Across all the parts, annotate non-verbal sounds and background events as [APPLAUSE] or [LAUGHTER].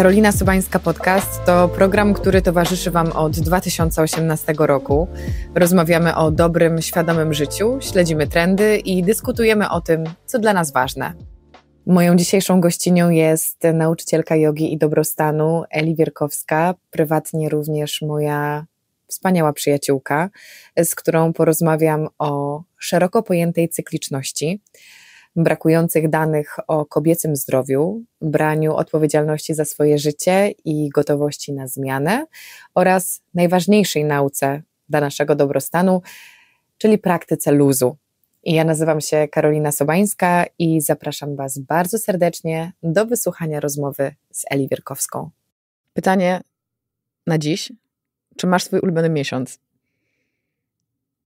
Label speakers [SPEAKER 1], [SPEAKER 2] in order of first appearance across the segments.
[SPEAKER 1] Karolina Sobańska Podcast to program, który towarzyszy Wam od 2018 roku. Rozmawiamy o dobrym, świadomym życiu, śledzimy trendy i dyskutujemy o tym, co dla nas ważne. Moją dzisiejszą gościnią jest nauczycielka jogi i dobrostanu Eli Wierkowska, prywatnie również moja wspaniała przyjaciółka, z którą porozmawiam o szeroko pojętej cykliczności, brakujących danych o kobiecym zdrowiu, braniu odpowiedzialności za swoje życie i gotowości na zmianę oraz najważniejszej nauce dla naszego dobrostanu, czyli praktyce luzu. I ja nazywam się Karolina Sobańska i zapraszam Was bardzo serdecznie do wysłuchania rozmowy z Eli Wierkowską. Pytanie na dziś. Czy masz swój ulubiony miesiąc?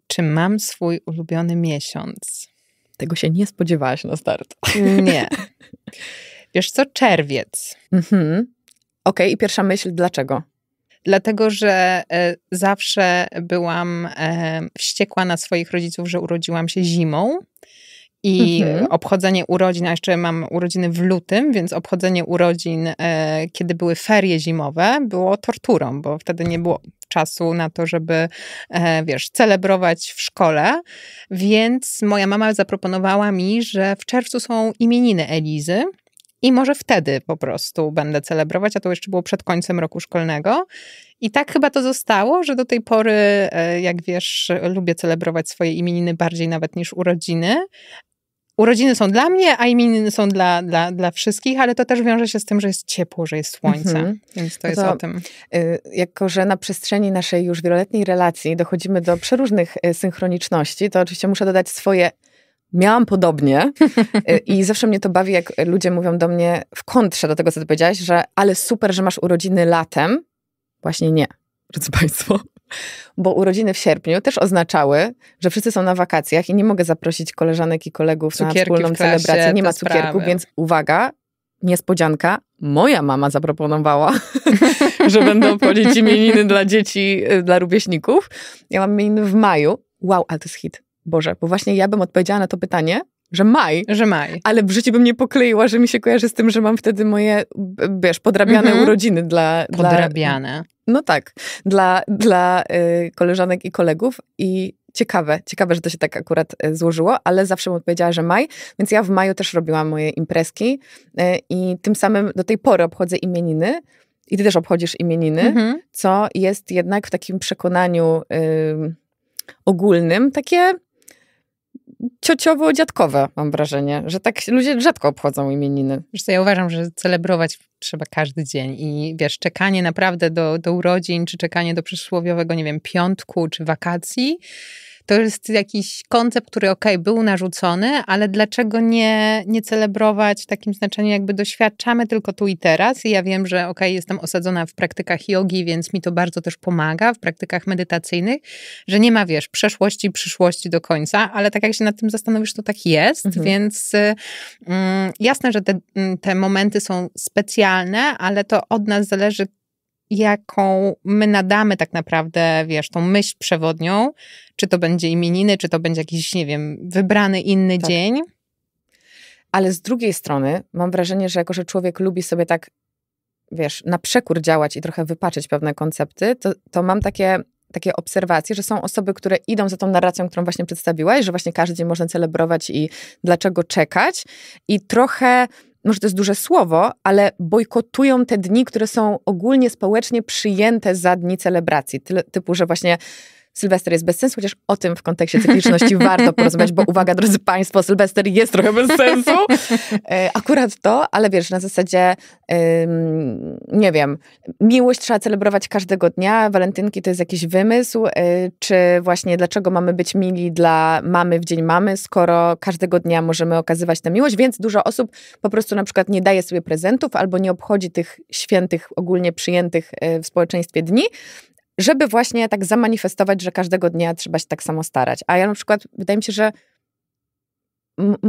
[SPEAKER 1] Czy mam swój ulubiony miesiąc? Tego się nie spodziewałaś na start. Mm, nie. [LAUGHS]
[SPEAKER 2] Wiesz co, czerwiec. Mhm. Okej, okay, i pierwsza myśl, dlaczego? Dlatego, że e, zawsze byłam e, wściekła na swoich rodziców, że urodziłam się zimą. I mhm. obchodzenie urodzin, a jeszcze mam urodziny w lutym, więc obchodzenie urodzin, e, kiedy były ferie zimowe, było torturą, bo wtedy nie było czasu na to, żeby, e, wiesz, celebrować w szkole. Więc moja mama zaproponowała mi, że w czerwcu są imieniny Elizy. I może wtedy po prostu będę celebrować, a to jeszcze było przed końcem roku szkolnego. I tak chyba to zostało, że do tej pory, e, jak wiesz, lubię celebrować swoje imieniny bardziej nawet niż urodziny, urodziny są dla mnie, a imieniny są dla, dla, dla wszystkich, ale to też wiąże się z tym, że jest ciepło, że jest słońce. Mhm. Więc to no jest o tym. Y,
[SPEAKER 1] jako, że na przestrzeni naszej już wieloletniej relacji dochodzimy do przeróżnych y, synchroniczności, to oczywiście muszę dodać swoje miałam podobnie y, [LAUGHS] i zawsze mnie to bawi, jak ludzie mówią do mnie w kontrze do tego, co ty powiedziałaś, że ale super, że masz urodziny latem. Właśnie nie, drodzy Państwo bo urodziny w sierpniu też oznaczały, że wszyscy są na wakacjach i nie mogę zaprosić koleżanek i kolegów Cukierki na wspólną klasie, celebrację. Nie ma cukierków, sprawy. więc uwaga, niespodzianka, moja mama zaproponowała, [LAUGHS] że będą obchodzić imieniny dla dzieci, y, dla rówieśników. Ja mam imieniny w maju. Wow, ale to jest hit. Boże, bo właśnie ja bym odpowiedziała na to pytanie, że maj. Że maj. Ale w życiu bym nie pokleiła, że mi się kojarzy z tym, że mam wtedy moje, wiesz, podrabiane mm -hmm. urodziny dla... Podrabiane. Dla... No tak, dla, dla y, koleżanek i kolegów i ciekawe, ciekawe, że to się tak akurat y, złożyło, ale zawsze mi odpowiedziała, że maj, więc ja w maju też robiłam moje imprezki y, i tym samym do tej pory obchodzę imieniny. I ty też obchodzisz imieniny, mhm. co jest jednak w takim przekonaniu y, ogólnym takie ciociowo-dziadkowe, mam wrażenie, że tak ludzie rzadko obchodzą
[SPEAKER 2] imieniny. Wiesz ja uważam, że celebrować trzeba każdy dzień i wiesz, czekanie naprawdę do, do urodzin, czy czekanie do przysłowiowego, nie wiem, piątku, czy wakacji, to jest jakiś koncept, który okej, okay, był narzucony, ale dlaczego nie, nie celebrować w takim znaczeniu, jakby doświadczamy tylko tu i teraz. I ja wiem, że okej, okay, jestem osadzona w praktykach jogi, więc mi to bardzo też pomaga, w praktykach medytacyjnych, że nie ma, wiesz, przeszłości, przyszłości do końca, ale tak jak się nad tym zastanowisz, to tak jest, mhm. więc y, mm, jasne, że te, mm, te momenty są specjalne, ale to od nas zależy, jaką my nadamy tak naprawdę, wiesz, tą myśl przewodnią, czy to będzie imieniny, czy to będzie jakiś, nie wiem, wybrany inny tak. dzień. Ale z drugiej strony
[SPEAKER 1] mam wrażenie, że jako, że człowiek lubi sobie tak, wiesz, na przekór działać i trochę wypaczyć pewne koncepty, to, to mam takie takie obserwacje, że są osoby, które idą za tą narracją, którą właśnie przedstawiłaś, że właśnie każdy dzień można celebrować i dlaczego czekać. I trochę może to jest duże słowo, ale bojkotują te dni, które są ogólnie społecznie przyjęte za dni celebracji, typu, że właśnie Sylwester jest bez sensu, chociaż o tym w kontekście cykliczności [LAUGHS] warto porozmawiać, bo uwaga, drodzy Państwo, Sylwester jest trochę bez sensu. E, akurat to, ale wiesz, na zasadzie, ym, nie wiem, miłość trzeba celebrować każdego dnia, walentynki to jest jakiś wymysł, y, czy właśnie dlaczego mamy być mili dla mamy w dzień mamy, skoro każdego dnia możemy okazywać tę miłość, więc dużo osób po prostu na przykład nie daje sobie prezentów albo nie obchodzi tych świętych, ogólnie przyjętych e, w społeczeństwie dni, żeby właśnie tak zamanifestować, że każdego dnia trzeba się tak samo starać. A ja na przykład, wydaje mi się, że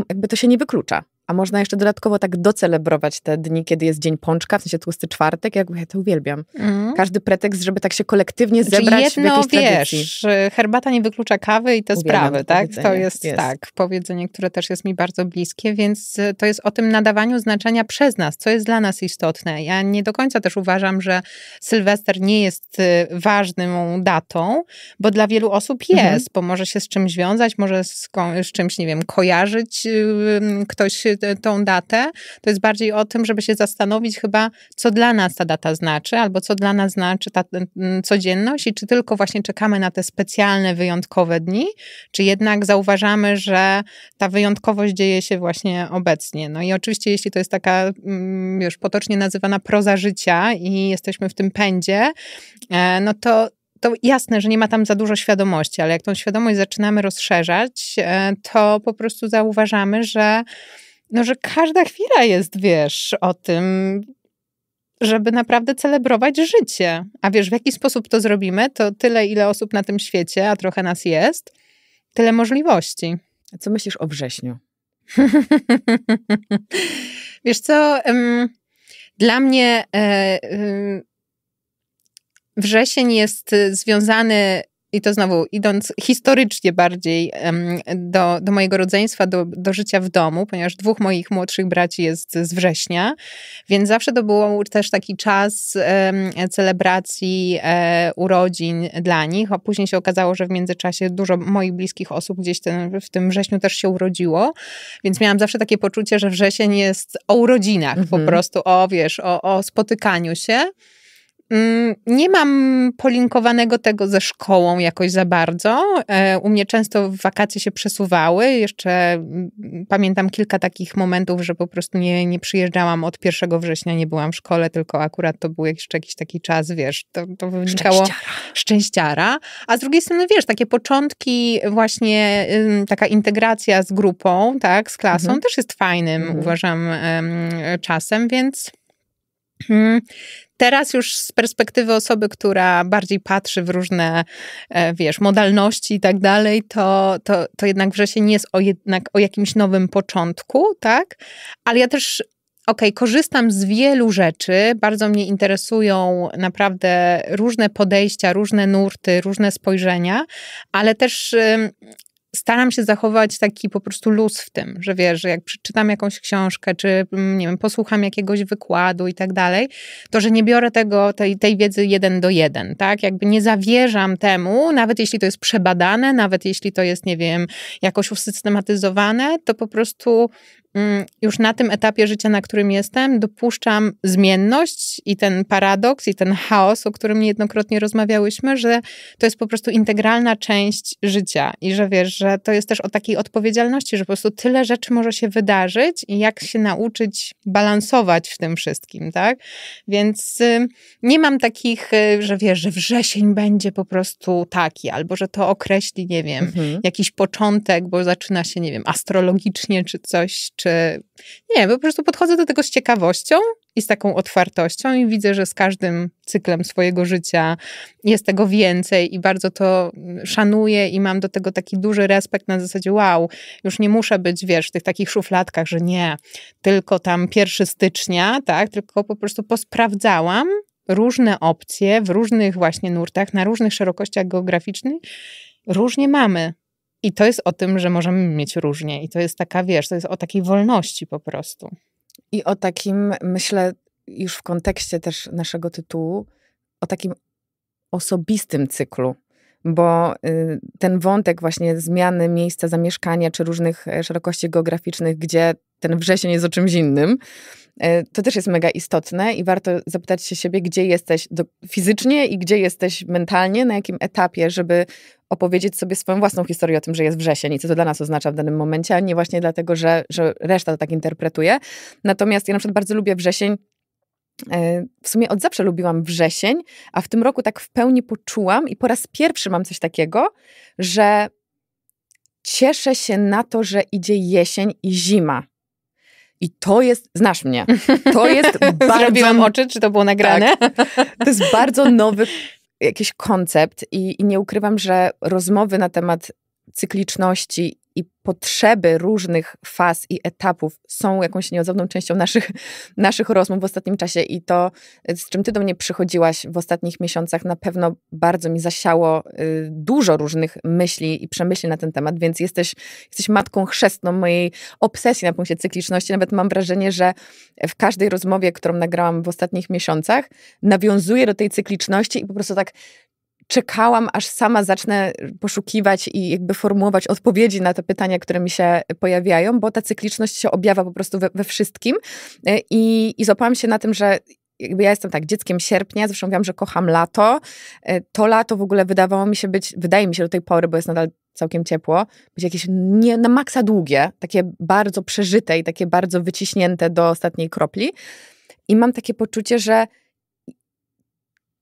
[SPEAKER 1] jakby to się nie wyklucza. A można jeszcze dodatkowo tak docelebrować te dni, kiedy jest dzień pączka, w sensie tłusty czwartek, jakby ja to uwielbiam. Mm. Każdy pretekst, żeby tak się kolektywnie zebrać Czyli jedno, w jakiejś wiesz,
[SPEAKER 2] herbata nie wyklucza kawy i te uwielbiam sprawy, to tak? To jest, jest, tak, powiedzenie, które też jest mi bardzo bliskie, więc e, to jest o tym nadawaniu znaczenia przez nas, co jest dla nas istotne. Ja nie do końca też uważam, że Sylwester nie jest e, ważną datą, bo dla wielu osób mhm. jest, mhm. bo może się z czymś wiązać, może z, z czymś, nie wiem, kojarzyć e, ktoś tą datę, to jest bardziej o tym, żeby się zastanowić chyba, co dla nas ta data znaczy, albo co dla nas znaczy ta mm, codzienność i czy tylko właśnie czekamy na te specjalne, wyjątkowe dni, czy jednak zauważamy, że ta wyjątkowość dzieje się właśnie obecnie. No i oczywiście, jeśli to jest taka mm, już potocznie nazywana proza życia i jesteśmy w tym pędzie, e, no to to jasne, że nie ma tam za dużo świadomości, ale jak tą świadomość zaczynamy rozszerzać, e, to po prostu zauważamy, że no, że każda chwila jest, wiesz, o tym, żeby naprawdę celebrować życie. A wiesz, w jaki sposób to zrobimy, to tyle, ile osób na tym świecie, a trochę nas jest, tyle możliwości. A co myślisz o wrześniu? [LAUGHS] wiesz co, dla mnie e, wrzesień jest y, związany i to znowu idąc historycznie bardziej do, do mojego rodzeństwa, do, do życia w domu, ponieważ dwóch moich młodszych braci jest z września, więc zawsze to był też taki czas celebracji e, urodzin dla nich, a później się okazało, że w międzyczasie dużo moich bliskich osób gdzieś ten, w tym wrześniu też się urodziło, więc miałam zawsze takie poczucie, że wrzesień jest o urodzinach, mhm. po prostu o wiesz, o, o spotykaniu się. Mm, nie mam polinkowanego tego ze szkołą jakoś za bardzo. E, u mnie często wakacje się przesuwały. Jeszcze mm, pamiętam kilka takich momentów, że po prostu nie, nie przyjeżdżałam od 1 września, nie byłam w szkole, tylko akurat to był jeszcze jakiś taki czas, wiesz, to, to wynikało... Szczęściara. Szczęściara. A z drugiej strony, wiesz, takie początki właśnie, taka integracja z grupą, tak, z klasą mhm. też jest fajnym, mhm. uważam, czasem, więc... Mhm. Teraz już z perspektywy osoby, która bardziej patrzy w różne, e, wiesz, modalności i tak dalej, to, to, to jednak wrzesień jest o, jednak o jakimś nowym początku, tak? Ale ja też okej, korzystam z wielu rzeczy. Bardzo mnie interesują naprawdę różne podejścia, różne nurty, różne spojrzenia, ale też staram się zachować taki po prostu luz w tym, że wiesz, że jak przeczytam jakąś książkę, czy mm, nie wiem, posłucham jakiegoś wykładu i tak dalej, to że nie biorę tego, tej, tej wiedzy jeden do jeden, tak? Jakby nie zawierzam temu, nawet jeśli to jest przebadane, nawet jeśli to jest, nie wiem, jakoś usystematyzowane, to po prostu Mm, już na tym etapie życia, na którym jestem, dopuszczam zmienność i ten paradoks, i ten chaos, o którym niejednokrotnie rozmawiałyśmy, że to jest po prostu integralna część życia i że wiesz, że to jest też o takiej odpowiedzialności, że po prostu tyle rzeczy może się wydarzyć i jak się nauczyć balansować w tym wszystkim, tak? Więc nie mam takich, y, że wiesz, że wrzesień będzie po prostu taki, albo że to określi, nie wiem, mhm. jakiś początek, bo zaczyna się, nie wiem, astrologicznie czy coś, czy czy nie, po prostu podchodzę do tego z ciekawością i z taką otwartością i widzę, że z każdym cyklem swojego życia jest tego więcej i bardzo to mm, szanuję i mam do tego taki duży respekt na zasadzie wow, już nie muszę być, wiesz, w tych takich szufladkach, że nie, tylko tam 1 stycznia, tak, tylko po prostu posprawdzałam różne opcje w różnych właśnie nurtach, na różnych szerokościach geograficznych, różnie mamy i to jest o tym, że możemy mieć różnie. I to jest taka, wiesz, to jest o takiej wolności po prostu. I
[SPEAKER 1] o takim, myślę, już w kontekście też naszego tytułu, o takim osobistym cyklu, bo y, ten wątek właśnie zmiany miejsca zamieszkania czy różnych e, szerokości geograficznych, gdzie ten wrzesień jest o czymś innym. E, to też jest mega istotne i warto zapytać się siebie, gdzie jesteś fizycznie i gdzie jesteś mentalnie, na jakim etapie, żeby opowiedzieć sobie swoją własną historię o tym, że jest wrzesień i co to dla nas oznacza w danym momencie, a nie właśnie dlatego, że, że reszta to tak interpretuje. Natomiast ja na przykład bardzo lubię wrzesień e, w sumie od zawsze lubiłam wrzesień, a w tym roku tak w pełni poczułam i po raz pierwszy mam coś takiego, że cieszę się na to, że idzie jesień i zima. I to jest, znasz mnie, [LAUGHS] to jest bardzo... Zrobiłam oczy, czy to było nagrane? Tak. To jest bardzo nowy jakiś koncept i, i nie ukrywam, że rozmowy na temat cykliczności i potrzeby różnych faz i etapów są jakąś nieodzowną częścią naszych, [LAUGHS] naszych rozmów w ostatnim czasie i to, z czym ty do mnie przychodziłaś w ostatnich miesiącach, na pewno bardzo mi zasiało y, dużo różnych myśli i przemyśli na ten temat, więc jesteś, jesteś matką chrzestną mojej obsesji na punkcie cykliczności. Nawet mam wrażenie, że w każdej rozmowie, którą nagrałam w ostatnich miesiącach, nawiązuję do tej cykliczności i po prostu tak czekałam, aż sama zacznę y, poszukiwać i jakby formułować odpowiedzi na te pytania, które mi się pojawiają, bo ta cykliczność się objawia po prostu we, we wszystkim. Y, I, I złapałam się na tym, że jakby ja jestem tak dzieckiem sierpnia, zresztą wiem, że kocham lato. Y, to lato w ogóle wydawało mi się być, wydaje mi się do tej pory, bo jest nadal całkiem ciepło, być jakieś nie, na maksa długie, takie bardzo przeżyte i takie bardzo wyciśnięte do ostatniej kropli. I mam takie poczucie, że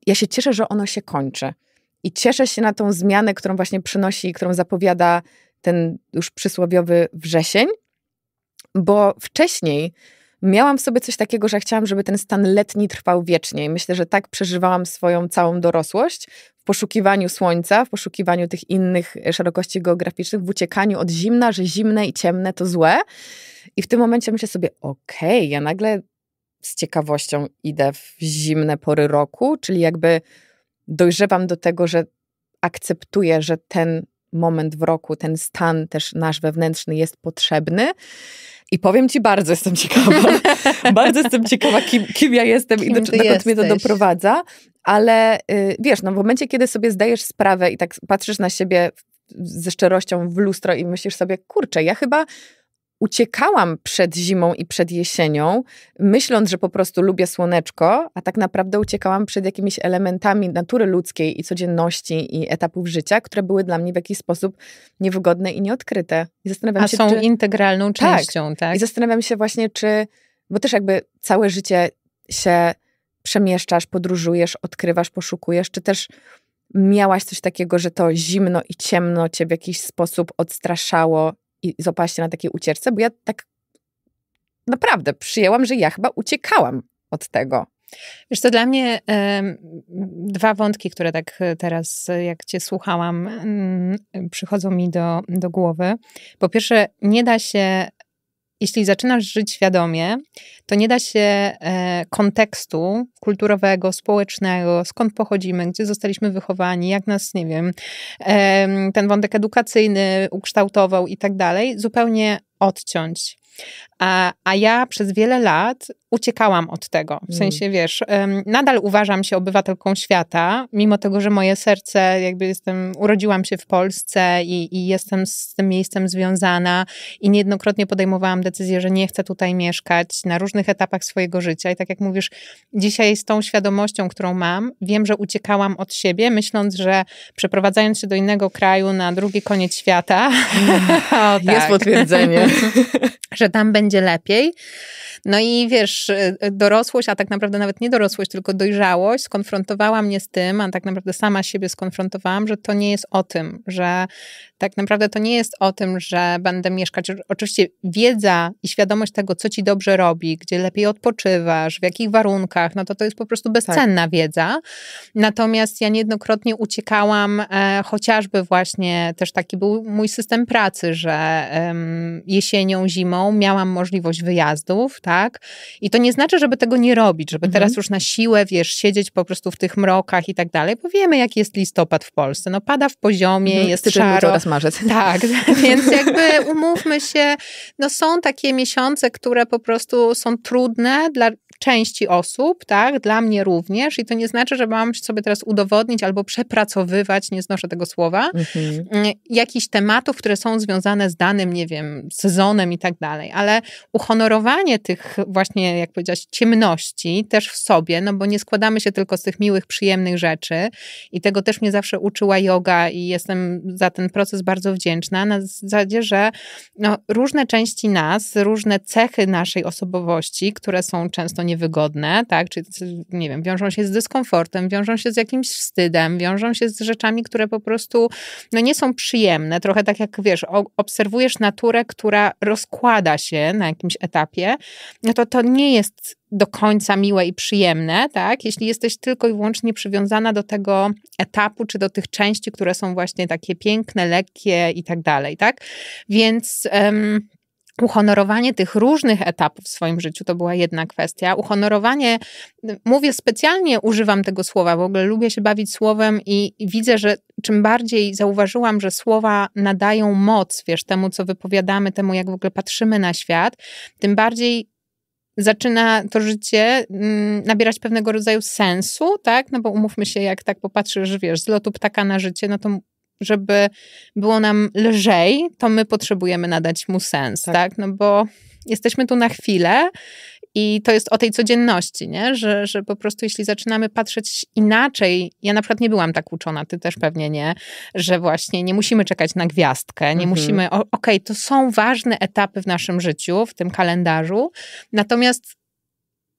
[SPEAKER 1] ja się cieszę, że ono się kończy. I cieszę się na tą zmianę, którą właśnie przynosi, którą zapowiada ten już przysłowiowy wrzesień, bo wcześniej miałam w sobie coś takiego, że chciałam, żeby ten stan letni trwał wiecznie. I myślę, że tak przeżywałam swoją całą dorosłość w poszukiwaniu słońca, w poszukiwaniu tych innych e, szerokości geograficznych, w uciekaniu od zimna, że zimne i ciemne to złe. I w tym momencie myślę sobie, okej, okay, ja nagle z ciekawością idę w zimne pory roku, czyli jakby dojrzewam do tego, że akceptuję, że ten moment w roku, ten stan też nasz wewnętrzny jest potrzebny. I powiem ci, bardzo jestem ciekawa. [LAUGHS] bardzo jestem ciekawa, kim, kim ja jestem kim i do, czego mnie to doprowadza. Ale y, wiesz, no w momencie, kiedy sobie zdajesz sprawę i tak patrzysz na siebie ze szczerością w lustro i myślisz sobie, kurczę, ja chyba uciekałam przed zimą i przed jesienią, myśląc, że po prostu lubię słoneczko, a tak naprawdę uciekałam przed jakimiś elementami natury ludzkiej i codzienności i etapów życia, które były dla mnie w jakiś sposób niewygodne i nieodkryte. I zastanawiam a się, są czy... integralną tak. częścią, tak. tak? I zastanawiam się właśnie, czy, bo też jakby całe życie się przemieszczasz, podróżujesz, odkrywasz, poszukujesz, czy też miałaś coś takiego, że to zimno i ciemno cię w jakiś sposób odstraszało i złapałaś się na takiej ucieczce, bo ja tak naprawdę przyjęłam, że ja chyba uciekałam od tego.
[SPEAKER 2] Wiesz, to dla mnie y, dwa wątki, które tak e, teraz, e, jak Cię słuchałam, y, przychodzą mi do, do głowy. Po pierwsze, nie da się jeśli zaczynasz żyć świadomie, to nie da się e, kontekstu kulturowego, społecznego, skąd pochodzimy, gdzie zostaliśmy wychowani, jak nas, nie wiem, ten wątek edukacyjny ukształtował i tak dalej, zupełnie odciąć. A, a ja przez wiele lat uciekałam od tego. W mm. sensie, wiesz, nadal uważam się obywatelką świata, mimo tego, że moje serce, jakby jestem, urodziłam się w Polsce i, i jestem z tym miejscem związana i niejednokrotnie podejmowałam decyzję, że nie chcę tutaj mieszkać na różnych etapach swojego życia. I tak jak mówisz, dzisiaj z tą świadomością, którą mam, wiem, że uciekałam od siebie, myśląc, że przeprowadzając się do innego kraju na drugi koniec świata. Mm, [LAUGHS] o, tak. Jest potwierdzenie. [LAUGHS] [LAUGHS] że tam będzie lepiej. No i wiesz, y, y, dorosłość, a tak naprawdę nawet nie dorosłość, tylko dojrzałość skonfrontowała mnie z tym, a tak naprawdę sama siebie skonfrontowałam, że to nie jest o tym, że tak naprawdę to nie jest o tym, że będę mieszkać. Oczywiście wiedza i świadomość tego, co ci dobrze robi, gdzie lepiej odpoczywasz, w jakich warunkach, no to to jest po prostu tak. bezcenna tak. wiedza. Natomiast ja niejednokrotnie uciekałam, e, chociażby właśnie też taki był mój system pracy, że e, jesienią, zimą miałam możliwość wyjazdów, tak? I to nie znaczy, żeby tego nie robić, żeby mhm. teraz już na siłę, wiesz, siedzieć po prostu w tych mrokach i tak dalej, bo wiemy, jaki jest listopad w Polsce. No pada w poziomie, mhm. jest Styczeń, szaro. marzec. [LAUGHS] Tak, [LAUGHS] więc jakby umówmy się, no są takie miesiące, które po prostu są trudne dla części osób, tak, dla mnie również i to nie znaczy, że mam sobie teraz udowodnić albo przepracowywać, nie znoszę tego słowa, mhm. Mm, jakichś tematów, które są związane z danym, nie wiem, sezonem i tak dalej, ale uhonorowanie tych właśnie, jak powiedziałaś, ciemności też w sobie, no bo nie składamy się tylko z tych miłych, przyjemnych rzeczy i tego też mnie zawsze uczyła yoga i jestem za ten proces bardzo wdzięczna, na zasadzie, że no, różne części nas, różne cechy naszej osobowości, które są często niewygodne, tak? Czyli, nie wiem, wiążą się z dyskomfortem, wiążą się z jakimś wstydem, wiążą się z rzeczami, które po prostu no, nie są przyjemne. Trochę tak jak wiesz, obserwujesz naturę, która rozkłada się na jakimś etapie, no to to nie jest do końca miłe i przyjemne, tak? Jeśli jesteś tylko i wyłącznie przywiązana do tego etapu, czy do tych części, które są właśnie takie piękne, lekkie i tak dalej, tak? Więc. Um, uhonorowanie tych różnych etapów w swoim życiu to była jedna kwestia. Uhonorowanie, mówię specjalnie, używam tego słowa, w ogóle lubię się bawić słowem i, i widzę, że czym bardziej zauważyłam, że słowa nadają moc, wiesz, temu, co wypowiadamy, temu, jak w ogóle patrzymy na świat, tym bardziej zaczyna to życie mm, nabierać pewnego rodzaju sensu, tak? No bo umówmy się, jak tak popatrzysz, wiesz, z lotu ptaka na życie, no to żeby było nam lżej, to my potrzebujemy nadać mu sens, tak? tak? No bo jesteśmy tu na chwilę i to jest o tej codzienności, nie? Że, że po prostu jeśli zaczynamy patrzeć inaczej, ja na przykład nie byłam tak uczona, ty też pewnie nie, że właśnie nie musimy czekać na gwiazdkę, nie mhm. musimy, okej, okay, to są ważne etapy w naszym życiu, w tym kalendarzu, natomiast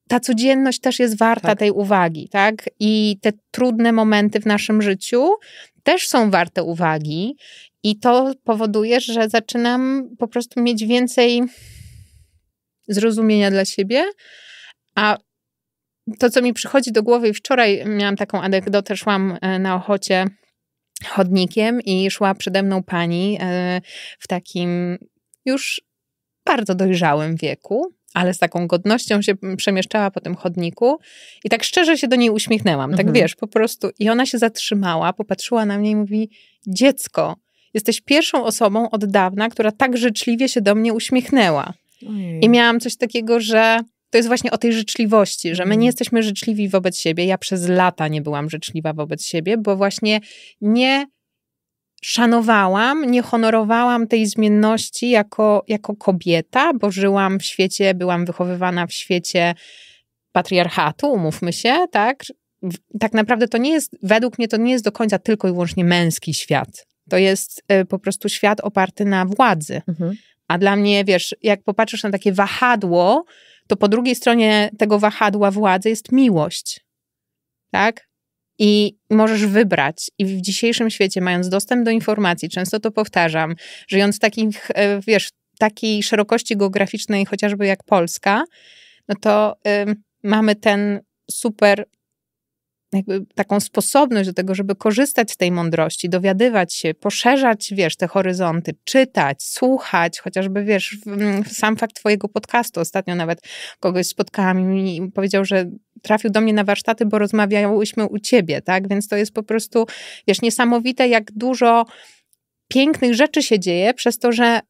[SPEAKER 2] ta codzienność też jest warta tak. tej uwagi, tak? I te trudne momenty w naszym życiu też są warte uwagi i to powoduje, że zaczynam po prostu mieć więcej zrozumienia dla siebie, a to, co mi przychodzi do głowy, i wczoraj miałam taką anegdotę, szłam e, na ochocie chodnikiem i szła przede mną pani e, w takim już bardzo dojrzałym wieku ale z taką godnością się przemieszczała po tym chodniku i tak szczerze się do niej uśmiechnęłam, tak mhm. tak wiesz, po prostu. I ona się zatrzymała, popatrzyła na mnie i mówi: Dziecko, jesteś pierwszą osobą od dawna, która tak życzliwie się do mnie uśmiechnęła. I miałam coś takiego, że to jest właśnie o tej życzliwości, że my nie mhm. jesteśmy życzliwi wobec siebie. Ja przez lata nie byłam życzliwa wobec siebie, bo właśnie nie szanowałam, nie honorowałam tej zmienności jako, jako kobieta, bo żyłam w świecie, byłam wychowywana w świecie patriarchatu, umówmy się, tak? Tak naprawdę to nie jest, według mnie to nie jest do końca tylko i wyłącznie męski świat. To jest y, po prostu świat oparty na władzy. Mhm. A dla mnie, wiesz, jak popatrzysz na takie wahadło, to po drugiej stronie tego wahadła władzy jest miłość. Tak? I możesz wybrać. I w dzisiejszym świecie, mając dostęp do informacji, często to powtarzam, żyjąc w takich, e, wiesz, takiej szerokości geograficznej, chociażby jak Polska, no to y, mamy ten super jakby taką sposobność do tego, żeby korzystać z tej mądrości, dowiadywać się, poszerzać, wiesz, te horyzonty, czytać, słuchać, chociażby, wiesz, sam fakt twojego podcastu, ostatnio nawet kogoś spotkałam i powiedział, że trafił do mnie na warsztaty, bo rozmawiałyśmy u ciebie, tak, więc to jest po prostu, wiesz, niesamowite, jak dużo pięknych rzeczy się dzieje przez to, że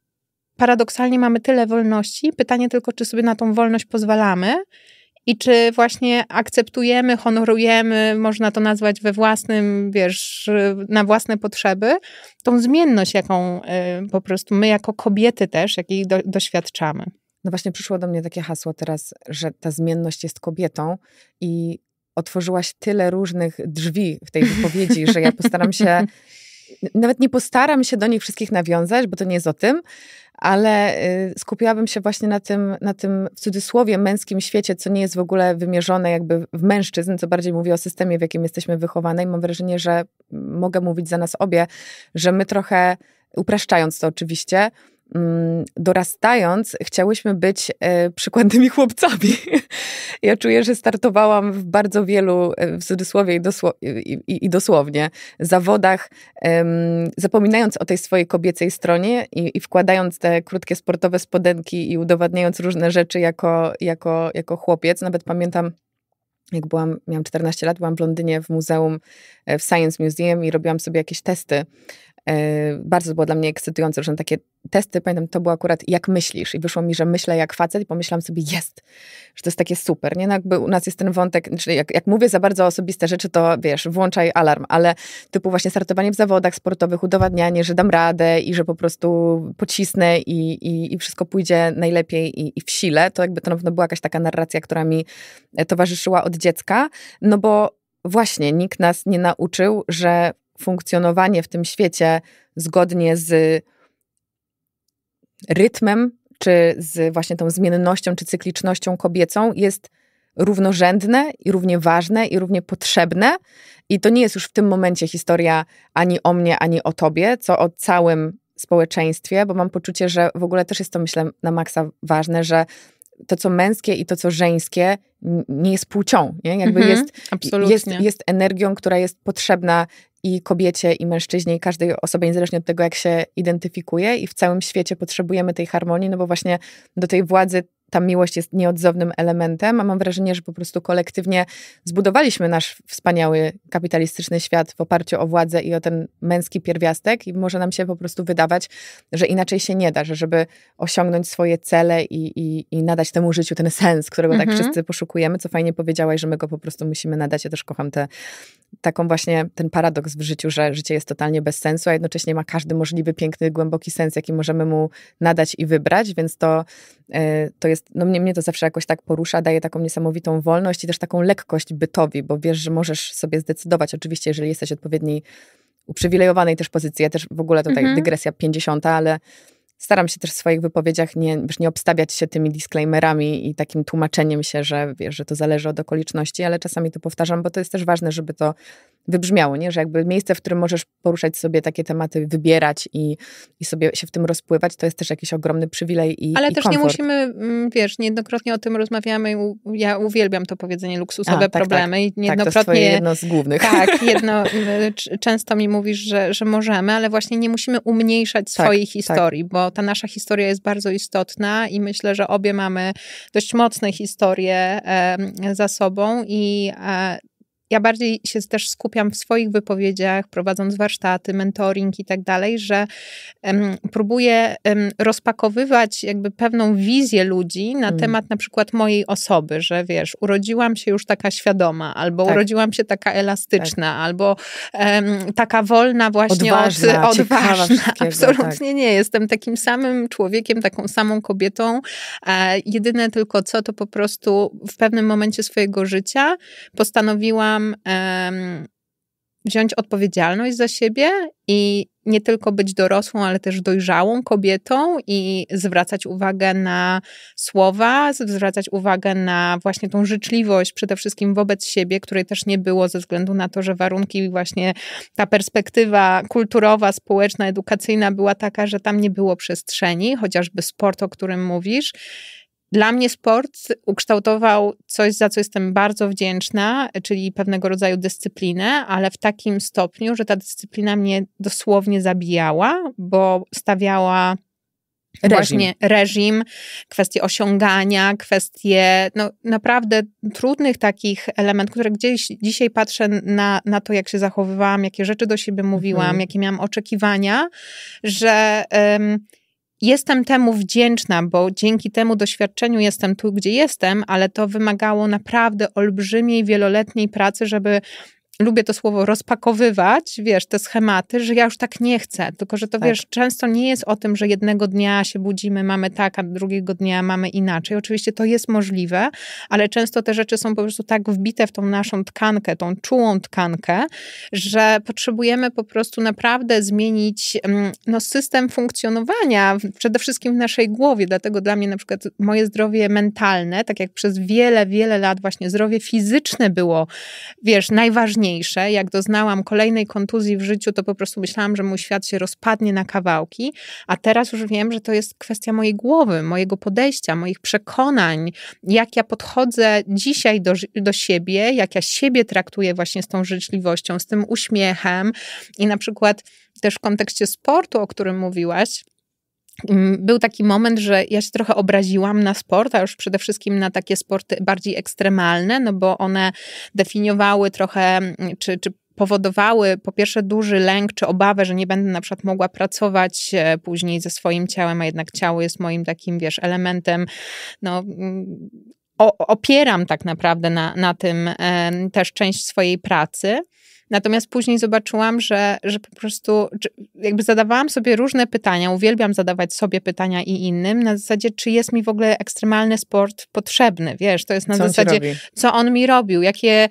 [SPEAKER 2] paradoksalnie mamy tyle wolności, pytanie tylko, czy sobie na tą wolność pozwalamy, i czy właśnie akceptujemy, honorujemy, można to nazwać we własnym, wiesz, na własne potrzeby, tą zmienność, jaką y, po prostu my jako kobiety też, jakiej do, doświadczamy. No właśnie przyszło do mnie takie hasło teraz, że ta
[SPEAKER 1] zmienność jest kobietą i otworzyłaś tyle różnych drzwi w tej wypowiedzi, że ja postaram się [LAUGHS] nawet nie postaram się do nich wszystkich nawiązać, bo to nie jest o tym, ale y, skupiłabym się właśnie na tym, na tym w cudzysłowie męskim świecie, co nie jest w ogóle wymierzone jakby w mężczyzn, co bardziej mówię o systemie, w jakim jesteśmy wychowane i mam wrażenie, że mogę mówić za nas obie, że my trochę, upraszczając to oczywiście, Mm, dorastając, chciałyśmy być e, przykładnymi chłopcami. [LAUGHS] Ja czuję, że startowałam w bardzo wielu, e, w cudzysłowie i, dosło, i, i, dosłownie, zawodach, zapominając o tej swojej kobiecej stronie i, i, wkładając te krótkie sportowe spodenki i udowadniając różne rzeczy jako, jako, jako chłopiec. Nawet pamiętam, jak byłam, miałam 14 lat, byłam w Londynie w muzeum, e, w Science Museum i robiłam sobie jakieś testy Yy, bardzo było dla mnie ekscytujące, że takie testy, pamiętam, to było akurat jak myślisz i wyszło mi, że myślę jak facet i pomyślałam sobie, jest, że to jest takie super, nie? No jakby u nas jest ten wątek, czyli znaczy jak, jak mówię za bardzo osobiste rzeczy, to wiesz, włączaj alarm, ale typu właśnie startowanie w zawodach sportowych, udowadnianie, że dam radę i że po prostu pocisnę i, i, i wszystko pójdzie najlepiej i, i w sile, to jakby to na pewno była jakaś taka narracja, która mi e, towarzyszyła od dziecka, no bo właśnie nikt nas nie nauczył, że funkcjonowanie w tym świecie zgodnie z rytmem, czy z właśnie tą zmiennością, czy cyklicznością kobiecą jest równorzędne i równie ważne i równie potrzebne. I to nie jest już w tym momencie historia ani o mnie, ani o tobie, co o całym społeczeństwie, bo mam poczucie, że w ogóle też jest to, myślę, na maksa ważne, że to, co męskie i to, co żeńskie, nie jest płcią. Nie? Jakby mhm, jest, absolutnie. jest, jest energią, która jest potrzebna i kobiecie, i mężczyźnie, i każdej osobie, niezależnie od tego, jak się identyfikuje, i w całym świecie potrzebujemy tej harmonii, no bo właśnie do tej władzy ta miłość jest nieodzownym elementem, a mam wrażenie, że po prostu kolektywnie zbudowaliśmy nasz wspaniały kapitalistyczny świat w oparciu o władzę i o ten męski pierwiastek i może nam się po prostu wydawać, że inaczej się nie da, że żeby osiągnąć swoje cele i, i, i nadać temu życiu ten sens, którego tak mhm. tak wszyscy poszukujemy, co fajnie powiedziałaś, że my go po prostu musimy nadać. Ja też kocham tę taką właśnie ten paradoks w życiu, że życie jest totalnie bez sensu, a jednocześnie ma każdy możliwy piękny, głęboki sens, jaki możemy mu nadać i wybrać, więc to, e, to jest jest, no mnie, mnie to zawsze jakoś tak porusza, daje taką niesamowitą wolność i też taką lekkość bytowi, bo wiesz, że możesz sobie zdecydować, oczywiście, jeżeli jesteś odpowiedniej uprzywilejowanej też pozycji. Ja też w ogóle tutaj mhm. dygresja 50, ale Staram się też w swoich wypowiedziach nie, wiesz, nie obstawiać się tymi disclaimerami i takim tłumaczeniem się, że, wiesz, że to zależy od okoliczności, ale czasami to powtarzam, bo to jest też ważne, żeby to wybrzmiało, nie? że jakby miejsce, w którym możesz poruszać sobie takie tematy, wybierać i, i sobie się w tym rozpływać, to jest też jakiś ogromny przywilej i Ale i też komfort. nie musimy,
[SPEAKER 2] mm, wiesz, niejednokrotnie o tym rozmawiamy, ja uwielbiam to powiedzenie luksusowe A, tak, tak. problemy tak, i niejednokrotnie... Tak, jedno
[SPEAKER 1] z głównych. Tak,
[SPEAKER 2] [LAUGHS] jedno, y, często mi mówisz, że, że możemy, ale właśnie nie musimy umniejszać tak, swojej tak. historii, bo ta nasza historia jest bardzo istotna i myślę, że obie mamy dość mocne historie za sobą i e, ja bardziej się też skupiam w swoich wypowiedziach, prowadząc warsztaty, mentoring i tak dalej, że um, próbuję um, rozpakowywać jakby pewną wizję ludzi na mm. temat na przykład mojej osoby, że wiesz, urodziłam się już taka świadoma, albo tak. urodziłam się taka elastyczna, tak. albo um, taka wolna właśnie odważna, od, odważna. Tak. Absolutnie tak. nie, jestem takim samym człowiekiem, taką samą kobietą. E, jedyne tylko co, to po prostu w pewnym momencie swojego życia postanowiłam um, wziąć odpowiedzialność za siebie i nie tylko być dorosłą, ale też dojrzałą kobietą i zwracać uwagę na słowa, zwracać uwagę na właśnie tą życzliwość przede wszystkim wobec siebie, której też nie było ze względu na to, że warunki właśnie ta perspektywa kulturowa, społeczna, edukacyjna była taka, że tam nie było przestrzeni, chociażby sport, o którym mówisz. Dla mnie sport ukształtował coś, za co jestem bardzo wdzięczna, czyli pewnego rodzaju dyscyplinę, ale w takim stopniu, że ta dyscyplina mnie dosłownie zabijała, bo stawiała reżim. reżim, kwestie osiągania, kwestie no, naprawdę trudnych takich elementów, które gdzieś dzisiaj patrzę na, na to, jak się zachowywałam, jakie rzeczy do siebie mówiłam, mhm. jakie miałam oczekiwania, że. Um, Jestem temu wdzięczna, bo dzięki temu doświadczeniu jestem tu, gdzie jestem, ale to wymagało naprawdę olbrzymiej, wieloletniej pracy, żeby lubię to słowo rozpakowywać, wiesz, te schematy, że ja już tak nie chcę. Tylko, że to tak. wiesz, często nie jest o tym, że jednego dnia się budzimy, mamy tak, a drugiego dnia mamy inaczej. Oczywiście to jest możliwe, ale często te rzeczy są po prostu tak wbite w tą naszą tkankę, tą czułą tkankę, że potrzebujemy po prostu naprawdę zmienić mm, no, system funkcjonowania, przede wszystkim w naszej głowie. Dlatego dla mnie na przykład moje zdrowie mentalne, tak jak przez wiele, wiele lat właśnie zdrowie fizyczne było, wiesz, najważniejsze najtrudniejsze. Jak doznałam kolejnej kontuzji w życiu, to po prostu myślałam, że mój świat się rozpadnie na kawałki, a teraz już wiem, że to jest kwestia mojej głowy, mojego podejścia, moich przekonań, jak ja podchodzę dzisiaj do, do siebie, jak ja siebie traktuję właśnie z tą życzliwością, z tym uśmiechem i na przykład też w kontekście sportu, o którym mówiłaś, Mm, był taki moment, że ja się trochę obraziłam na sport, a już przede wszystkim na takie sporty bardziej ekstremalne, no bo one definiowały trochę, mm, czy, czy powodowały po pierwsze duży lęk czy obawę, że nie będę na przykład mogła pracować e, później ze swoim ciałem, a jednak ciało jest moim takim, wiesz, elementem, no mm, opieram tak naprawdę na, na tym też część swojej pracy. Natomiast później zobaczyłam, że, że po prostu jakby zadawałam sobie różne pytania, uwielbiam zadawać sobie pytania i innym, na zasadzie, czy jest mi w ogóle ekstremalny sport potrzebny, wiesz, to jest na co zasadzie, on co on mi robił, jakie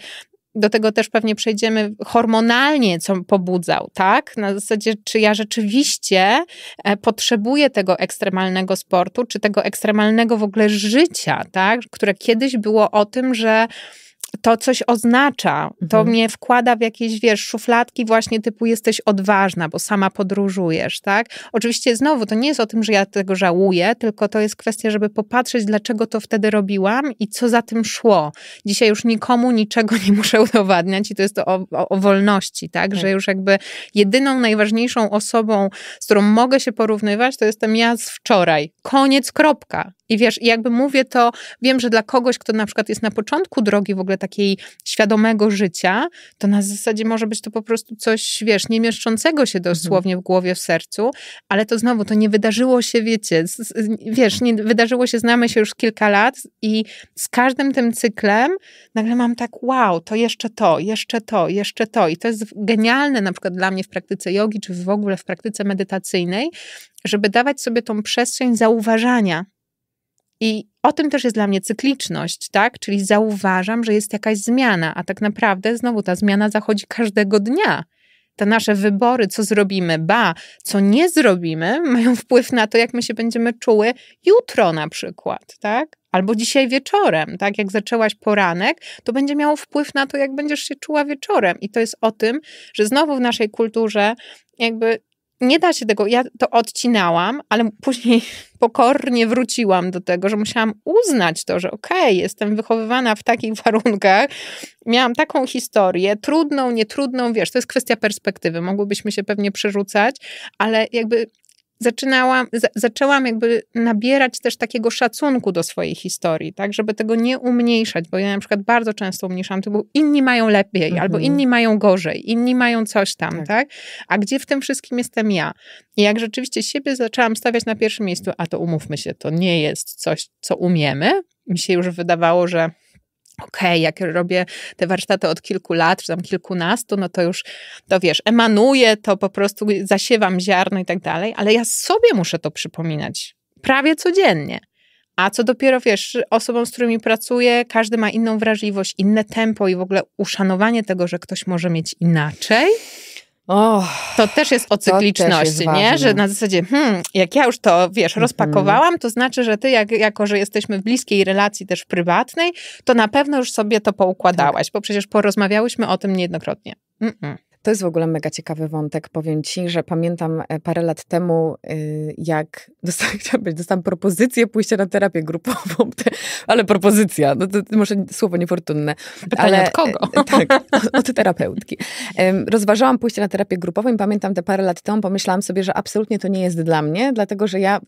[SPEAKER 2] do tego też pewnie przejdziemy hormonalnie, co pobudzał, tak? Na zasadzie, czy ja rzeczywiście e, potrzebuję tego ekstremalnego sportu, czy tego ekstremalnego w ogóle życia, tak? Które kiedyś było o tym, że to coś oznacza, to mhm. mnie wkłada w jakieś, wiesz, szufladki właśnie typu jesteś odważna, bo sama podróżujesz, tak? Oczywiście znowu, to nie jest o tym, że ja tego żałuję, tylko to jest kwestia, żeby popatrzeć, dlaczego to wtedy robiłam i co za tym szło. Dzisiaj już nikomu niczego nie muszę udowadniać i to jest to o, o, o wolności, tak? tak? Że już jakby jedyną, najważniejszą osobą, z którą mogę się porównywać, to jestem ja z wczoraj. Koniec, kropka. I wiesz, jakby mówię to, wiem, że dla kogoś, kto na przykład jest na początku drogi w ogóle takiej świadomego życia, to na zasadzie może być to po prostu coś, wiesz, nie mieszczącego się mhm. dosłownie w głowie, w sercu, ale to znowu, to nie wydarzyło się, wiecie, z, wiesz, nie wydarzyło się, znamy się już kilka lat i z każdym tym cyklem nagle mam tak, wow, to jeszcze to, jeszcze to, jeszcze to i to jest genialne na przykład dla mnie w praktyce jogi, czy w ogóle w praktyce medytacyjnej, żeby dawać sobie tą przestrzeń zauważania i o tym też jest dla mnie cykliczność, tak? Czyli zauważam, że jest jakaś zmiana, a tak naprawdę znowu ta zmiana zachodzi każdego dnia. Te nasze wybory, co zrobimy, ba, co nie zrobimy, mają wpływ na to, jak my się będziemy czuły jutro na przykład, tak? Albo dzisiaj wieczorem, tak? Jak zaczęłaś poranek, to będzie miało wpływ na to, jak będziesz się czuła wieczorem. I to jest o tym, że znowu w naszej kulturze jakby nie da się tego, ja to odcinałam, ale później [LAUGHS] pokornie wróciłam do tego, że musiałam uznać to, że okej, okay, jestem wychowywana w takich [LAUGHS] warunkach, miałam taką historię, trudną, nietrudną, wiesz, to jest kwestia perspektywy, mogłybyśmy się pewnie przerzucać, ale jakby zaczynałam, zaczęłam jakby nabierać też takiego szacunku do swojej historii, tak, żeby tego nie umniejszać, bo ja na przykład bardzo często umniejszam, typu inni mają lepiej, mhm. albo inni mają gorzej, inni mają coś tam, tak. tak. a gdzie w tym wszystkim jestem ja? I jak rzeczywiście siebie zaczęłam stawiać na pierwszym miejscu, a to umówmy się, to nie jest coś, co umiemy, mi się już wydawało, że okej, okay, jak robię te warsztaty od kilku lat, czy tam kilkunastu, no to już to wiesz, emanuję to, po prostu zasiewam ziarno i tak dalej, ale ja sobie muszę to przypominać prawie codziennie. A co dopiero wiesz, osobom, z którymi pracuję, każdy ma inną wrażliwość, inne tempo i w ogóle uszanowanie tego, że ktoś może mieć inaczej, Oh, to też jest o cykliczności, jest nie? Że na zasadzie, hmm, jak ja już to, wiesz, mhm. rozpakowałam, to znaczy, że ty, jak, jako że jesteśmy w bliskiej relacji też prywatnej, to na pewno już sobie to poukładałaś, tak. bo przecież porozmawiałyśmy o tym niejednokrotnie. Mm -mm. To jest w ogóle
[SPEAKER 1] mega ciekawy wątek. Powiem ci, że pamiętam e, parę lat temu, y, jak [LAUGHS] dostałam, dostałam propozycję pójścia na terapię grupową, [LAUGHS] ale propozycja, no to może słowo niefortunne. Pytanie ale, od kogo? E, e, tak, [LAUGHS] od terapeutki. Rozważałam pójście na terapię grupową i pamiętam te parę lat temu, pomyślałam sobie, że absolutnie to nie jest dla mnie, dlatego że ja,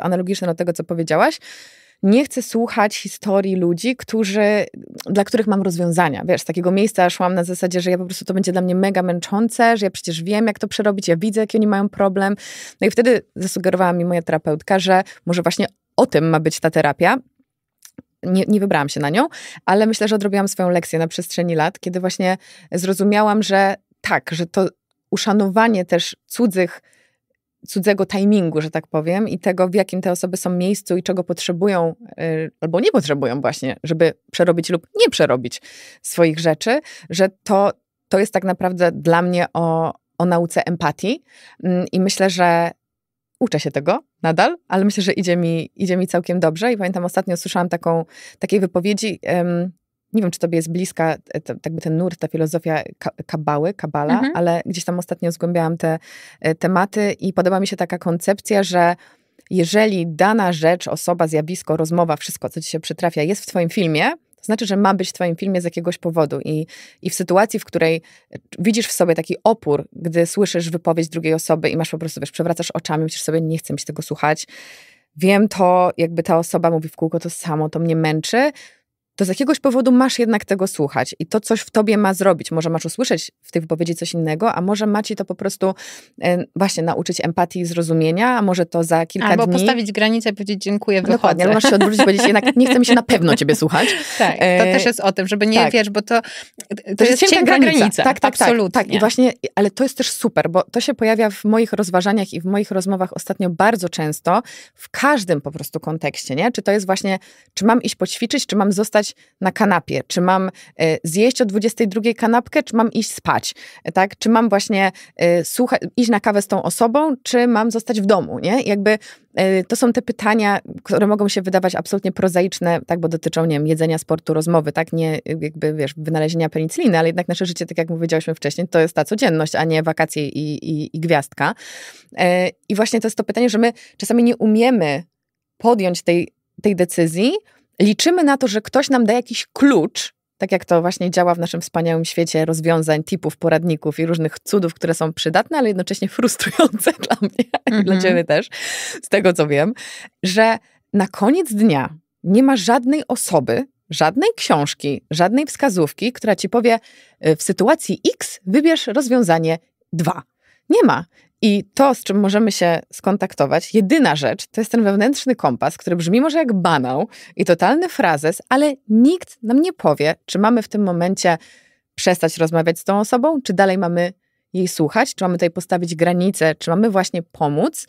[SPEAKER 1] analogiczne do tego, co powiedziałaś, nie chcę słuchać historii ludzi, którzy, dla których mam rozwiązania. Wiesz, z takiego miejsca szłam na zasadzie, że ja po prostu to będzie dla mnie mega męczące, że ja przecież wiem, jak to przerobić, ja widzę, jaki oni mają problem. No i wtedy zasugerowała mi moja terapeutka, że może właśnie o tym ma być ta terapia. Nie, nie wybrałam się na nią, ale myślę, że odrobiłam swoją lekcję na przestrzeni lat, kiedy właśnie zrozumiałam, że tak, że to uszanowanie też cudzych cudzego timingu, że tak powiem, i tego, w jakim te osoby są miejscu i czego potrzebują y, albo nie potrzebują właśnie, żeby przerobić lub nie przerobić swoich rzeczy, że to, to jest tak naprawdę dla mnie o, o nauce empatii mm, i myślę, że uczę się tego nadal, ale myślę, że idzie mi, idzie mi całkiem dobrze i pamiętam ostatnio słyszałam taką, takiej wypowiedzi, nie wiem, czy tobie jest bliska e, to, jakby ten nurt, ta filozofia kabały, kabala, mhm. ale gdzieś tam ostatnio zgłębiałam te e, tematy i podoba mi się taka koncepcja, że jeżeli dana rzecz, osoba, zjawisko, rozmowa, wszystko, co ci się przytrafia, jest w twoim filmie, to znaczy, że ma być w twoim filmie z jakiegoś powodu. I, I w sytuacji, w której e, widzisz w sobie taki opór, gdy słyszysz wypowiedź drugiej osoby i masz po prostu, wiesz, przewracasz oczami, myślisz sobie, nie chcę mi się tego słuchać, wiem to, jakby ta osoba mówi w kółko to samo, to mnie męczy, to z jakiegoś powodu masz jednak tego słuchać i to coś w tobie ma zrobić. Może masz usłyszeć w tej wypowiedzi coś innego, a może ma ci to po prostu e, właśnie nauczyć empatii i zrozumienia, a może to za kilka Albo dni... Albo postawić
[SPEAKER 2] granicę i powiedzieć dziękuję, wychodzę. Dokładnie, ale masz się odwrócić i powiedzieć jednak nie chcę mi się na
[SPEAKER 1] pewno ciebie słuchać. [LAUGHS]
[SPEAKER 2] Tak, to e, też jest o tym, żeby nie, tak. wiesz, bo to, to, to jest, jest cienka granica. granica. Tak, tak, tak, Absolutnie. tak. I właśnie,
[SPEAKER 1] ale to jest też super, bo to się pojawia w moich rozważaniach i w moich rozmowach ostatnio bardzo często, w każdym po prostu kontekście, nie? Czy to jest właśnie, czy mam iść poćwiczyć, czy mam zostać na kanapie, czy mam e, zjeść o 22 kanapkę, czy mam iść spać, e, tak? Czy mam właśnie e, słuchać, iść na kawę z tą osobą, czy mam zostać w domu, nie? Jakby to są te pytania, które mogą się wydawać absolutnie prozaiczne, tak, bo dotyczą, nie wiem, jedzenia, sportu, rozmowy, tak, nie jakby, wiesz, wynalezienia penicyliny, ale jednak nasze życie, tak jak powiedziałyśmy wcześniej, to jest ta codzienność, a nie wakacje i, i, i gwiazdka. I właśnie to jest to pytanie, że my czasami nie umiemy podjąć tej, tej decyzji, liczymy na to, że ktoś nam da jakiś klucz, tak jak to właśnie działa w naszym wspaniałym świecie rozwiązań, tipów, poradników i różnych cudów, które są przydatne, ale jednocześnie [LAUGHS] frustrujące dla mnie mm -hmm. i dla mhm. ciebie też, z tego co wiem, że na koniec dnia nie ma żadnej osoby, żadnej książki, żadnej wskazówki, która ci powie y, w sytuacji X wybierz rozwiązanie 2. Nie ma. I to, z czym możemy się skontaktować, jedyna rzecz, to jest ten wewnętrzny kompas, który brzmi może jak banał i totalny frazes, ale nikt nam nie powie, czy mamy w tym momencie przestać rozmawiać z tą osobą, czy dalej mamy jej słuchać, czy mamy tutaj postawić granicę, czy mamy właśnie pomóc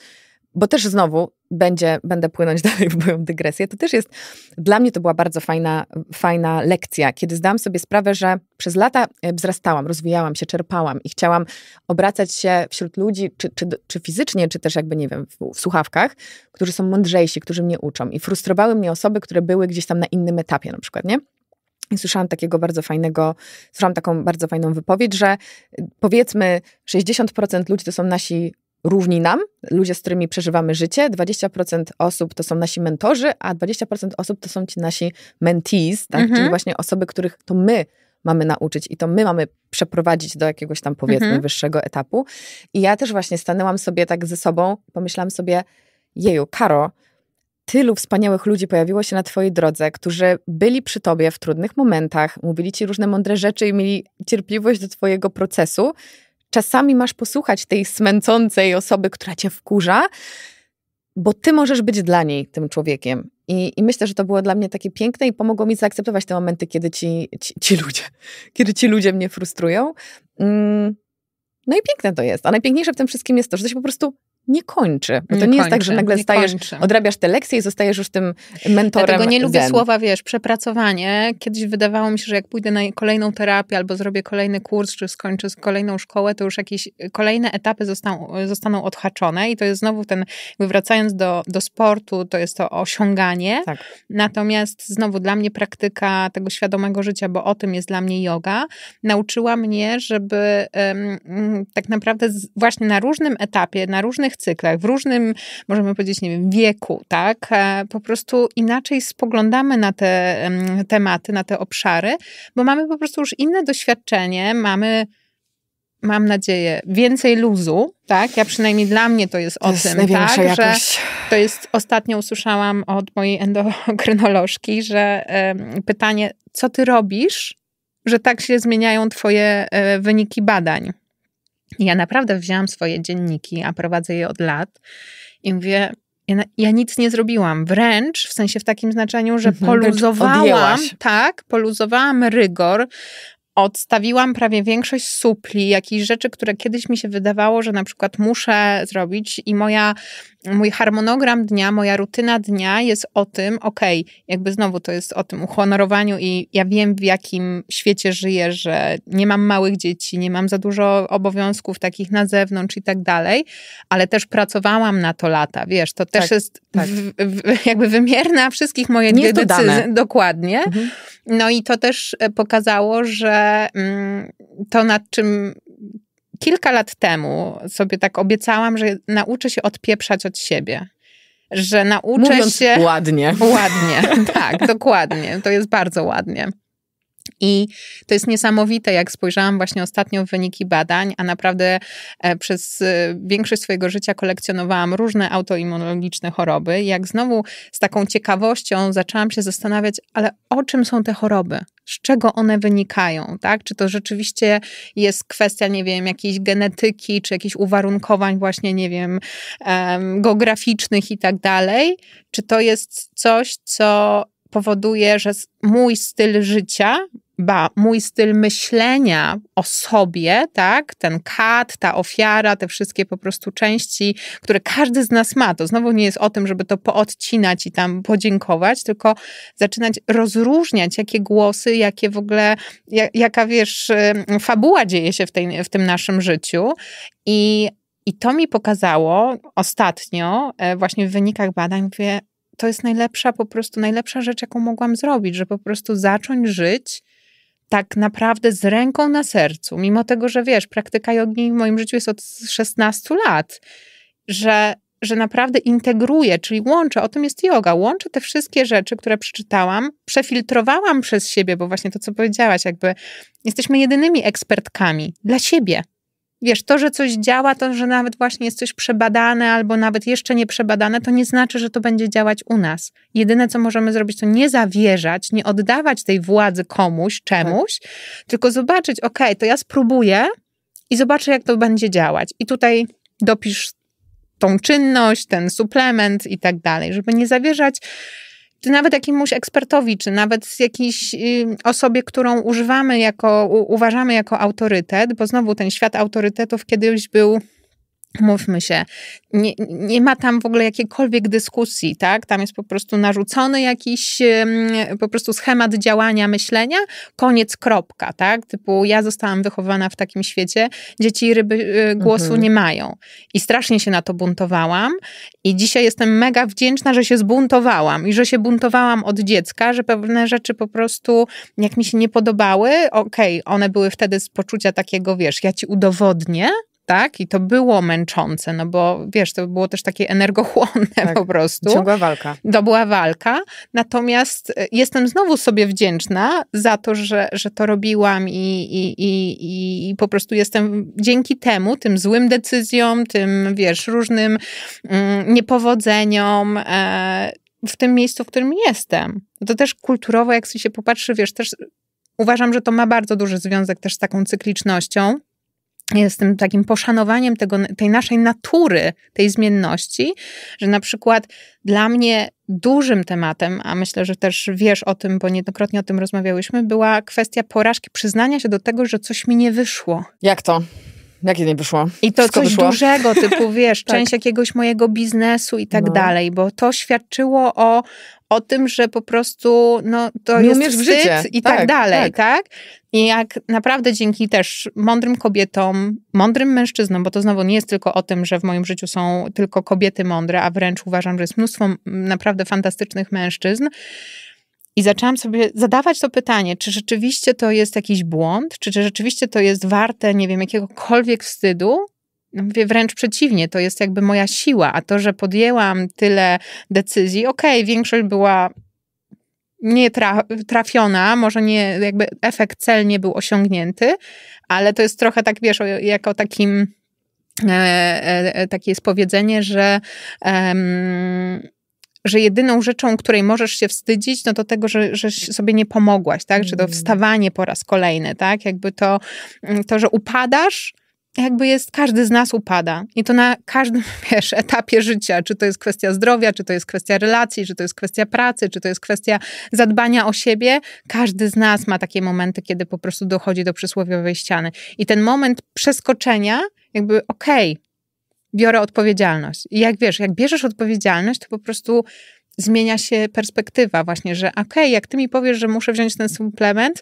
[SPEAKER 1] bo też znowu będzie, będę płynąć [LAUGHS] dalej w moją dygresję, to też jest, dla mnie to była bardzo fajna, fajna lekcja, kiedy zdałam sobie sprawę, że przez lata e, wzrastałam, rozwijałam się, czerpałam i chciałam obracać się wśród ludzi, czy, czy, czy fizycznie, czy też jakby, nie wiem, w, w słuchawkach, którzy są mądrzejsi, którzy mnie uczą. I frustrowały mnie osoby, które były gdzieś tam na innym etapie na przykład, nie? I słyszałam takiego bardzo fajnego, słyszałam taką bardzo fajną wypowiedź, że e, powiedzmy 60% ludzi to są nasi równi nam, ludzie, z którymi przeżywamy życie. 20% osób to są nasi mentorzy, a 20% osób to są ci nasi mentees, tak? Mhm. czyli właśnie osoby, których to my mamy nauczyć i to my mamy przeprowadzić do jakiegoś tam powiedzmy mhm. wyższego etapu. I ja też właśnie stanęłam sobie tak ze sobą, pomyślałam sobie, jeju, Karo, tylu wspaniałych ludzi pojawiło się na Twojej drodze, którzy byli przy Tobie w trudnych momentach, mówili Ci różne mądre rzeczy i mieli cierpliwość do Twojego procesu, czasami masz posłuchać tej smęcącej osoby, która cię wkurza, bo ty możesz być dla niej tym człowiekiem. I, I, myślę, że to było dla mnie takie piękne i pomogło mi zaakceptować te momenty, kiedy ci, ci, ci ludzie, [LAUGHS] kiedy ci ludzie mnie frustrują. Mm. No i piękne to jest. A najpiękniejsze w tym wszystkim jest to, że to się po prostu nie kończy. Bo to nie, nie kończy, jest tak, że nagle stajesz, odrabiasz te lekcje i zostajesz już tym mentorem. Dlatego nie lubię słowa,
[SPEAKER 2] wiesz, przepracowanie. Kiedyś wydawało mi się, że jak pójdę na kolejną terapię albo zrobię kolejny kurs, czy skończę kolejną szkołę, to już jakieś kolejne etapy zostaną, zostaną odhaczone i to jest znowu ten, wracając do, do sportu, to jest to osiąganie. Tak. Natomiast znowu dla mnie praktyka tego świadomego życia, bo o tym jest dla mnie yoga, nauczyła mnie, żeby um, tak naprawdę z, właśnie na różnym etapie, na różnych cyklach, w różnym, możemy powiedzieć, nie wiem, wieku, tak? E, po prostu inaczej spoglądamy na te tematy, na te obszary, bo mamy po prostu już inne doświadczenie, mamy mam nadzieję, więcej luzu, tak? Ja przynajmniej dla mnie to jest o to jest tym, tak? Jakość. Że to jest, ostatnio usłyszałam od mojej endokrynolożki, że y, pytanie, co ty robisz, że tak się zmieniają twoje y, wyniki badań? Ja naprawdę wzięłam swoje dzienniki, a prowadzę je od lat i mówię, ja, ja, nic nie zrobiłam. Wręcz w sensie w takim znaczeniu, że mhm. poluzowałam, tak, poluzowałam rygor, odstawiłam prawie większość supli, jakichś rzeczy, które kiedyś mi się wydawało, że na przykład muszę zrobić i moja mój harmonogram dnia, moja rutyna dnia jest o tym, okej, okay, jakby znowu to jest o tym uhonorowaniu i ja wiem w jakim świecie żyję, że nie mam małych dzieci, nie mam za dużo obowiązków takich na zewnątrz i tak dalej, ale też pracowałam na to lata, wiesz, to też tak, jest tak. W, w, jakby wymierna wszystkich moje dzieci decyzje. Dokładnie. Mhm. No i to też e, pokazało, że mm, to nad czym kilka lat temu sobie tak obiecałam, że nauczę się odpieprzać od siebie. Że nauczę Mówiąc się. Ładnie. [LAUGHS] Ładnie, tak, dokładnie. To jest bardzo ładnie. I to jest niesamowite, jak spojrzałam właśnie ostatnio w wyniki badań, a naprawdę e, przez e, większość swojego życia kolekcjonowałam różne autoimmunologiczne choroby. Jak znowu z taką ciekawością zaczęłam się zastanawiać, ale o czym są te choroby? z czego one wynikają, tak? Czy to rzeczywiście jest kwestia, nie wiem, jakiejś genetyki, czy jakichś uwarunkowań właśnie, nie wiem, geograficznych i tak dalej? Czy to jest coś, co powoduje, że mój styl życia, ba, mój styl myślenia o sobie, tak, ten kat, ta ofiara, te wszystkie po prostu części, które każdy z nas ma, to znowu nie jest o tym, żeby to poodcinać i tam podziękować, tylko zaczynać rozróżniać, jakie głosy, jakie w ogóle, jaka wiesz, fabuła dzieje się w, tej, w tym naszym życiu i i to mi pokazało ostatnio, e, właśnie w wynikach badań, mówię, to jest najlepsza, po prostu najlepsza rzecz, jaką mogłam zrobić, że po prostu zacząć żyć tak naprawdę z ręką na sercu, mimo tego, że wiesz, praktyka jogi w moim życiu jest od 16 lat, że, że naprawdę integruję, czyli łączę, o tym jest yoga, łączę te wszystkie rzeczy, które przeczytałam, przefiltrowałam przez siebie, bo właśnie to, co powiedziałaś, jakby jesteśmy jedynymi ekspertkami dla siebie, wiesz, to, że coś działa, to, że nawet właśnie jest coś przebadane albo nawet jeszcze nie przebadane, to nie znaczy, że to będzie działać u nas. Jedyne, co możemy zrobić, to nie zawierzać, nie oddawać tej władzy komuś, czemuś, tak. tylko zobaczyć, ok, to ja spróbuję i zobaczę, jak to będzie działać. I tutaj dopisz tą czynność, ten suplement i tak dalej, żeby nie zawierzać czy nawet jakiemuś ekspertowi, czy nawet jakiejś y, osobie, którą używamy jako, uważamy jako autorytet, bo znowu ten świat autorytetów kiedyś był Mówmy się, nie, nie, ma tam w ogóle jakiejkolwiek dyskusji, tak? Tam jest po prostu narzucony jakiś po prostu schemat działania, myślenia, koniec, kropka, tak? Typu ja zostałam wychowana w takim świecie, dzieci ryby e, głosu mhm. nie mają. I strasznie się na to buntowałam i dzisiaj jestem mega wdzięczna, że się zbuntowałam i że się buntowałam od dziecka, że pewne rzeczy po prostu, jak mi się nie podobały, okej, okay, one były wtedy z poczucia takiego, wiesz, ja ci udowodnię, tak? I to było męczące, no bo wiesz, to było też takie energochłonne tak, po prostu. Ciągła walka. To była walka. Natomiast e, jestem znowu sobie wdzięczna za to, że, że to robiłam i, i, i, i po prostu jestem dzięki temu, tym złym decyzjom, tym wiesz, różnym mm, niepowodzeniom, e, w tym miejscu, w którym jestem. To też kulturowo, jak się popatrzy, wiesz, też uważam, że to ma bardzo duży związek też z taką cyklicznością Jestem tym takim poszanowaniem tego, tej naszej natury, tej zmienności, że na przykład dla mnie dużym tematem, a myślę, że też wiesz o tym, bo niejednokrotnie o tym rozmawiałyśmy, była kwestia porażki, przyznania się do tego, że coś mi nie wyszło. Jak to? Jakie nie wyszło? I to Wszystko coś wyszło? dużego, typu wiesz, [LAUGHS] tak. część jakiegoś mojego biznesu i tak no. dalej, bo to świadczyło o o tym, że po prostu no, to Nie jest umiesz wstyd i tak, tak dalej, tak. tak? I jak naprawdę dzięki też mądrym kobietom, mądrym mężczyznom, bo to znowu nie jest tylko o tym, że w moim życiu są tylko kobiety mądre, a wręcz uważam, że jest mnóstwo naprawdę fantastycznych mężczyzn, i zaczęłam sobie zadawać to pytanie, czy rzeczywiście to jest jakiś błąd, czy, czy rzeczywiście to jest warte, nie wiem, jakiegokolwiek wstydu, no, mówię, wręcz przeciwnie, to jest jakby moja siła, a to, że podjęłam tyle decyzji, okej, okay, większość była nie traf trafiona, może nie, jakby efekt celnie był osiągnięty, ale to jest trochę tak, wiesz, jako takim, e, e, e, takie jest powiedzenie, że em, że jedyną rzeczą, której możesz się wstydzić, no to tego, że, że sobie nie pomogłaś, tak? Czy to mm. wstawanie po raz kolejny, tak? Jakby to, to że upadasz, jakby jest, każdy z nas upada. I to na każdym, [LAUGHS] wiesz, etapie życia. Czy to jest kwestia zdrowia, czy to jest kwestia relacji, czy to jest kwestia pracy, czy to jest kwestia zadbania o siebie. Każdy z nas ma takie momenty, kiedy po prostu dochodzi do przysłowiowej ściany. I ten moment przeskoczenia, jakby okej, okay, biorę odpowiedzialność. I jak wiesz, jak bierzesz odpowiedzialność, to po prostu zmienia się perspektywa właśnie, że okej, okay, jak ty mi powiesz, że muszę wziąć ten suplement,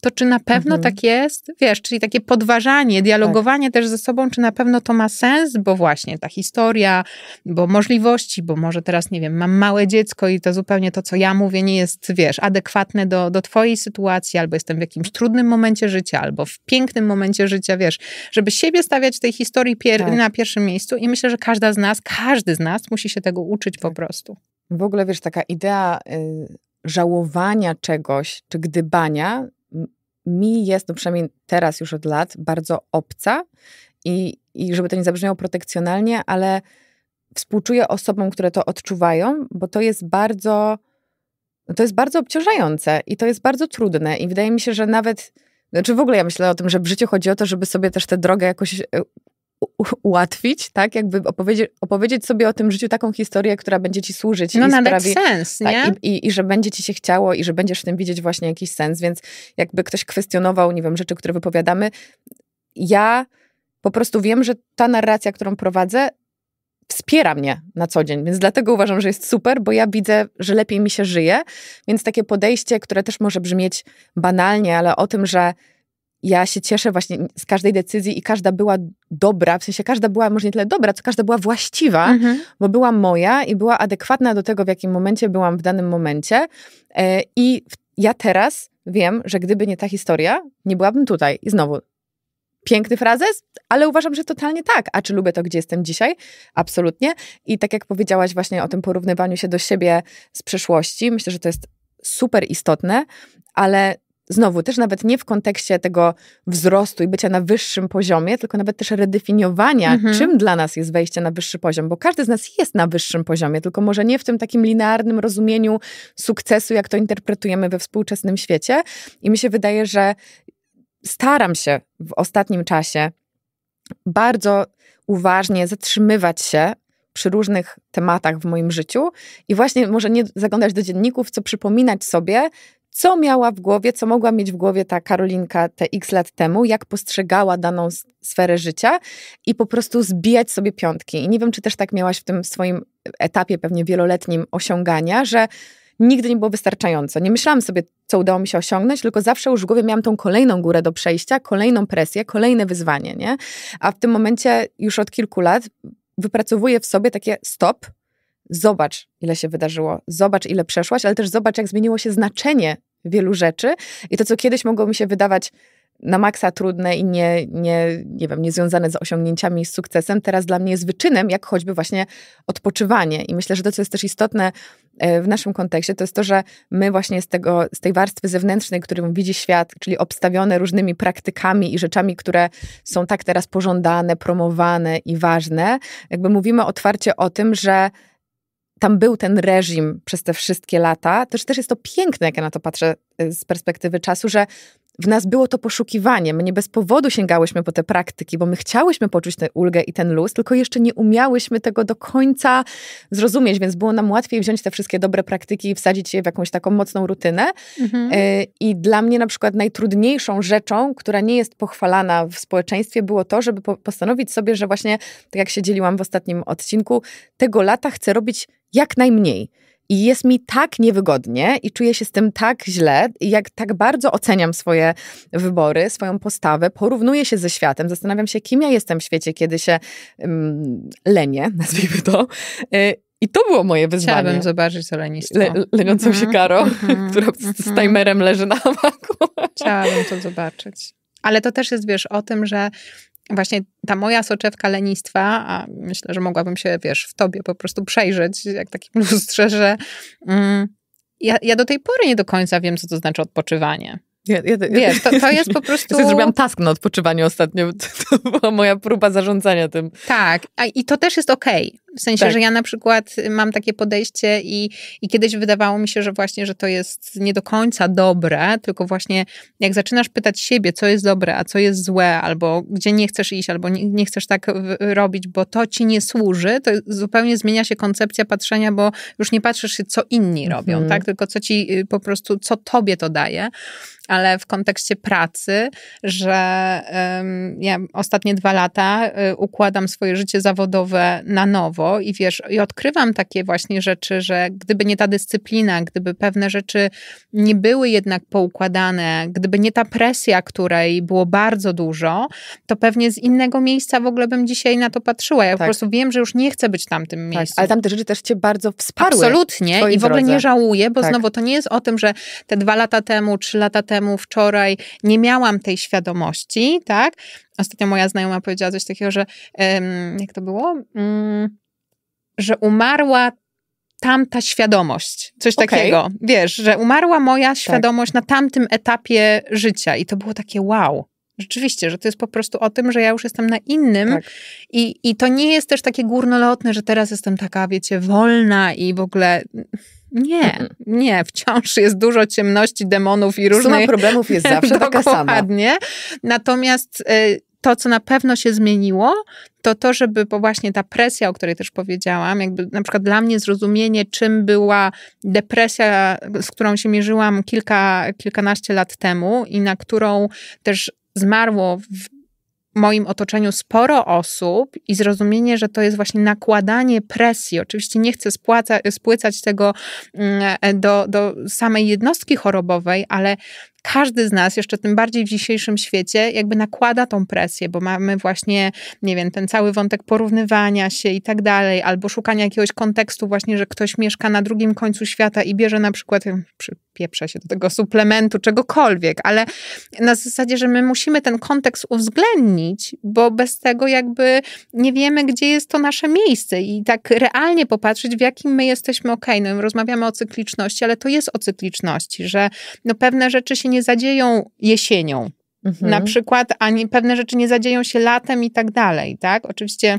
[SPEAKER 2] to czy na pewno mhm. tak jest? Wiesz, czyli takie podważanie, dialogowanie tak. też ze sobą, czy na pewno to ma sens, bo właśnie ta historia, bo możliwości, bo może teraz, nie wiem, mam małe dziecko i to zupełnie to, co ja mówię, nie jest, wiesz, adekwatne do, do twojej sytuacji, albo jestem w jakimś trudnym momencie życia, albo w pięknym momencie życia, wiesz, żeby siebie stawiać w tej historii pier tak. na pierwszym miejscu i myślę, że każda z nas, każdy z nas musi się tego uczyć po tak. prostu. W ogóle, wiesz, taka idea...
[SPEAKER 1] Y żałowania czegoś czy
[SPEAKER 2] gdybania
[SPEAKER 1] mi jest, no przynajmniej teraz już od lat, bardzo obca i, i żeby to nie zabrzmiało protekcjonalnie, ale współczuję osobom, które to odczuwają, bo to jest bardzo, no to jest bardzo obciążające i to jest bardzo trudne i wydaje mi się, że nawet, znaczy w ogóle ja myślę o tym, że w życiu chodzi o to, żeby sobie też tę drogę jakoś e, ułatwić, tak? Jakby opowiedzieć, opowiedzieć sobie o tym życiu taką historię, która będzie ci służyć. No i sprawić, sprawi, sens, tak, I, i, I że będzie ci się chciało i że będziesz w tym widzieć właśnie jakiś sens, więc jakby ktoś kwestionował, nie wiem, rzeczy, które wypowiadamy, ja po prostu wiem, że ta narracja, którą prowadzę, wspiera mnie na co dzień, więc dlatego uważam, że jest super, bo ja widzę, że lepiej mi się żyje, więc takie podejście, które też może brzmieć banalnie, ale o tym, że ja się cieszę właśnie z każdej decyzji i każda była dobra, w sensie każda była może nie tyle dobra, co każda była właściwa, mhm. bo była moja i była adekwatna do tego, w jakim momencie byłam w danym momencie. E, I ja teraz wiem, że gdyby nie ta historia, nie byłabym tutaj. I znowu, piękny frazes, ale uważam, że totalnie tak. A czy lubię to, gdzie jestem dzisiaj? Absolutnie. I tak jak powiedziałaś właśnie o tym porównywaniu się do siebie z przeszłości, myślę, że to jest super istotne, ale znowu też nawet nie w kontekście tego wzrostu i bycia na wyższym poziomie, tylko nawet też redefiniowania, mhm. czym dla nas jest wejście na wyższy poziom, bo każdy z nas jest na wyższym poziomie, tylko może nie w tym takim linearnym rozumieniu sukcesu, jak to interpretujemy we współczesnym świecie. I mi się wydaje, że staram się w ostatnim czasie bardzo uważnie zatrzymywać się przy różnych tematach w moim życiu i właśnie może nie zaglądać do dzienników, co przypominać sobie, co miała w głowie, co mogła mieć w głowie ta Karolinka te x lat temu, jak postrzegała daną sferę życia i po prostu zbijać sobie piątki. I nie wiem, czy też tak miałaś w tym swoim etapie pewnie wieloletnim osiągania, że nigdy nie było wystarczająco. Nie myślałam sobie, co udało mi się osiągnąć, tylko zawsze już w głowie miałam tą kolejną górę do przejścia, kolejną presję, kolejne wyzwanie, nie? A w tym momencie już od kilku lat wypracowuję w sobie takie stop, zobacz, ile się wydarzyło, zobacz, ile przeszłaś, ale też zobacz, jak zmieniło się znaczenie wielu rzeczy. I to, co kiedyś mogło mi się wydawać na maksa trudne i nie, nie, nie wiem, niezwiązane z osiągnięciami i z sukcesem, teraz dla mnie jest wyczynem, jak choćby właśnie odpoczywanie. I myślę, że to, co jest też istotne e, w naszym kontekście, to jest to, że my właśnie z, tego, z tej warstwy zewnętrznej, którą widzi świat, czyli obstawione różnymi praktykami i rzeczami, które są tak teraz pożądane, promowane i ważne, jakby mówimy otwarcie o tym, że tam był ten reżim przez te wszystkie lata, to też jest to piękne, jak ja na to patrzę y, z perspektywy czasu, że w nas było to poszukiwanie. My nie bez powodu sięgałyśmy po te praktyki, bo my chciałyśmy poczuć tę ulgę i ten luz, tylko jeszcze nie umiałyśmy tego do końca zrozumieć, więc było nam łatwiej wziąć te wszystkie dobre praktyki i wsadzić je w jakąś taką mocną rutynę. Mhm. E, I dla mnie na przykład najtrudniejszą rzeczą, która nie jest pochwalana w społeczeństwie, było to, żeby postanowić sobie, że właśnie, tak jak się dzieliłam w ostatnim odcinku, tego lata chcę robić jak najmniej. I jest mi tak niewygodnie i czuję się z tym tak źle, i jak tak bardzo oceniam swoje wybory, swoją postawę, porównuję się ze światem, zastanawiam się, kim ja jestem w świecie, kiedy się um, lenię, [LAUGHS] nazwijmy to. Y, I to było moje wyzwanie. Chciałabym
[SPEAKER 2] zobaczyć to lenistwo. Le, leniącą mm -hmm. się mhm, Karo, mm -hmm. która z, z mhm. timerem leży na hamaku. [LAUGHS] Chciałabym to zobaczyć. Ale to też jest, wiesz, o tym, że właśnie ta moja soczewka lenistwa, a myślę, że mogłabym się, wiesz, w tobie po prostu przejrzeć, jak takim [LAUGHS] lustrze, że mm, ja, ja do tej pory nie do końca wiem, co to znaczy odpoczywanie.
[SPEAKER 1] Ja, ja, ja, Wiesz, to, to jest po [LAUGHS] prostu... Ja zrobiłam task na odpoczywanie ostatnio. [LAUGHS] To, to, była moja próba zarządzania tym.
[SPEAKER 2] Tak, A, i to też jest okej. Okay. W sensie, tak. że ja na przykład y, mam takie podejście i, i kiedyś wydawało mi się, że właśnie, że to jest nie do końca dobre, tylko właśnie jak zaczynasz pytać siebie, co jest dobre, a co jest złe, albo gdzie nie chcesz iść, albo nie, nie chcesz tak robić, bo to ci nie służy, to zupełnie zmienia się koncepcja patrzenia, bo już nie patrzysz się, co inni robią, mhm. tak? Tylko co ci y, po prostu, co tobie to daje ale w kontekście pracy, że um, ja ostatnie dwa lata y, układam swoje życie zawodowe na nowo i wiesz, i odkrywam takie właśnie rzeczy, że gdyby nie ta dyscyplina, gdyby pewne rzeczy nie były jednak poukładane, gdyby nie ta presja, której było bardzo dużo, to pewnie z innego miejsca w ogóle bym dzisiaj na to patrzyła. Ja tak. po prostu wiem, że już nie chcę być tam tym tak, miejscu. Ale tamte rzeczy też cię bardzo wsparły. Absolutnie i w ogóle drodze. nie żałuję, bo tak. znowu to nie jest o tym, że te dwa lata temu, trzy lata temu temu, wczoraj, nie miałam tej świadomości, tak? Ostatnio moja znajoma powiedziała coś takiego, że jak to było? Mm, że umarła tamta świadomość, coś okay. takiego. Wiesz, że umarła moja tak. świadomość tak. na tamtym etapie życia i to było takie wow. Rzeczywiście, że to jest po prostu o tym, że ja już jestem na innym tak. i, i to nie jest też takie górnolotne, że teraz jestem taka, wiecie, wolna i w ogóle... Nie, mhm. nie, wciąż jest dużo ciemności, demonów i różnych... Suma problemów jest [LAUGHS] zawsze taka sama. Dokładnie. Natomiast y, to, co na pewno się zmieniło, to to, żeby bo właśnie ta presja, o której też powiedziałam, jakby na przykład dla mnie zrozumienie, czym była depresja, z którą się mierzyłam kilka, kilkanaście lat temu i na którą też zmarło w moim otoczeniu sporo osób i zrozumienie, że to jest właśnie nakładanie presji. Oczywiście nie chcę spłaca, spłycać tego mm, do, do samej jednostki chorobowej, ale każdy z nas, jeszcze tym bardziej w dzisiejszym świecie, jakby nakłada tą presję, bo mamy właśnie, nie wiem, ten cały wątek porównywania się i tak dalej, albo szukania jakiegoś kontekstu właśnie, że ktoś mieszka na drugim końcu świata i bierze na przykład, przypieprza się do tego suplementu, czegokolwiek, ale na zasadzie, że my musimy ten kontekst uwzględnić, bo bez tego jakby nie wiemy, gdzie jest to nasze miejsce i tak realnie popatrzeć, w jakim my jesteśmy okej. Okay. No, rozmawiamy o cykliczności, ale to jest o cykliczności, że no, pewne rzeczy się nie zadzieją jesienią. Mhm. Na przykład, ani pewne rzeczy nie zadzieją się latem i tak dalej, tak? Oczywiście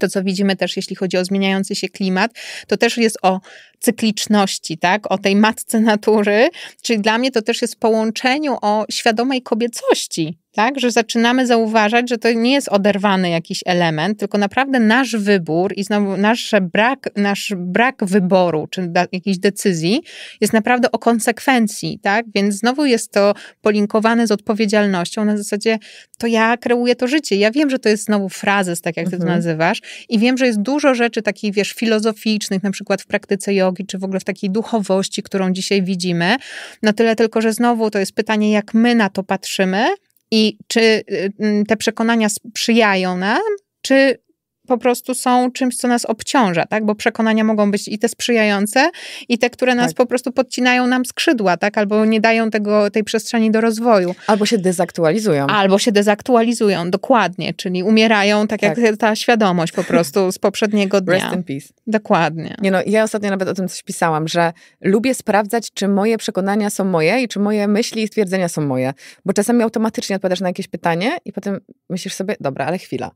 [SPEAKER 2] to, co widzimy też, jeśli chodzi o zmieniający się klimat, to też jest o cykliczności, tak? o tej matce natury. Czyli dla mnie to też jest połączeniu o świadomej kobiecości, tak? Że zaczynamy zauważać, że to nie jest oderwany jakiś element, tylko naprawdę nasz wybór i znowu nasz brak, nasz brak wyboru czy jakiejś decyzji jest naprawdę o konsekwencji, tak? Więc znowu jest to polinkowane z odpowiedzialnością na zasadzie to ja kreuję to życie. Ja wiem, że to jest znowu frazes, tak jak mhm. ty to mhm. nazywasz i wiem, że jest dużo rzeczy takich, wiesz, filozoficznych, na przykład w praktyce jogi, czy w ogóle w takiej duchowości, którą dzisiaj widzimy. Na tyle tylko, że znowu to jest pytanie, jak my na to patrzymy i czy y, y, te przekonania sprzyjają nam, czy po prostu są czymś, co nas obciąża, tak? Bo przekonania mogą być i te sprzyjające, i te, które nas tak. po prostu podcinają nam skrzydła, tak? Albo nie dają tego, tej przestrzeni do rozwoju. Albo się dezaktualizują. Albo się dezaktualizują, dokładnie, czyli umierają, tak, tak. jak ta świadomość po prostu z poprzedniego dnia. Rest in peace. Dokładnie. Nie no, ja ostatnio
[SPEAKER 1] nawet o tym coś pisałam, że lubię sprawdzać, czy moje przekonania są moje i czy moje myśli i stwierdzenia są moje. Bo czasami automatycznie odpowiadasz na jakieś pytanie i potem myślisz sobie, dobra, ale chwila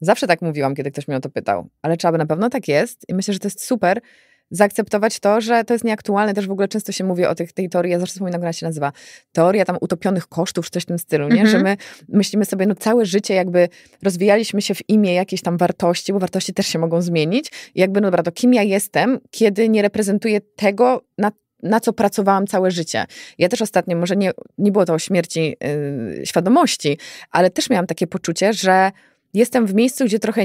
[SPEAKER 1] Zawsze tak mówiłam, kiedy ktoś mnie o to pytał, ale czy aby na pewno tak jest? I myślę, że to jest super zaakceptować to, że to jest nieaktualne. Też w ogóle często się mówi o tych, tej teorii, ja zawsze wspominam, jak ona się nazywa, teoria tam utopionych kosztów, czy coś w tym stylu, nie? Mm -hmm. Że mhm. my myślimy sobie, no całe życie jakby rozwijaliśmy się w imię jakiejś tam wartości, bo wartości też się mogą zmienić. I jakby, no dobra, to kim ja jestem, kiedy nie reprezentuję tego, na na co pracowałam całe życie. Ja też ostatnio, może nie, nie było to o śmierci yy, świadomości, ale też miałam takie poczucie, że jestem w miejscu, gdzie trochę,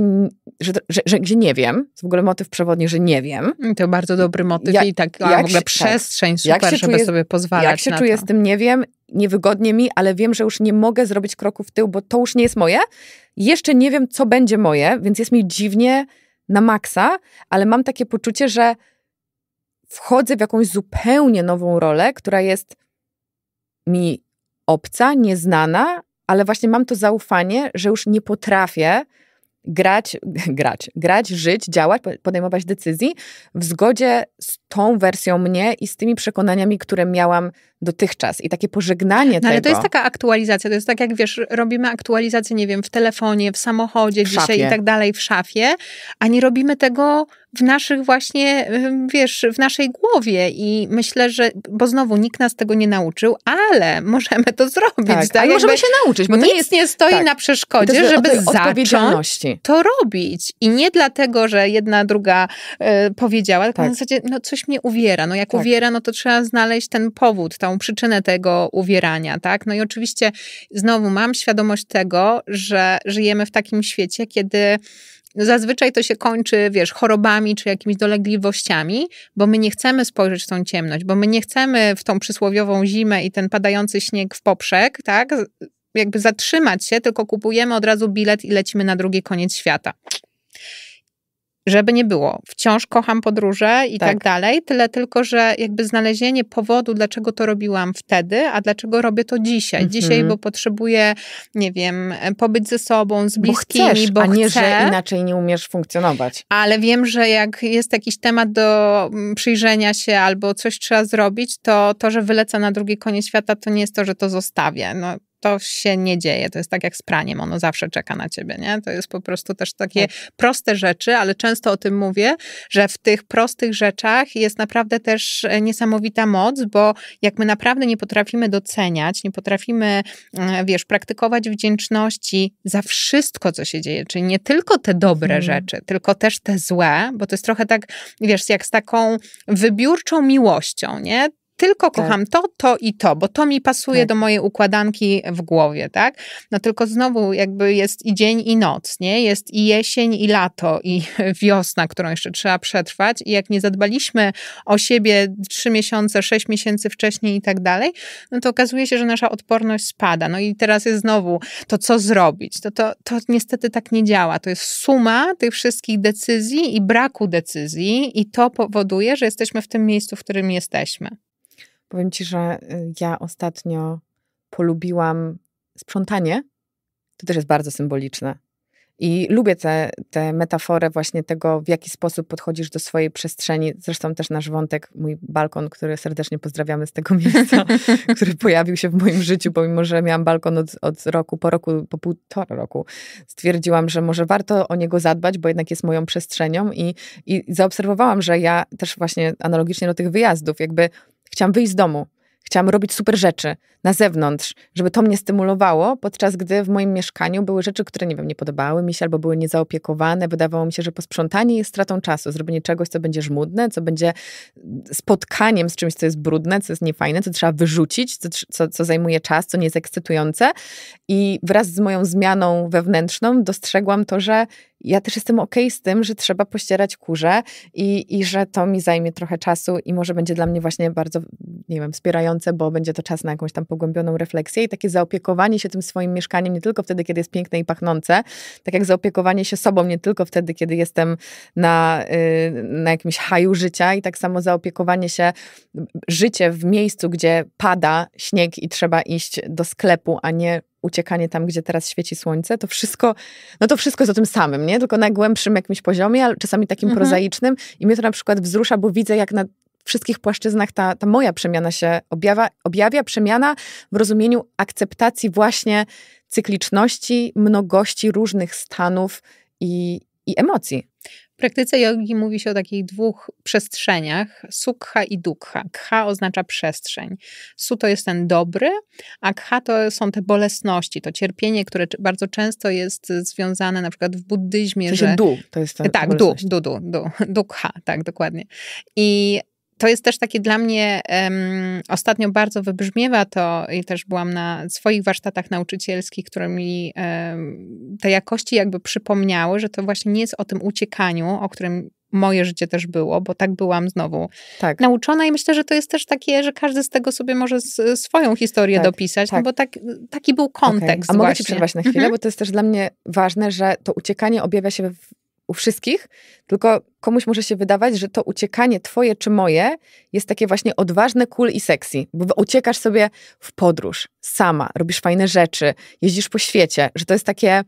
[SPEAKER 1] że, że, że, gdzie nie wiem. To w ogóle motyw przewodni, że nie wiem. Mm, to bardzo
[SPEAKER 2] dobry motyw ja, i tak jak w ogóle się, tak. przestrzeń super, jak się żeby czuję, sobie pozwalać Jak się na czuję to. z
[SPEAKER 1] tym nie wiem, niewygodnie mi, ale wiem, że już nie mogę zrobić kroku w tył, bo to już nie jest moje. Jeszcze nie wiem, co będzie moje, więc jest mi dziwnie na maksa, ale mam takie poczucie, że wchodzę w jakąś zupełnie nową rolę, która jest mi obca, nieznana, ale właśnie mam to zaufanie, że już nie potrafię grać, [LAUGHS] grać, grać, żyć, działać, podejmować decyzji w zgodzie z tą wersją mnie i z tymi przekonaniami, które miałam dotychczas i takie pożegnanie no, tego. Ale to jest taka
[SPEAKER 2] aktualizacja, to jest tak jak wiesz, robimy aktualizację, nie wiem, w telefonie, w samochodzie w dzisiaj szafie. i tak dalej, w szafie, a nie robimy tego w naszych właśnie, wiesz, w naszej głowie i myślę, że, bo znowu nikt nas tego nie nauczył, ale [LAUGHS] możemy to zrobić. Tak, tak? możemy się nauczyć, bo nic jest, nie stoi tak. na przeszkodzie, to żeby zacząć to robić. I nie dlatego, że jedna, druga y, powiedziała, tylko tak. zasadzie, no coś mnie uwiera, no jak tak. uwiera, no to trzeba znaleźć ten powód, tą przyczynę tego uwierania, tak? No i oczywiście znowu mam świadomość tego, że żyjemy w takim świecie, kiedy zazwyczaj to się kończy, wiesz, chorobami czy jakimiś dolegliwościami, bo my nie chcemy spojrzeć w tą ciemność, bo my nie chcemy w tą przysłowiową zimę i ten padający śnieg w poprzek, tak? Jakby zatrzymać się, tylko kupujemy od razu bilet i lecimy na drugi koniec świata żeby nie było. Wciąż kocham podróże i tak. tak. dalej, tyle tylko, że jakby znalezienie powodu, dlaczego to robiłam wtedy, a dlaczego robię to dzisiaj. Mm -hmm. Dzisiaj, bo potrzebuję, nie wiem, e, pobyć ze sobą, z bliskimi, bo, chcesz, bo a nie, chcę, że inaczej
[SPEAKER 1] nie umiesz funkcjonować.
[SPEAKER 2] Ale wiem, że jak jest jakiś temat do mm, przyjrzenia się albo coś trzeba zrobić, to to, że wylecę na drugi koniec świata, to nie jest to, że to zostawię. No, to się nie dzieje. To jest tak jak z praniem, ono zawsze czeka na ciebie, nie? To jest po prostu też takie tak. proste rzeczy, ale często o tym mówię, że w tych prostych rzeczach jest naprawdę też e, niesamowita moc, bo jak my naprawdę nie potrafimy doceniać, nie potrafimy, e, wiesz, praktykować wdzięczności za wszystko, co się dzieje, czyli nie tylko te dobre hmm. rzeczy, tylko też te złe, bo to jest trochę tak, wiesz, jak z taką wybiórczą miłością, nie? tylko tak. kocham to, to i to, bo to mi pasuje tak. do mojej układanki w głowie, tak? No tylko znowu jakby jest i dzień i noc, nie? Jest i jesień i lato i [LAUGHS] wiosna, którą jeszcze trzeba przetrwać i jak nie zadbaliśmy o siebie trzy miesiące, sześć miesięcy wcześniej i tak dalej, no to okazuje się, że nasza odporność spada. No i teraz jest znowu to, co zrobić. To, to, to niestety tak nie działa. To jest suma tych wszystkich decyzji i braku decyzji i to powoduje, że jesteśmy w tym miejscu, w którym jesteśmy. Powiem ci, że y, ja
[SPEAKER 1] ostatnio polubiłam sprzątanie. To też jest bardzo symboliczne. I lubię tę te, te metaforę właśnie tego, w jaki sposób podchodzisz do swojej przestrzeni. Zresztą też nasz wątek, mój balkon, który serdecznie pozdrawiamy z tego [LAUGHS] miejsca, który pojawił się w moim życiu, pomimo że miałam balkon od, od roku, po roku, po półtora roku. Stwierdziłam, że może warto o niego zadbać, bo jednak jest moją przestrzenią i, i zaobserwowałam, że ja też właśnie analogicznie do tych wyjazdów, jakby Chciałam wyjść z domu, chciałam robić super rzeczy na zewnątrz, żeby to mnie stymulowało, podczas gdy w moim mieszkaniu były rzeczy, które nie wiem, nie podobały mi się albo były niezaopiekowane. Wydawało mi się, że posprzątanie jest stratą czasu, zrobienie czegoś, co będzie żmudne, co będzie spotkaniem z czymś, co jest brudne, co jest niefajne, co trzeba wyrzucić, co, co, co zajmuje czas, co nie jest ekscytujące. I wraz z moją zmianą wewnętrzną dostrzegłam to, że ja też jestem ok z tym, że trzeba pościerać kurze i, i że to mi zajmie trochę czasu i może będzie dla mnie właśnie bardzo, nie wiem, wspierające, bo będzie to czas na jakąś tam pogłębioną refleksję i takie zaopiekowanie się tym swoim mieszkaniem nie tylko wtedy, kiedy jest piękne i pachnące, tak jak zaopiekowanie się sobą nie tylko wtedy, kiedy jestem na, y, na jakimś haju życia i tak samo zaopiekowanie się życie w miejscu, gdzie pada śnieg i trzeba iść do sklepu, a nie uciekanie tam, gdzie teraz świeci słońce, to wszystko, no to wszystko jest o tym samym, nie? Tylko na głębszym jakimś poziomie, ale czasami takim mhm. prozaicznym. I mnie to na przykład wzrusza, bo widzę, jak na wszystkich płaszczyznach ta, ta moja przemiana się objawia, objawia, przemiana w rozumieniu akceptacji właśnie cykliczności, mnogości różnych stanów
[SPEAKER 2] i, i emocji. W praktyce jogi mówi się o takich dwóch przestrzeniach, sukha i dukha. Kha oznacza przestrzeń. Su to jest ten dobry, a kha to są te bolesności, to cierpienie, które bardzo często jest związane na przykład w buddyzmie. W sensie że du, to jest ta Tak, du, du, du, du, dukha, tak, dokładnie. I to jest też takie dla mnie, um, ostatnio bardzo wybrzmiewa to, i też byłam na swoich warsztatach nauczycielskich, które mi um, te jakości jakby przypomniały, że to właśnie nie jest o tym uciekaniu, o którym moje życie też było, bo tak byłam znowu tak. nauczona i myślę, że to jest też takie, że każdy z tego sobie może z, swoją historię tak, dopisać, no tak. no bo tak, taki był kontekst okay. A właśnie. mogę ci przerwać na chwilę, mm -hmm. bo
[SPEAKER 1] to jest też dla mnie ważne, że to uciekanie objawia się w u wszystkich, tylko komuś może się wydawać, że to uciekanie twoje czy moje jest takie właśnie odważne, cool i sexy, bo uciekasz sobie w podróż, sama, robisz fajne rzeczy, jeździsz po świecie, że to jest takie...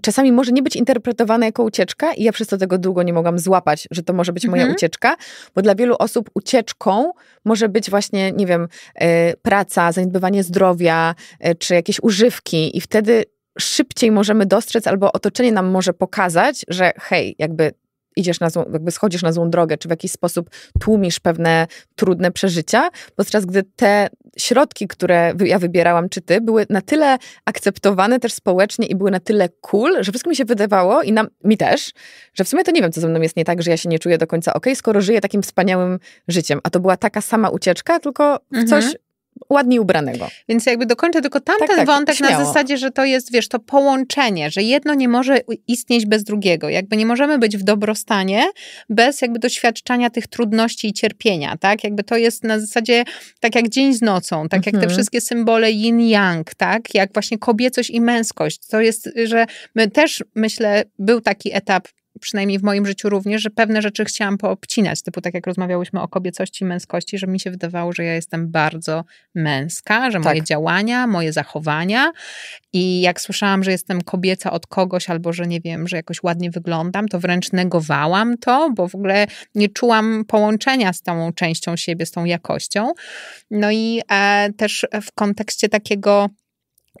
[SPEAKER 1] czasami może nie być interpretowane jako ucieczka i ja przez to tego długo nie mogłam złapać, że to może być moja mhm. ucieczka, bo dla wielu osób ucieczką może być właśnie, nie wiem, y, praca, zaniedbywanie zdrowia y, czy jakieś używki i wtedy szybciej możemy dostrzec, albo otoczenie nam może pokazać, że hej, jakby idziesz na złą, jakby schodzisz na złą drogę, czy w jakiś sposób tłumisz pewne trudne przeżycia, podczas gdy te środki, które ja wybierałam, czy ty, były na tyle akceptowane też społecznie i były na tyle cool, że wszystko mi się wydawało i nam, mi też, że w sumie to nie wiem, co ze mną jest nie tak, że ja się nie czuję do końca ok, skoro żyję takim wspaniałym życiem. A to była taka sama ucieczka, tylko w mhm. coś mhm ładnie ubranego.
[SPEAKER 2] Więc jakby dokończę tylko tamten tak, tak, wątek śmiało. na zasadzie, że to jest, wiesz, to połączenie, że jedno nie może istnieć bez drugiego. Jakby nie możemy być w dobrostanie bez jakby doświadczania tych trudności i cierpienia, tak? Jakby to jest na zasadzie tak jak dzień z nocą, tak mhm. jak te mhm. wszystkie symbole yin-yang, tak? Jak właśnie kobiecość i męskość. To jest, że my też, myślę, był taki etap przynajmniej w moim życiu również, że pewne rzeczy chciałam poobcinać, typu tak jak rozmawiałyśmy o kobiecości i męskości, że mi się wydawało, że ja jestem bardzo męska, że tak. moje działania, moje zachowania i jak słyszałam, że jestem kobieca od kogoś albo, że nie wiem, że jakoś ładnie wyglądam, to wręcz negowałam to, bo w ogóle nie czułam połączenia z tą częścią siebie, z tą jakością. No i e, też w kontekście takiego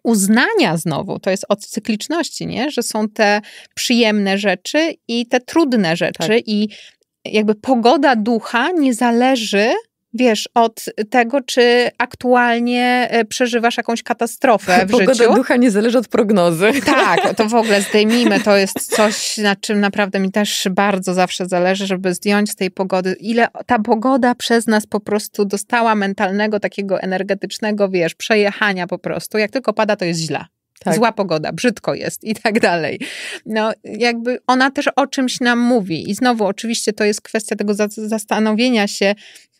[SPEAKER 2] uznania znowu, to jest od cykliczności, nie? że są te przyjemne rzeczy i te trudne rzeczy tak. i jakby pogoda ducha nie zależy wiesz, od tego, czy aktualnie e, przeżywasz jakąś katastrofę w Pogoda życiu. ducha nie zależy od prognozy. [LAUGHS] Tak, to w ogóle zdejmijmy, to jest [LAUGHS] coś, na czym naprawdę mi też bardzo zawsze zależy, żeby zdjąć z tej pogody, ile ta pogoda przez nas po prostu dostała mentalnego, takiego energetycznego, wiesz, przejechania po prostu. Jak tylko pada, to jest źle. Tak. zła pogoda, brzydko jest i tak dalej. No, jakby ona też o czymś nam mówi. I znowu, oczywiście, to jest kwestia tego zastanowienia się,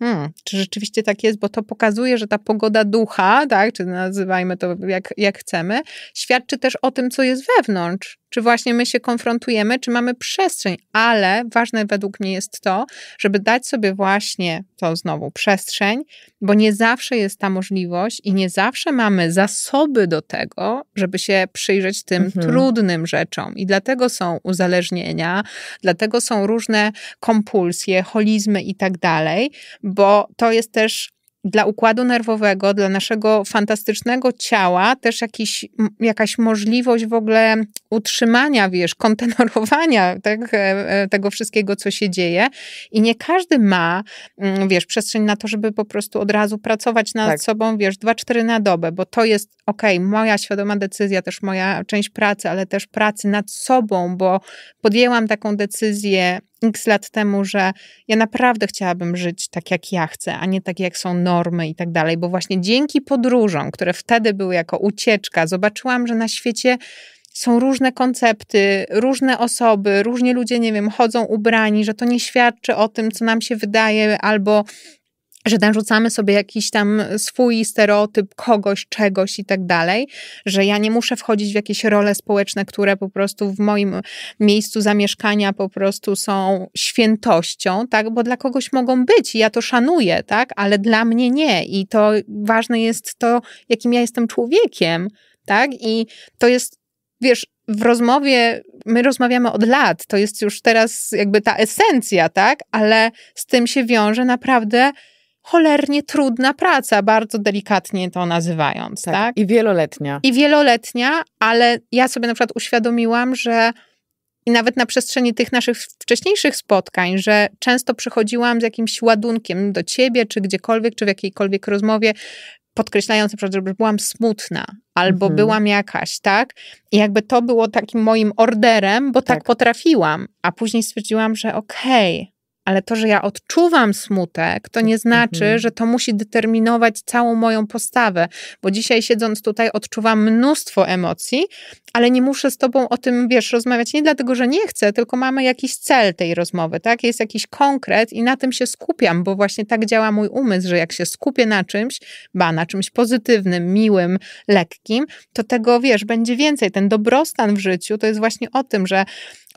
[SPEAKER 2] hmm, czy rzeczywiście tak jest, bo to pokazuje, że ta pogoda ducha, tak, czy nazywajmy to jak, jak chcemy, świadczy też o tym, co jest wewnątrz. Czy właśnie my się konfrontujemy, czy mamy przestrzeń, ale ważne według mnie jest to, żeby dać sobie właśnie to znowu przestrzeń, bo nie zawsze jest ta możliwość i nie zawsze mamy zasoby do tego, żeby się przyjrzeć tym mhm. trudnym rzeczom. I dlatego są uzależnienia, dlatego są różne kompulsje, holizmy i tak dalej, bo to jest też dla układu nerwowego, dla naszego fantastycznego ciała też jakiś, jakaś możliwość w ogóle utrzymania, wiesz, kontenorowania tak, e, e, tego wszystkiego, co się dzieje. I nie każdy ma, mm, wiesz, przestrzeń na to, żeby po prostu od razu pracować nad tak. sobą, wiesz, dwa cztery na dobę, bo to jest, okej, okay, moja świadoma decyzja, też moja część pracy, ale też pracy nad sobą, bo podjęłam taką decyzję x lat temu, że ja naprawdę chciałabym żyć tak, jak ja chcę, a nie tak, jak są normy i tak dalej, bo właśnie dzięki podróżom, które wtedy były jako ucieczka, zobaczyłam, że na świecie są różne koncepty, różne osoby, różnie ludzie, nie wiem, chodzą ubrani, że to nie świadczy o tym, co nam się wydaje, albo że narzucamy sobie jakiś tam swój stereotyp kogoś, czegoś i tak dalej, że ja nie muszę wchodzić w jakieś role społeczne, które po prostu w moim miejscu zamieszkania po prostu są świętością, tak, bo dla kogoś mogą być i ja to szanuję, tak, ale dla mnie nie i to ważne jest to, jakim ja jestem człowiekiem, tak, i to jest, wiesz, w rozmowie, my rozmawiamy od lat, to jest już teraz jakby ta esencja, tak, ale z tym się wiąże naprawdę cholernie trudna praca, bardzo delikatnie to nazywając. Tak, tak? I wieloletnia. I wieloletnia, ale ja sobie na przykład uświadomiłam, że i nawet na przestrzeni tych naszych wcześniejszych spotkań, że często przychodziłam z jakimś ładunkiem do ciebie, czy gdziekolwiek, czy w jakiejkolwiek rozmowie, podkreślając na przykład, że byłam smutna albo mhm. byłam jakaś, tak? I jakby to było takim moim orderem, bo tak, tak potrafiłam, a później stwierdziłam, że okej, okay, ale to, że ja odczuwam smutek, to nie znaczy, mhm. że to musi determinować całą moją postawę, bo dzisiaj siedząc tutaj odczuwam mnóstwo emocji, ale nie muszę z tobą o tym, wiesz, rozmawiać nie dlatego, że nie chcę, tylko mamy jakiś cel tej rozmowy, tak? Jest jakiś konkret i na tym się skupiam, bo właśnie tak działa mój umysł, że jak się skupię na czymś, ba, na czymś pozytywnym, miłym, lekkim, to tego, wiesz, będzie więcej. Ten dobrostan w życiu to jest właśnie o tym, że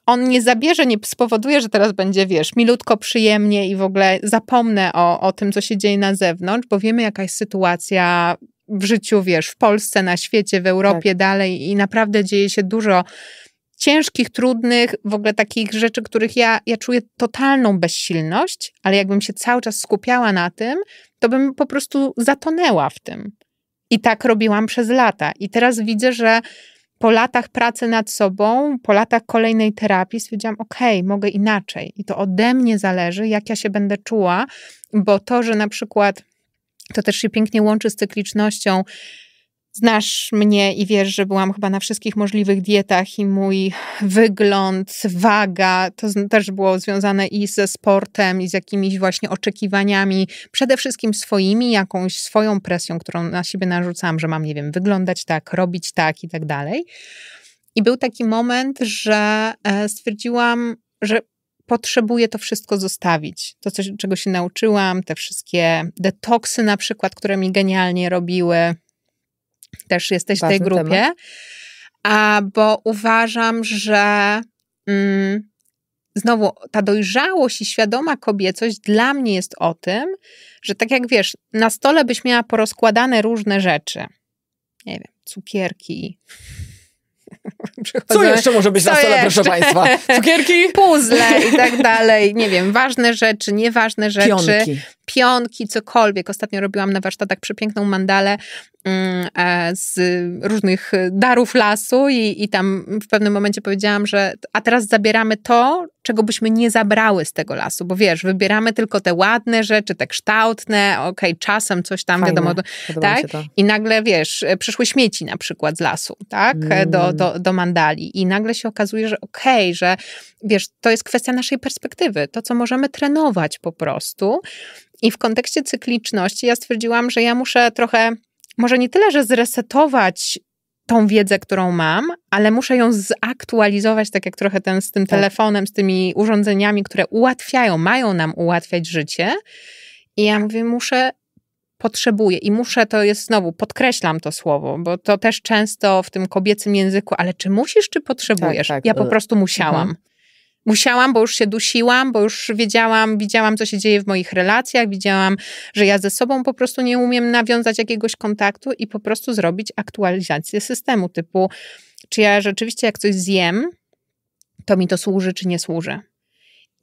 [SPEAKER 2] on nie zabierze, nie spowoduje, że teraz będzie, wiesz, milutko przyjemnie i w ogóle zapomnę o, o tym, co się dzieje na zewnątrz, bo wiemy, jaka jest sytuacja w życiu, wiesz, w Polsce, na świecie, w Europie tak. dalej i naprawdę dzieje się dużo ciężkich, trudnych, w ogóle takich rzeczy, których ja, ja czuję totalną bezsilność, ale jakbym się cały czas skupiała na tym, to bym po prostu zatonęła w tym. I tak robiłam przez lata. I teraz widzę, że po latach pracy nad sobą, po latach kolejnej terapii stwierdziłam, ok, mogę inaczej i to ode mnie zależy, jak ja się będę czuła, bo to, że na przykład to też się pięknie łączy z cyklicznością, Znasz mnie i wiesz, że byłam chyba na wszystkich możliwych dietach i mój wygląd, waga, to też było związane i ze sportem, i z jakimiś właśnie oczekiwaniami, przede wszystkim swoimi, jakąś swoją presją, którą na siebie narzucałam, że mam, nie wiem, wyglądać tak, robić tak i tak dalej. I był taki moment, że e, stwierdziłam, że potrzebuję to wszystko zostawić. To, coś, czego się nauczyłam, te wszystkie detoksy na przykład, które mi genialnie robiły, też jesteś Ważny w tej grupie, a, bo uważam, że mm, znowu ta dojrzałość i świadoma kobiecość dla mnie jest o tym, że tak jak wiesz, na stole byś miała porozkładane różne rzeczy. Nie wiem, cukierki, [LAUGHS] Co jeszcze może być na stole, jeszcze? proszę państwa? [LAUGHS] Cukierki? Puzzle i [LAUGHS] tak dalej. Nie wiem, ważne rzeczy, nieważne rzeczy. Pionki. Pionki, cokolwiek. Ostatnio robiłam na warsztatach przepiękną mandalę mm, e, z różnych darów lasu i, i tam w pewnym momencie powiedziałam, że a teraz zabieramy to, czego byśmy nie zabrały z tego lasu, bo wiesz, wybieramy tylko te ładne rzeczy, te kształtne, okej, okay, czasem coś tam, Fajne. wiadomo, Podoba tak? I nagle, wiesz, przyszły śmieci na przykład z lasu, tak? Mm. Do, do, do mandali i nagle się okazuje, że okej, okay, że wiesz, to jest kwestia naszej perspektywy, to co możemy trenować po prostu. I w kontekście cykliczności ja stwierdziłam, że ja muszę trochę, może nie tyle, że zresetować tą wiedzę, którą mam, ale muszę ją zaktualizować, tak jak trochę ten, z tym tak. telefonem, z tymi urządzeniami, które ułatwiają, mają nam ułatwiać życie. I ja mówię, muszę potrzebuję i muszę, to jest znowu, podkreślam to słowo, bo to też często w tym kobiecym języku, ale czy musisz, czy potrzebujesz? Tak, tak. Ja po prostu musiałam. Mhm. Musiałam, bo już się dusiłam, bo już wiedziałam, widziałam, co się dzieje w moich relacjach, widziałam, że ja ze sobą po prostu nie umiem nawiązać jakiegoś kontaktu i po prostu zrobić aktualizację systemu typu, czy ja rzeczywiście jak coś zjem, to mi to służy, czy nie służy.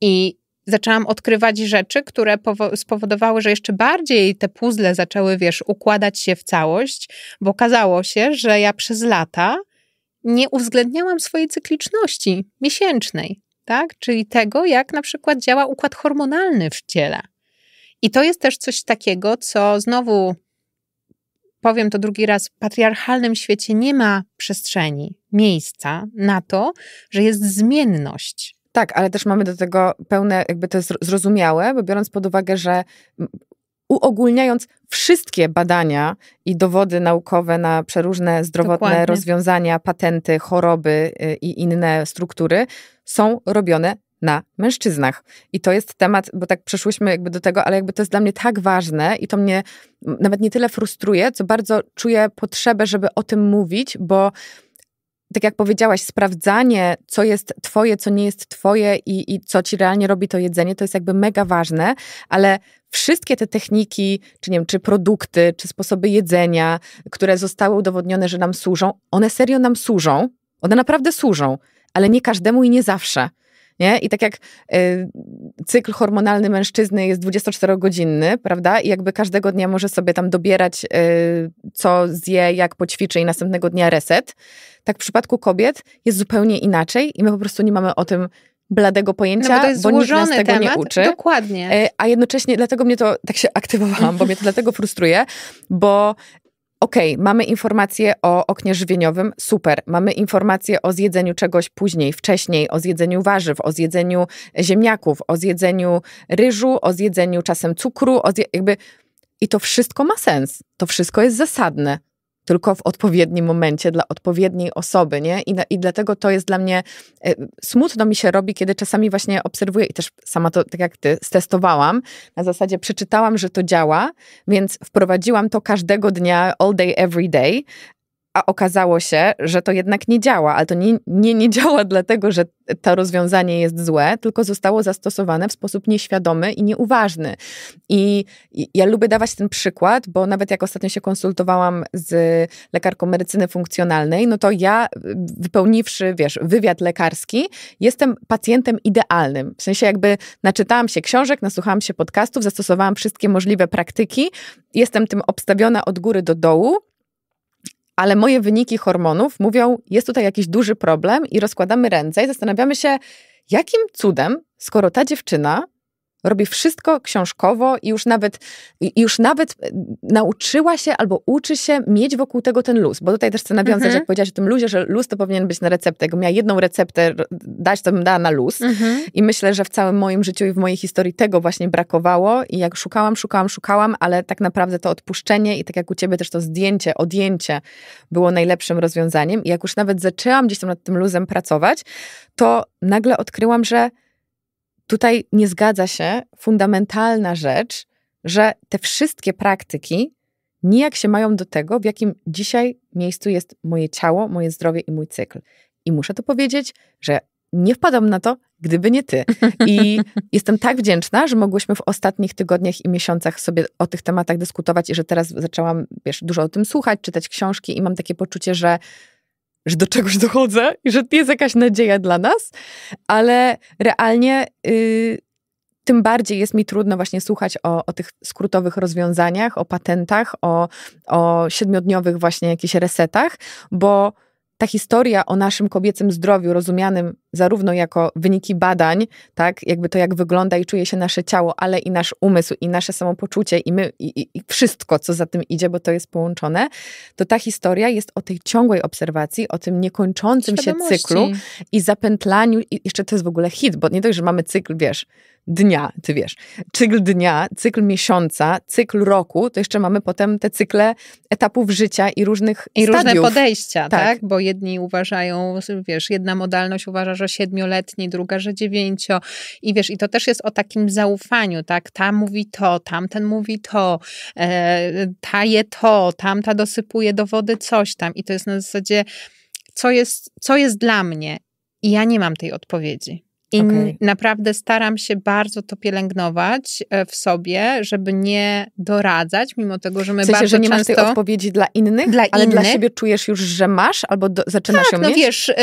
[SPEAKER 2] I zaczęłam odkrywać rzeczy, które spowodowały, że jeszcze bardziej te puzzle zaczęły, wiesz, układać się w całość, bo okazało się, że ja przez lata nie uwzględniałam swojej cykliczności miesięcznej, tak? Czyli tego, jak na przykład działa układ hormonalny w ciele. I to jest też coś takiego, co znowu powiem to drugi raz, w patriarchalnym świecie nie ma przestrzeni, miejsca na to, że jest zmienność. Tak, ale też mamy do tego pełne, jakby to jest zrozumiałe, bo
[SPEAKER 1] biorąc pod uwagę, że uogólniając wszystkie badania i dowody naukowe na przeróżne zdrowotne Dokładnie. rozwiązania, patenty, choroby y, i inne struktury, są robione na mężczyznach. I to jest temat, bo tak przeszłyśmy jakby do tego, ale jakby to jest dla mnie tak ważne i to mnie nawet nie tyle frustruje, co bardzo czuję potrzebę, żeby o tym mówić, bo tak jak powiedziałaś, sprawdzanie, co jest Twoje, co nie jest Twoje i, i co Ci realnie robi to jedzenie, to jest jakby mega ważne, ale wszystkie te techniki, czy nie wiem, czy produkty, czy sposoby jedzenia, które zostały udowodnione, że nam służą, one serio nam służą, one naprawdę służą, ale nie każdemu i nie zawsze. Nie? I tak jak y, cykl hormonalny mężczyzny jest 24-godzinny, prawda? I jakby każdego dnia może sobie tam dobierać, y, co zje, jak poćwiczy i następnego dnia reset. Tak w przypadku kobiet jest zupełnie inaczej i my po prostu nie mamy o tym bladego pojęcia, no bo, to jest bo nikt nas tego temat. nie uczy.
[SPEAKER 2] Dokładnie.
[SPEAKER 1] Y, a jednocześnie dlatego mnie to, tak się aktywowałam, bo mnie to dlatego frustruje, bo OK, mamy informację o oknie żywieniowym, super. Mamy informację o zjedzeniu czegoś później, wcześniej, o zjedzeniu warzyw, o zjedzeniu ziemniaków, o zjedzeniu ryżu, o zjedzeniu czasem cukru, o zje- jakby. I to wszystko ma sens. To wszystko jest zasadne tylko w odpowiednim momencie dla odpowiedniej osoby, nie? I, I dlatego to jest dla mnie e, smutno mi się robi, kiedy czasami właśnie obserwuję i też sama to tak jak ty stestowałam, na zasadzie przeczytałam, że to działa, więc wprowadziłam to każdego dnia all day every day, a okazało się, że to jednak nie działa, ale to nie, nie, nie działa [LAUGHS] dlatego, że to rozwiązanie jest złe, tylko zostało zastosowane w sposób nieświadomy i nieuważny. I ja lubię dawać ten przykład, bo nawet jak ostatnio się konsultowałam z lekarką medycyny funkcjonalnej, no to ja wypełniwszy, wiesz, wywiad lekarski, jestem pacjentem idealnym. W sensie jakby naczytałam się książek, nasłuchałam się podcastów, zastosowałam wszystkie możliwe praktyki, jestem tym obstawiona od góry do dołu, ale moje wyniki hormonów mówią, jest tutaj jakiś duży problem i rozkładamy ręce i zastanawiamy się, jakim cudem, skoro ta dziewczyna robi wszystko książkowo i już nawet, już nawet nauczyła się albo uczy się mieć wokół tego ten luz. Bo tutaj też chcę nawiązać, mhm. jak powiedziałaś o tym luzie, że luz to powinien być na receptę. Jakbym miała jedną receptę dać, to bym dała na luz. Mhm. I myślę, że w całym moim życiu i w mojej historii tego właśnie brakowało. I jak szukałam, szukałam, szukałam, ale tak naprawdę to odpuszczenie i tak jak u ciebie też to zdjęcie, odjęcie było najlepszym rozwiązaniem. I jak już nawet zaczęłam gdzieś tam nad tym luzem pracować, to nagle odkryłam, że Tutaj nie zgadza się fundamentalna rzecz, że te wszystkie praktyki nijak się mają do tego, w jakim dzisiaj miejscu jest moje ciało, moje zdrowie i mój cykl. I muszę to powiedzieć, że nie wpadam na to, gdyby nie ty. I [LAUGHS] jestem tak wdzięczna, że mogłyśmy w ostatnich tygodniach i miesiącach sobie o tych tematach dyskutować i że teraz zaczęłam, wiesz, dużo o tym słuchać, czytać książki i mam takie poczucie, że że do czegoś dochodzę i że jest jakaś nadzieja dla nas, ale realnie y, tym bardziej jest mi trudno właśnie słuchać o, o tych skrótowych rozwiązaniach, o patentach, o, o siedmiodniowych właśnie jakichś resetach, bo ta historia o naszym kobiecym zdrowiu, rozumianym zarówno jako wyniki badań, tak, jakby to jak wygląda i czuje się nasze ciało, ale i nasz umysł, i nasze samopoczucie, i my, i, i wszystko, co za tym idzie, bo to jest połączone, to ta historia jest o tej ciągłej obserwacji, o tym niekończącym się cyklu i zapętlaniu. I jeszcze to jest w ogóle hit, bo nie dość, że mamy cykl, wiesz, dnia, ty wiesz, cykl dnia, cykl miesiąca, cykl roku, to jeszcze mamy potem te cykle etapów życia i różnych I stadiów. różne podejścia,
[SPEAKER 2] tak. tak. Bo jedni uważają, wiesz, jedna modalność uważa, że siedmioletni, druga, że dziewięcio i wiesz, i to też jest o takim zaufaniu, tak? Ta mówi to, tamten mówi to, e, ta je to, tamta dosypuje do wody coś tam i to jest na zasadzie co jest, co jest dla mnie? I ja nie mam tej odpowiedzi. I okay. naprawdę staram się bardzo to pielęgnować e, w sobie, żeby nie doradzać, mimo tego, że my w sensie, bardzo że nie często... masz tej odpowiedzi dla
[SPEAKER 1] innych, dla ale innych. dla siebie czujesz już, że masz albo do... zaczynasz tak, ją no mieć?
[SPEAKER 2] wiesz, y,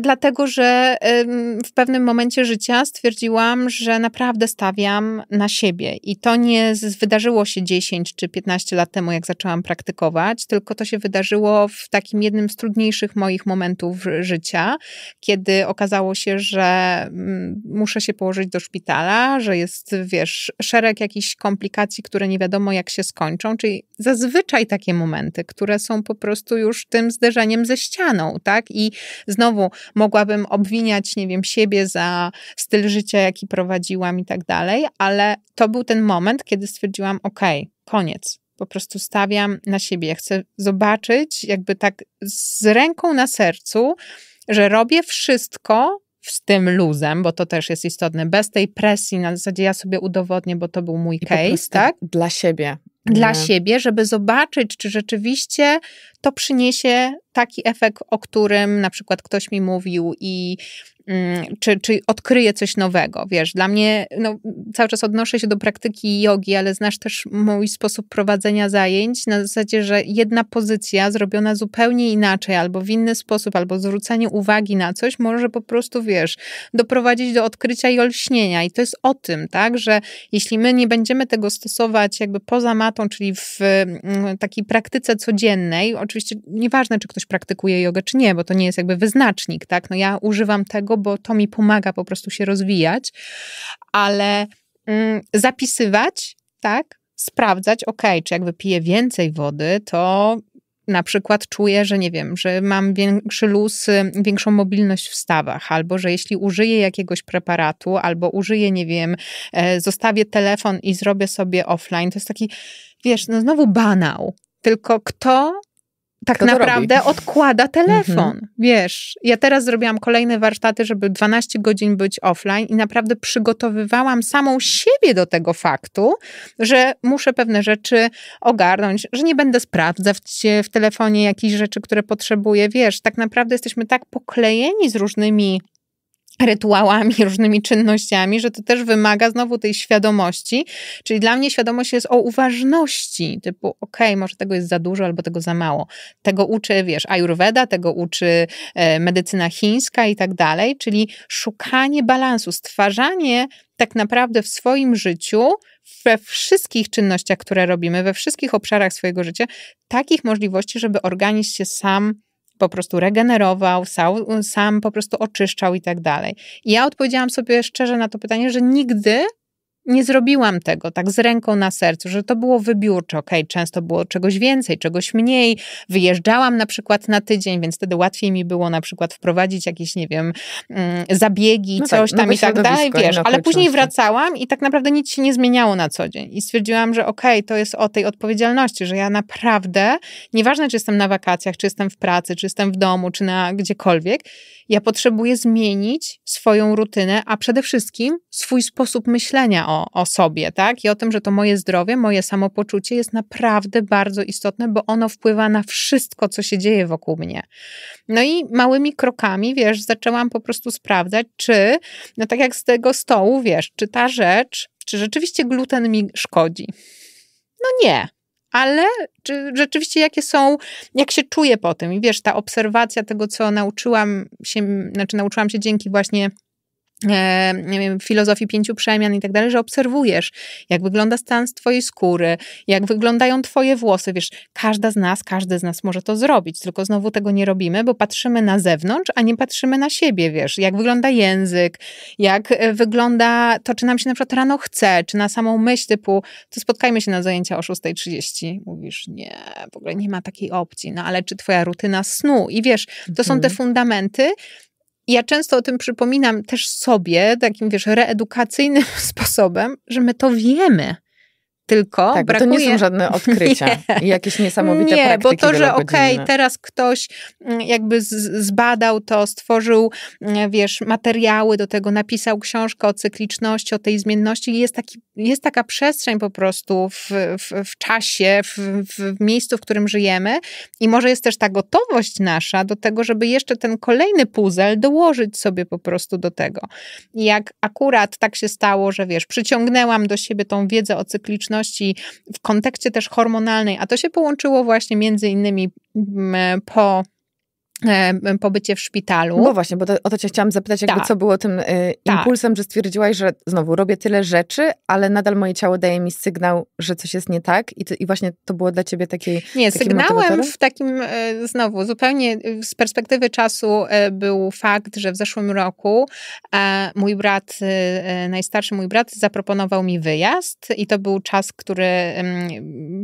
[SPEAKER 2] dlatego, że y, w pewnym momencie życia stwierdziłam, że naprawdę stawiam na siebie i to nie wydarzyło się 10 czy 15 lat temu, jak zaczęłam praktykować, tylko to się wydarzyło w takim jednym z trudniejszych moich momentów życia, kiedy okazało się, że mm, muszę się położyć do szpitala, że jest, wiesz, szereg jakichś komplikacji, które nie wiadomo jak się skończą, czyli zazwyczaj takie momenty, które są po prostu już tym zderzeniem ze ścianą, tak? I znowu mogłabym obwiniać, nie wiem, siebie za styl życia, jaki prowadziłam i tak dalej, ale to był ten moment, kiedy stwierdziłam, ok, koniec, po prostu stawiam na siebie. chcę zobaczyć, jakby tak z ręką na sercu, że robię wszystko, z tym luzem, bo to też jest istotne, bez tej presji, na zasadzie ja sobie udowodnię, bo to był mój I case, tak? Dla siebie. Dla siebie, żeby zobaczyć, czy rzeczywiście to przyniesie taki efekt, o którym na przykład ktoś mi mówił i Mm, czy, czy odkryję coś nowego. Wiesz, dla mnie no, cały czas odnoszę się do praktyki jogi, ale znasz też mój sposób prowadzenia zajęć na zasadzie, że jedna pozycja zrobiona zupełnie inaczej, albo w inny sposób, albo zwrócenie uwagi na coś może po prostu, wiesz, doprowadzić do odkrycia i olśnienia. I to jest o tym, tak, że jeśli my nie będziemy tego stosować jakby poza matą, czyli w mm, takiej praktyce codziennej, oczywiście nieważne, czy ktoś praktykuje jogę, czy nie, bo to nie jest jakby wyznacznik, tak, no ja używam tego, bo to mi pomaga po prostu się rozwijać, ale mm, zapisywać, tak? Sprawdzać, ok, czy jak wypiję więcej wody, to na przykład czuję, że nie wiem, że mam większy luz, większą mobilność w stawach, albo że jeśli użyję jakiegoś preparatu, albo użyję, nie wiem, e, zostawię telefon i zrobię sobie offline, to jest taki, wiesz, no znowu banał. Tylko kto
[SPEAKER 1] tak naprawdę
[SPEAKER 2] odkłada telefon. Mhm. Wiesz, ja teraz zrobiłam kolejne warsztaty, żeby 12 godzin być offline i naprawdę przygotowywałam samą siebie do tego faktu, że muszę pewne rzeczy ogarnąć, że nie będę sprawdzać w telefonie jakichś rzeczy, które potrzebuję. Wiesz, tak naprawdę jesteśmy tak poklejeni z różnymi rytuałami, [LAUGHS] różnymi czynnościami, że to też wymaga znowu tej świadomości. Czyli dla mnie świadomość jest o uważności, typu okej, okay, może tego jest za dużo albo tego za mało. Tego uczy, wiesz, ayurveda, tego uczy e, medycyna chińska i tak dalej, czyli szukanie balansu, stwarzanie tak naprawdę w swoim życiu, we wszystkich czynnościach, które robimy, we wszystkich obszarach swojego życia, takich możliwości, żeby organizm się sam po prostu regenerował, sam, sam po prostu oczyszczał i tak dalej. I ja odpowiedziałam sobie szczerze na to pytanie, że nigdy nie zrobiłam tego tak z ręką na sercu, że to było wybiórcze, okej, okay, często było czegoś więcej, czegoś mniej, wyjeżdżałam na przykład na tydzień, więc wtedy łatwiej mi było na przykład wprowadzić jakieś, nie wiem, mm, zabiegi, no coś tak, no tam i tak dalej, wiesz, ale później wracałam i tak naprawdę nic się nie zmieniało na co dzień i stwierdziłam, że okej, okay, to jest o tej odpowiedzialności, że ja naprawdę, nieważne czy jestem na wakacjach, czy jestem w pracy, czy jestem w domu, czy na gdziekolwiek, ja potrzebuję zmienić swoją rutynę, a przede wszystkim swój sposób myślenia o o, sobie, tak? I o tym, że to moje zdrowie, moje samopoczucie jest naprawdę bardzo istotne, bo ono wpływa na wszystko, co się dzieje wokół mnie. No i małymi krokami, wiesz, zaczęłam po prostu sprawdzać, czy, no tak jak z tego stołu, wiesz, czy ta rzecz, czy rzeczywiście gluten mi szkodzi. No nie, ale czy rzeczywiście jakie są, jak się czuję po tym. I wiesz, ta obserwacja tego, co nauczyłam się, znaczy nauczyłam się dzięki właśnie E, filozofii pięciu przemian i tak dalej, że obserwujesz, jak wygląda stan twojej skóry, jak wyglądają twoje włosy. Wiesz, każda z nas, każdy z nas może to zrobić, tylko znowu tego nie robimy, bo patrzymy na zewnątrz, a nie patrzymy na siebie, wiesz, jak wygląda język, jak e, wygląda to, czy nam się na przykład rano chce, czy na samą myśl typu, to spotkajmy się na zajęcia o 6.30. Mówisz, nie, w ogóle nie ma takiej opcji, no ale czy twoja rutyna snu? I wiesz, to mhm. są te mhm. fundamenty, ja często o tym przypominam też sobie, takim wiesz, reedukacyjnym [LAUGHS] sposobem, że my to wiemy. Tylko tak, brakuje... to nie są żadne [LAUGHS] odkrycia nie.
[SPEAKER 1] jakieś niesamowite nie, praktyki Nie, bo to, że okej, okay, teraz
[SPEAKER 2] ktoś mm, jakby zbadał to, stworzył, mm, wiesz, materiały do tego, napisał książkę o cykliczności, o tej zmienności. Jest, taki, jest taka przestrzeń po prostu w, w, w czasie, w, w miejscu, w którym żyjemy i może jest też ta gotowość nasza do tego, żeby jeszcze ten kolejny puzel dołożyć sobie po prostu do tego. I jak akurat tak się stało, że wiesz, przyciągnęłam do siebie tą wiedzę o cykliczności, w kontekście też hormonalnej, a to się połączyło właśnie między innymi mm, po E, pobycie w szpitalu. No właśnie, bo to, o to cię chciałam zapytać,
[SPEAKER 1] jakby tak. co było tym y, impulsem, tak. że stwierdziłaś, że znowu robię tyle rzeczy, ale nadal moje ciało daje mi sygnał, że coś jest nie tak i, to, i właśnie to było dla ciebie takiej Nie, sygnałem w
[SPEAKER 2] takim, y, znowu, zupełnie z perspektywy czasu y, był fakt, że w zeszłym roku mój brat, najstarszy mój brat zaproponował mi wyjazd i to był czas, który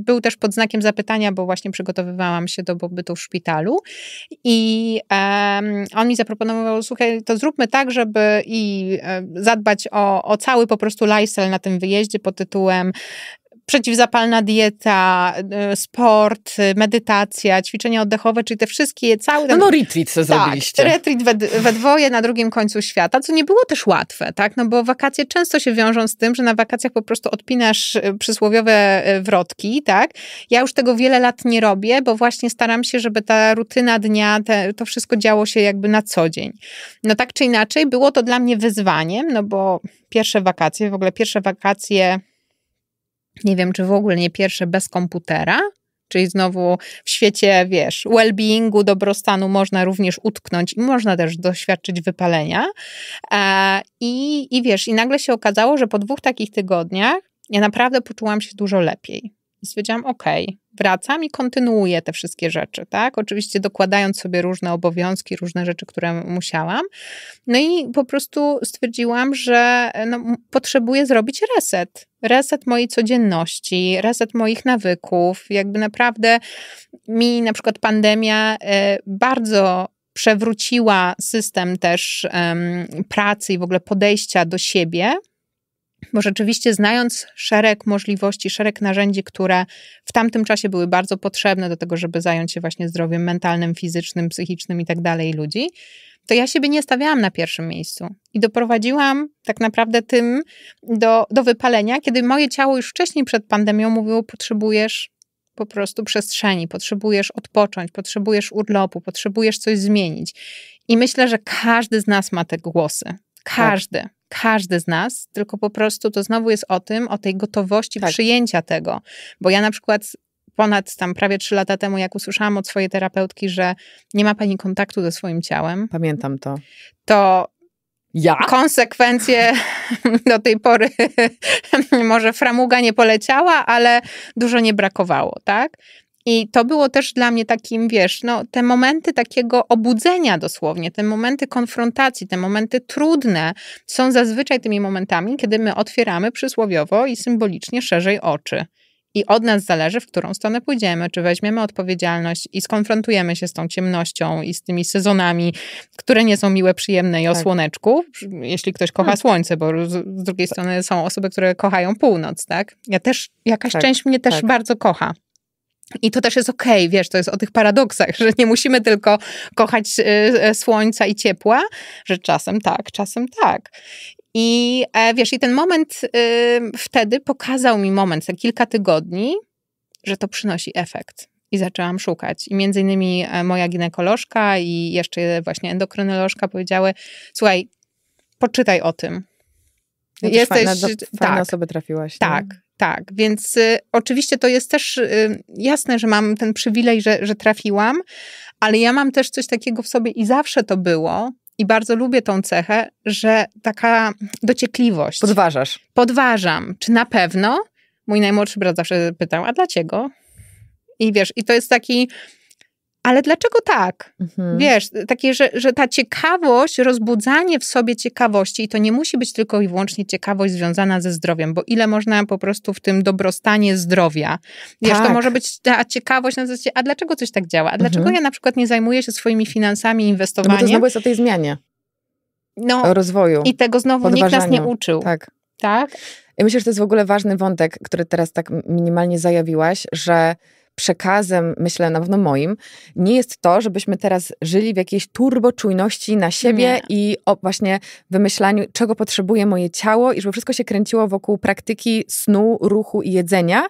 [SPEAKER 2] był też pod znakiem zapytania, bo właśnie przygotowywałam się do pobytu w szpitalu i i um, on mi zaproponował, słuchaj, to zróbmy tak, żeby i e, zadbać o, o cały po prostu lifestyle na tym wyjeździe pod tytułem przeciwzapalna dieta, y, sport, y, medytacja, ćwiczenia oddechowe, czyli te wszystkie, całe. No, no
[SPEAKER 1] retreat co tak, zrobiliście.
[SPEAKER 2] retreat we, we dwoje na drugim końcu świata, co nie było też łatwe, tak? No bo wakacje często się wiążą z tym, że na wakacjach po prostu odpinasz y, przysłowiowe wrotki, tak? Ja już tego wiele lat nie robię, bo właśnie staram się, żeby ta rutyna dnia, te, to wszystko działo się jakby na co dzień. No tak czy inaczej, było to dla mnie wyzwaniem, no bo pierwsze wakacje, w ogóle pierwsze wakacje nie wiem, czy w ogóle nie pierwsze bez komputera, czyli znowu w świecie, wiesz, well-beingu, dobrostanu można również utknąć i można też doświadczyć wypalenia. E, I, I wiesz, i nagle się okazało, że po dwóch takich tygodniach ja naprawdę poczułam się dużo lepiej. I stwierdziłam, okej, okay, wracam i kontynuuję te wszystkie rzeczy, tak? Oczywiście dokładając sobie różne obowiązki, różne rzeczy, które musiałam. No i po prostu stwierdziłam, że no, potrzebuję zrobić reset. Reset mojej codzienności, reset moich nawyków. Jakby naprawdę mi na przykład pandemia e, bardzo przewróciła system też um, pracy i w ogóle podejścia do siebie, bo rzeczywiście znając szereg możliwości, szereg narzędzi, które w tamtym czasie były bardzo potrzebne do tego, żeby zająć się właśnie zdrowiem mentalnym, fizycznym, psychicznym i tak dalej ludzi, to ja siebie nie stawiałam na pierwszym miejscu. I doprowadziłam tak naprawdę tym do, do wypalenia, kiedy moje ciało już wcześniej przed pandemią mówiło, potrzebujesz po prostu przestrzeni, potrzebujesz odpocząć, potrzebujesz urlopu, potrzebujesz coś zmienić. I myślę, że każdy z nas ma te głosy. Tak. Każdy. Tak. Każdy z nas, tylko po prostu to znowu jest o tym, o tej gotowości tak. przyjęcia tego. Bo ja na przykład ponad tam prawie trzy lata temu, jak usłyszałam od swojej terapeutki, że nie ma pani kontaktu ze swoim ciałem. Pamiętam to. To ja? Konsekwencje [LAUGHS] do tej pory [LAUGHS] może framuga nie poleciała, ale dużo nie brakowało, tak? I to było też dla mnie takim, wiesz, no, te momenty takiego obudzenia dosłownie, te momenty konfrontacji, te momenty trudne są zazwyczaj tymi momentami, kiedy my otwieramy przysłowiowo i symbolicznie szerzej oczy. I od nas zależy, w którą stronę pójdziemy, czy weźmiemy odpowiedzialność i skonfrontujemy się z tą ciemnością i z tymi sezonami, które nie są miłe, przyjemne i o tak. słoneczku, jeśli ktoś kocha tak. słońce, bo z drugiej tak. strony są osoby, które kochają północ, tak? Ja też, jakaś tak, część mnie też tak. bardzo kocha. I to też jest okej, okay, wiesz, to jest o tych paradoksach, że nie musimy tylko kochać y, y, słońca i ciepła, że czasem tak, czasem tak. I e, wiesz, i ten moment y, wtedy pokazał mi moment, te kilka tygodni, że to przynosi efekt. I zaczęłam szukać. I między innymi e, moja ginekolożka i jeszcze właśnie endokrynolożka powiedziały, słuchaj, poczytaj o tym. No Jesteś, fajna, do, fajna tak, osoby trafiłaś. Tak, nie? Tak, więc y, oczywiście to jest też y, jasne, że mam ten przywilej, że, że trafiłam, ale ja mam też coś takiego w sobie i zawsze to było. I bardzo lubię tą cechę, że taka dociekliwość. Podważasz. Podważam. Czy na pewno? Mój najmłodszy brat zawsze pytał, a dlaczego? I wiesz, i to jest taki ale dlaczego tak? Mhm. Wiesz, takie, że, że ta ciekawość, rozbudzanie w sobie ciekawości, i to nie musi być tylko i wyłącznie ciekawość związana ze zdrowiem, bo ile można po prostu w tym dobrostanie zdrowia. Wiesz, tak. to może być ta ciekawość na zasadzie, a dlaczego coś tak działa? A dlaczego mhm. ja na przykład nie zajmuję się swoimi finansami, inwestowaniem? No bo to znowu jest
[SPEAKER 1] o tej zmianie.
[SPEAKER 2] No, o rozwoju. I tego znowu nikt nas nie
[SPEAKER 1] uczył. Tak. Tak? Ja myślę, że to jest w ogóle ważny wątek, który teraz tak minimalnie zajawiłaś, że przekazem, myślę na pewno moim, nie jest to, żebyśmy teraz żyli w jakiejś turboczujności na siebie nie. i o właśnie wymyślaniu, czego potrzebuje moje ciało i żeby wszystko się kręciło wokół praktyki snu, ruchu i jedzenia.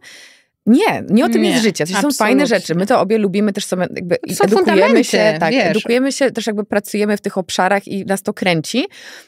[SPEAKER 1] Nie, nie o tym nie, jest życie. To absolutnie. są fajne rzeczy. My to obie lubimy, też sobie jakby są edukujemy się, tak, wiesz. edukujemy się, też jakby pracujemy w tych obszarach i nas to kręci,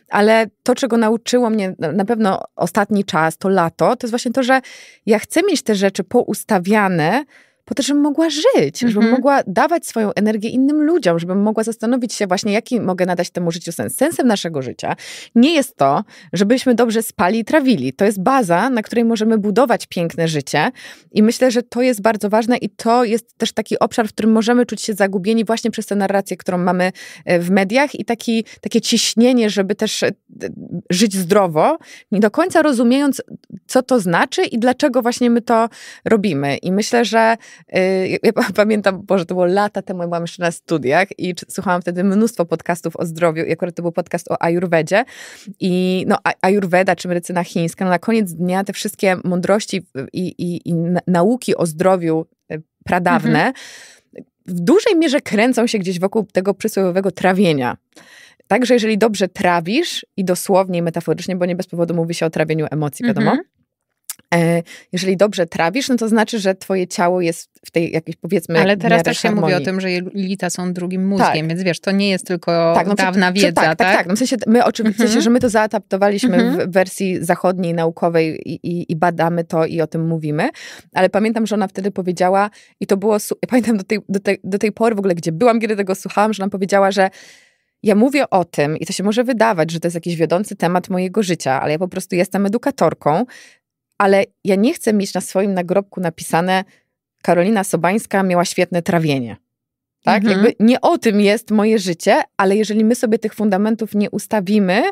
[SPEAKER 1] ale to, czego nauczyło mnie na pewno ostatni czas, to lato, to jest właśnie to, że ja chcę mieć te rzeczy poustawiane, po to, żebym mogła żyć, mm -hmm. żebym mhm. mogła dawać swoją energię innym ludziom, żebym mogła zastanowić się właśnie, jaki mogę nadać temu życiu sens. Sensem naszego życia nie jest to, żebyśmy dobrze spali i trawili. To jest baza, na której możemy budować piękne życie i myślę, że to jest bardzo ważne i to jest też taki obszar, w którym możemy czuć się zagubieni właśnie przez tę narrację, którą mamy e, w mediach i taki, takie ciśnienie, żeby też e, żyć zdrowo, nie do końca rozumiejąc, co to znaczy i dlaczego właśnie my to robimy. I myślę, że Y, ja [LAUGHS] pamiętam, że to było lata temu, ja byłam jeszcze na studiach i słuchałam wtedy mnóstwo podcastów o zdrowiu i akurat to był podcast o ajurwedzie i no, ajurweda czy medycyna chińska, no, na koniec dnia te wszystkie mądrości i, i, i nauki o zdrowiu y, pradawne mhm. w dużej mierze kręcą się gdzieś wokół tego przysłowiowego trawienia. Także jeżeli dobrze trawisz i dosłownie, metaforycznie, bo nie bez powodu mówi się o trawieniu emocji, wiadomo, mhm. E, jeżeli dobrze trawisz, no to znaczy, że twoje ciało jest w tej jakiejś powiedzmy Ale teraz też się harmonii. mówi o tym,
[SPEAKER 2] że jelita są drugim mózgiem, tak. więc wiesz, to nie jest tylko tak, no, dawna czy, wiedza, czy tak, tak? Tak, tak. No, w sensie
[SPEAKER 1] my oczywiście, mhm. że my to zaadaptowaliśmy mhm. w wersji zachodniej, naukowej i, i, i, badamy to i o tym mówimy, ale pamiętam, że ona wtedy powiedziała i to było, pamiętam do tej, do, tej, do tej pory w ogóle, gdzie byłam, kiedy tego słuchałam, że nam powiedziała, że ja mówię o tym, i to się może wydawać, że to jest jakiś wiodący temat mojego życia, ale ja po prostu jestem edukatorką, ale ja nie chcę mieć na swoim nagrobku napisane Karolina Sobańska miała świetne trawienie. Tak? Mhm. Jakby nie o tym jest moje życie, ale jeżeli my sobie tych fundamentów nie ustawimy,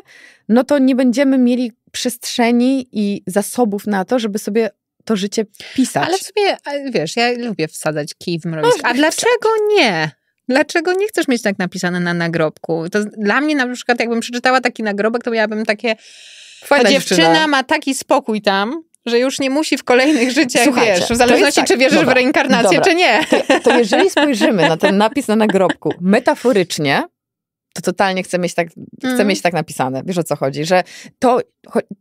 [SPEAKER 1] no to nie będziemy mieli przestrzeni i zasobów na to, żeby sobie
[SPEAKER 2] to życie pisać. Ale w sumie, wiesz, ja lubię wsadzać kij w mrowisko. A dlaczego nie? Dlaczego nie chcesz mieć tak napisane na nagrobku? To dla mnie na przykład, jakbym przeczytała taki nagrobek, to miałabym takie... Fajna ta dziewczyna ma taki spokój tam, że już nie musi w kolejnych życiach, Słuchajcie, wiesz, w zależności tak, czy wierzysz dobra, w reinkarnację, dobra. czy nie.
[SPEAKER 1] To, to jeżeli spojrzymy na ten napis na nagrobku metaforycznie, to totalnie chcę mieć tak, chcę mhm. mieć tak napisane. Wiesz o co chodzi? Że to,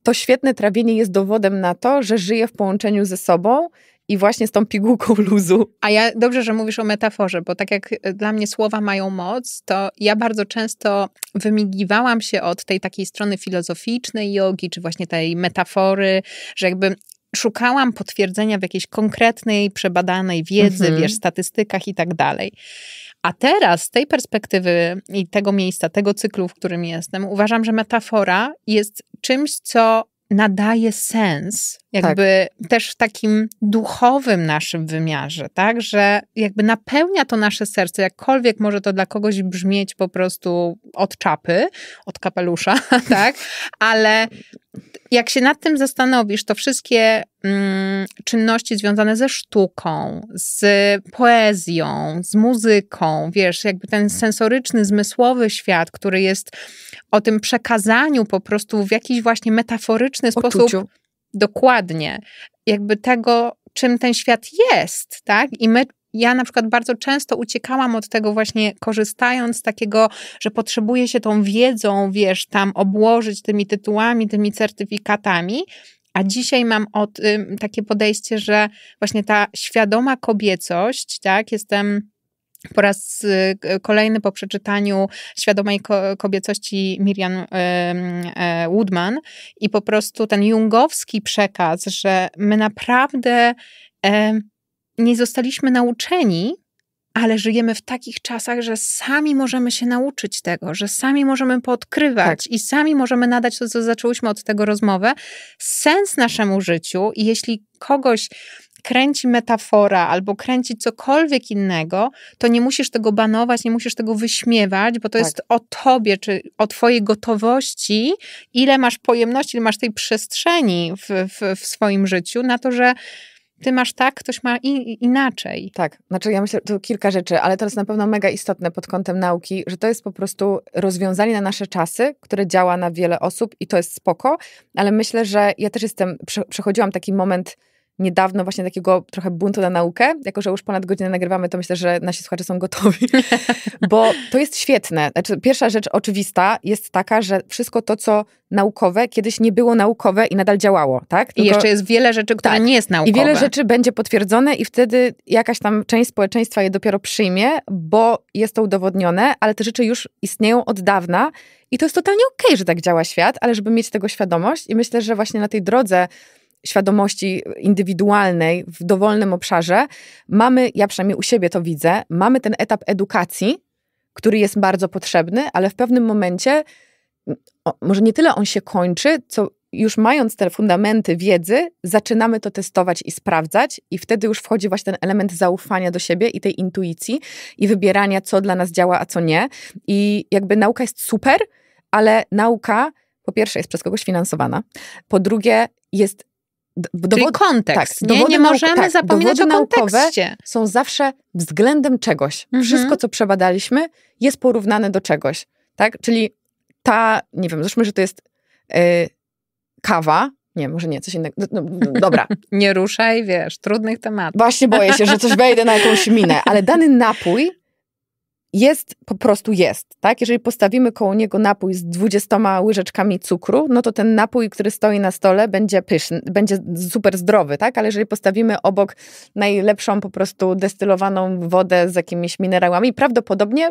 [SPEAKER 1] to świetne trawienie jest dowodem na to, że żyje w połączeniu
[SPEAKER 2] ze sobą i właśnie z tą pigułką [LAUGHS] luzu. A ja dobrze, że mówisz o metaforze, bo tak jak e, dla mnie słowa mają moc, to ja bardzo często wymigiwałam się od tej takiej strony filozoficznej jogi, czy właśnie tej metafory, że jakby szukałam potwierdzenia w jakiejś konkretnej, przebadanej wiedzy, mhm. wiesz, statystykach i tak dalej. A teraz z tej perspektywy i tego miejsca, tego cyklu, w którym jestem, uważam, że metafora jest czymś, co nadaje sens tak. jakby tak. też w takim duchowym naszym wymiarze, tak, że jakby napełnia to nasze serce, jakkolwiek może to dla kogoś brzmieć po prostu od czapy, od kapelusza, [LAUGHS] tak, ale jak się nad tym zastanowisz, to wszystkie mm, czynności związane ze sztuką, z poezją, z muzyką, wiesz, jakby ten sensoryczny, zmysłowy świat, który jest o tym przekazaniu po prostu w jakiś właśnie metaforyczny sposób dokładnie jakby tego, czym ten świat jest, tak? I my ja na przykład bardzo często uciekałam od tego właśnie korzystając z takiego, że potrzebuje się tą wiedzą, wiesz, tam obłożyć tymi tytułami, tymi certyfikatami. A dzisiaj mam od, y, takie podejście, że właśnie ta świadoma kobiecość, tak, jestem po raz y, kolejny po przeczytaniu świadomej kobiecości Miriam e, Woodman i po prostu ten jungowski przekaz, że my naprawdę e, nie zostaliśmy nauczeni, ale żyjemy w takich czasach, że sami możemy się nauczyć tego, że sami możemy podkrywać tak. i sami możemy nadać to, co zaczęłyśmy od tego rozmowę, sens naszemu życiu. I jeśli kogoś kręci metafora albo kręci cokolwiek innego, to nie musisz tego banować, nie musisz tego wyśmiewać, bo to tak. jest o tobie, czy o twojej gotowości, ile masz pojemności, ile masz tej przestrzeni w, w, w swoim życiu na to, że ty masz tak, ktoś ma i, inaczej. Tak, znaczy ja myślę, tu kilka rzeczy, ale to jest
[SPEAKER 1] na pewno mega istotne pod kątem nauki, że to jest po prostu rozwiązanie na nasze czasy, które działa na wiele osób i to jest spoko, ale myślę, że ja też jestem, przechodziłam taki moment niedawno właśnie takiego trochę buntu na naukę. Jako, że już ponad godzinę nagrywamy, to myślę, że nasi słuchacze są gotowi, [LAUGHS] bo to jest świetne. Znaczy, pierwsza rzecz oczywista jest taka, że wszystko to, co naukowe, kiedyś nie było naukowe i nadal działało, tak? Tylko... I jeszcze jest
[SPEAKER 2] wiele rzeczy, które tak. nie jest naukowe. I wiele rzeczy
[SPEAKER 1] będzie potwierdzone i wtedy jakaś tam część społeczeństwa je dopiero przyjmie, bo jest to udowodnione, ale te rzeczy już istnieją od dawna i to jest totalnie okej, okay, że tak działa świat, ale żeby mieć tego świadomość i myślę, że właśnie na tej drodze świadomości indywidualnej w dowolnym obszarze, mamy, ja przynajmniej u siebie to widzę, mamy ten etap edukacji, który jest bardzo potrzebny, ale w pewnym momencie, o, może nie tyle on się kończy, co już mając te fundamenty wiedzy, zaczynamy to testować i sprawdzać, i wtedy już wchodzi właśnie ten element zaufania do siebie i tej intuicji i wybierania, co dla nas działa, a co nie. I jakby nauka jest super, ale nauka po pierwsze jest przez kogoś finansowana, po drugie jest Dowod, Czyli tak, kontekst. Tak, nie, nie możemy tak, zapominać o kontekście. Są zawsze względem czegoś. Mhm. Wszystko, co przebadaliśmy, jest porównane do czegoś. Tak? Czyli ta, nie wiem, zresztą, że to jest yy, kawa. Nie, może nie, coś innego. No, no, no dobra.
[SPEAKER 2] [LAUGHS] nie ruszaj, wiesz, trudnych tematów. Właśnie boję się, że coś wejdę na jakąś minę, ale dany napój
[SPEAKER 1] jest, po prostu jest, tak? Jeżeli postawimy koło niego napój z 20 łyżeczkami cukru, no to ten napój, który stoi na stole, będzie pyszny, będzie super zdrowy, tak? Ale jeżeli postawimy obok najlepszą po prostu destylowaną wodę z jakimiś minerałami, prawdopodobnie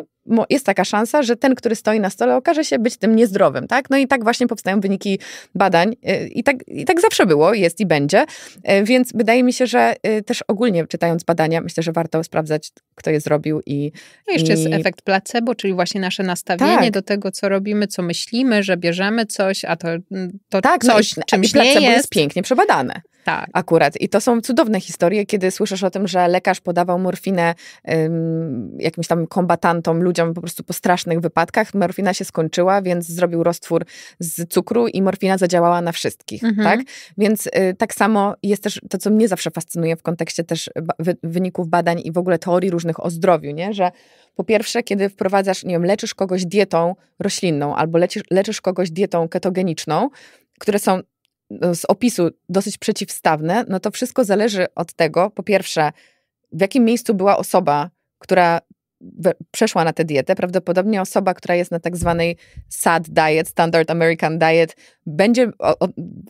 [SPEAKER 1] jest taka szansa, że ten, który stoi na stole, okaże się być tym niezdrowym, tak? No i tak właśnie powstają wyniki badań y, i tak, i tak zawsze było, jest i będzie, y, więc wydaje mi się, że y, też ogólnie czytając badania, myślę, że warto sprawdzać, kto je zrobił i...
[SPEAKER 2] No jeszcze i... jest efekt placebo, czyli właśnie nasze nastawienie tak. do tego, co robimy, co myślimy, że bierzemy coś, a to, mm, to tak, coś no i, czymś i placebo nie jest. jest
[SPEAKER 1] pięknie przebadane. Tak. Akurat. I to są cudowne historie, kiedy słyszysz o tym, że lekarz podawał morfinę ym, jakimś tam kombatantom, ludziom po prostu po strasznych wypadkach. Morfina się skończyła, więc zrobił roztwór z cukru i morfina zadziałała na wszystkich, mhm. tak? Więc y, tak samo jest też to, co mnie zawsze fascynuje w kontekście też wy wyników badań i w ogóle teorii różnych o zdrowiu, nie? Że po pierwsze, kiedy wprowadzasz, nie wiem, leczysz kogoś dietą roślinną albo leczysz, leczysz kogoś dietą ketogeniczną, które są no, z opisu dosyć przeciwstawne, no to wszystko zależy od tego, po pierwsze, w jakim miejscu była osoba, która przeszła na tę dietę. Prawdopodobnie osoba, która jest na tak zwanej SAD diet, Standard American Diet, będzie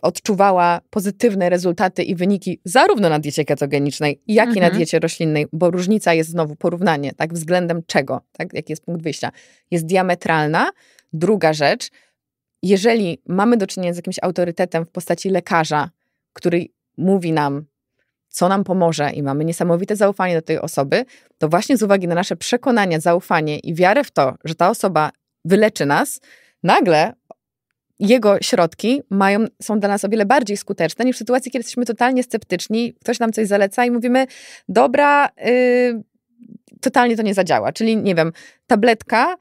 [SPEAKER 1] odczuwała pozytywne rezultaty i wyniki zarówno na diecie ketogenicznej, jak mhm. i na mhm. diecie roślinnej, bo różnica jest znowu porównanie, tak, względem czego, tak, jaki jest punkt wyjścia, jest diametralna. Druga rzecz, jeżeli mamy do czynienia z jakimś autorytetem w postaci lekarza, który mówi nam, co nam pomoże i mamy niesamowite zaufanie do tej osoby, to właśnie z uwagi na nasze przekonania, zaufanie i wiarę w to, że ta osoba wyleczy nas, nagle jego środki mają, są dla nas o wiele bardziej skuteczne niż w sytuacji, kiedy jesteśmy totalnie sceptyczni, ktoś nam coś zaleca i mówimy, dobra, yy, totalnie to nie zadziała. Czyli, nie wiem, tabletka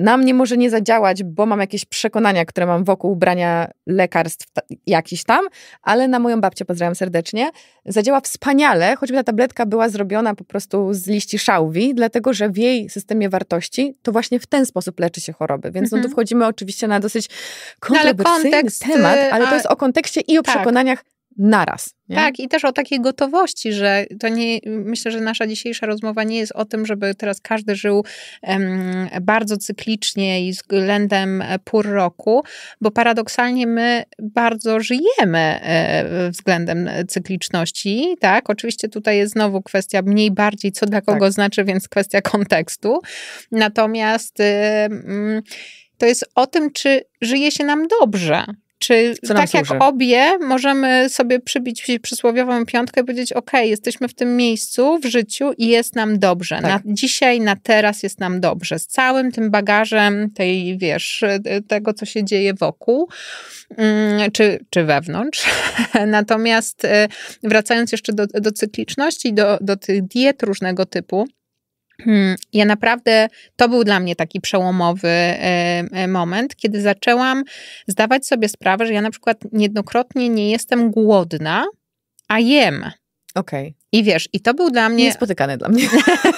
[SPEAKER 1] na mnie może nie zadziałać, bo mam jakieś przekonania, które mam wokół brania lekarstw jakiś tam, ale na moją babcię pozdrawiam serdecznie. Zadziała wspaniale, choćby ta tabletka była zrobiona po prostu z liści szałwi, dlatego że w jej systemie wartości to właśnie w ten sposób leczy się choroby. Więc mhm. no tu mhm. wchodzimy oczywiście na dosyć kontrowersyjny no, ale kontekst, temat, ale to jest o kontekście i o tak. przekonaniach naraz. Nie? Tak,
[SPEAKER 2] i też o takiej gotowości, że to nie, myślę, że nasza dzisiejsza rozmowa nie jest o tym, żeby teraz każdy żył em, bardzo cyklicznie i względem e, pór roku, bo paradoksalnie my bardzo żyjemy e, względem cykliczności, tak? Oczywiście tutaj jest znowu kwestia mniej, bardziej, co dla tak, tak. kogo tak. znaczy, więc kwestia kontekstu. Natomiast e, to jest o tym, czy żyje się nam dobrze, czy tak jak obie możemy sobie przybić przysłowiową piątkę i powiedzieć, ok, jesteśmy w tym miejscu w życiu i jest nam dobrze. Tak. Na dzisiaj, na teraz jest nam dobrze. Z całym tym bagażem tej, wiesz, y, y, tego, co się dzieje wokół, mm, czy, czy wewnątrz. [LAUGHS] Natomiast y, wracając jeszcze do, do cykliczności, do, do tych diet różnego typu, Hmm, ja naprawdę, to był dla mnie taki przełomowy e, e, moment, kiedy zaczęłam zdawać sobie sprawę, że ja na przykład niejednokrotnie nie jestem głodna, a jem. Okej. Okay. I wiesz, i to był dla mnie. Niespotykane dla mnie.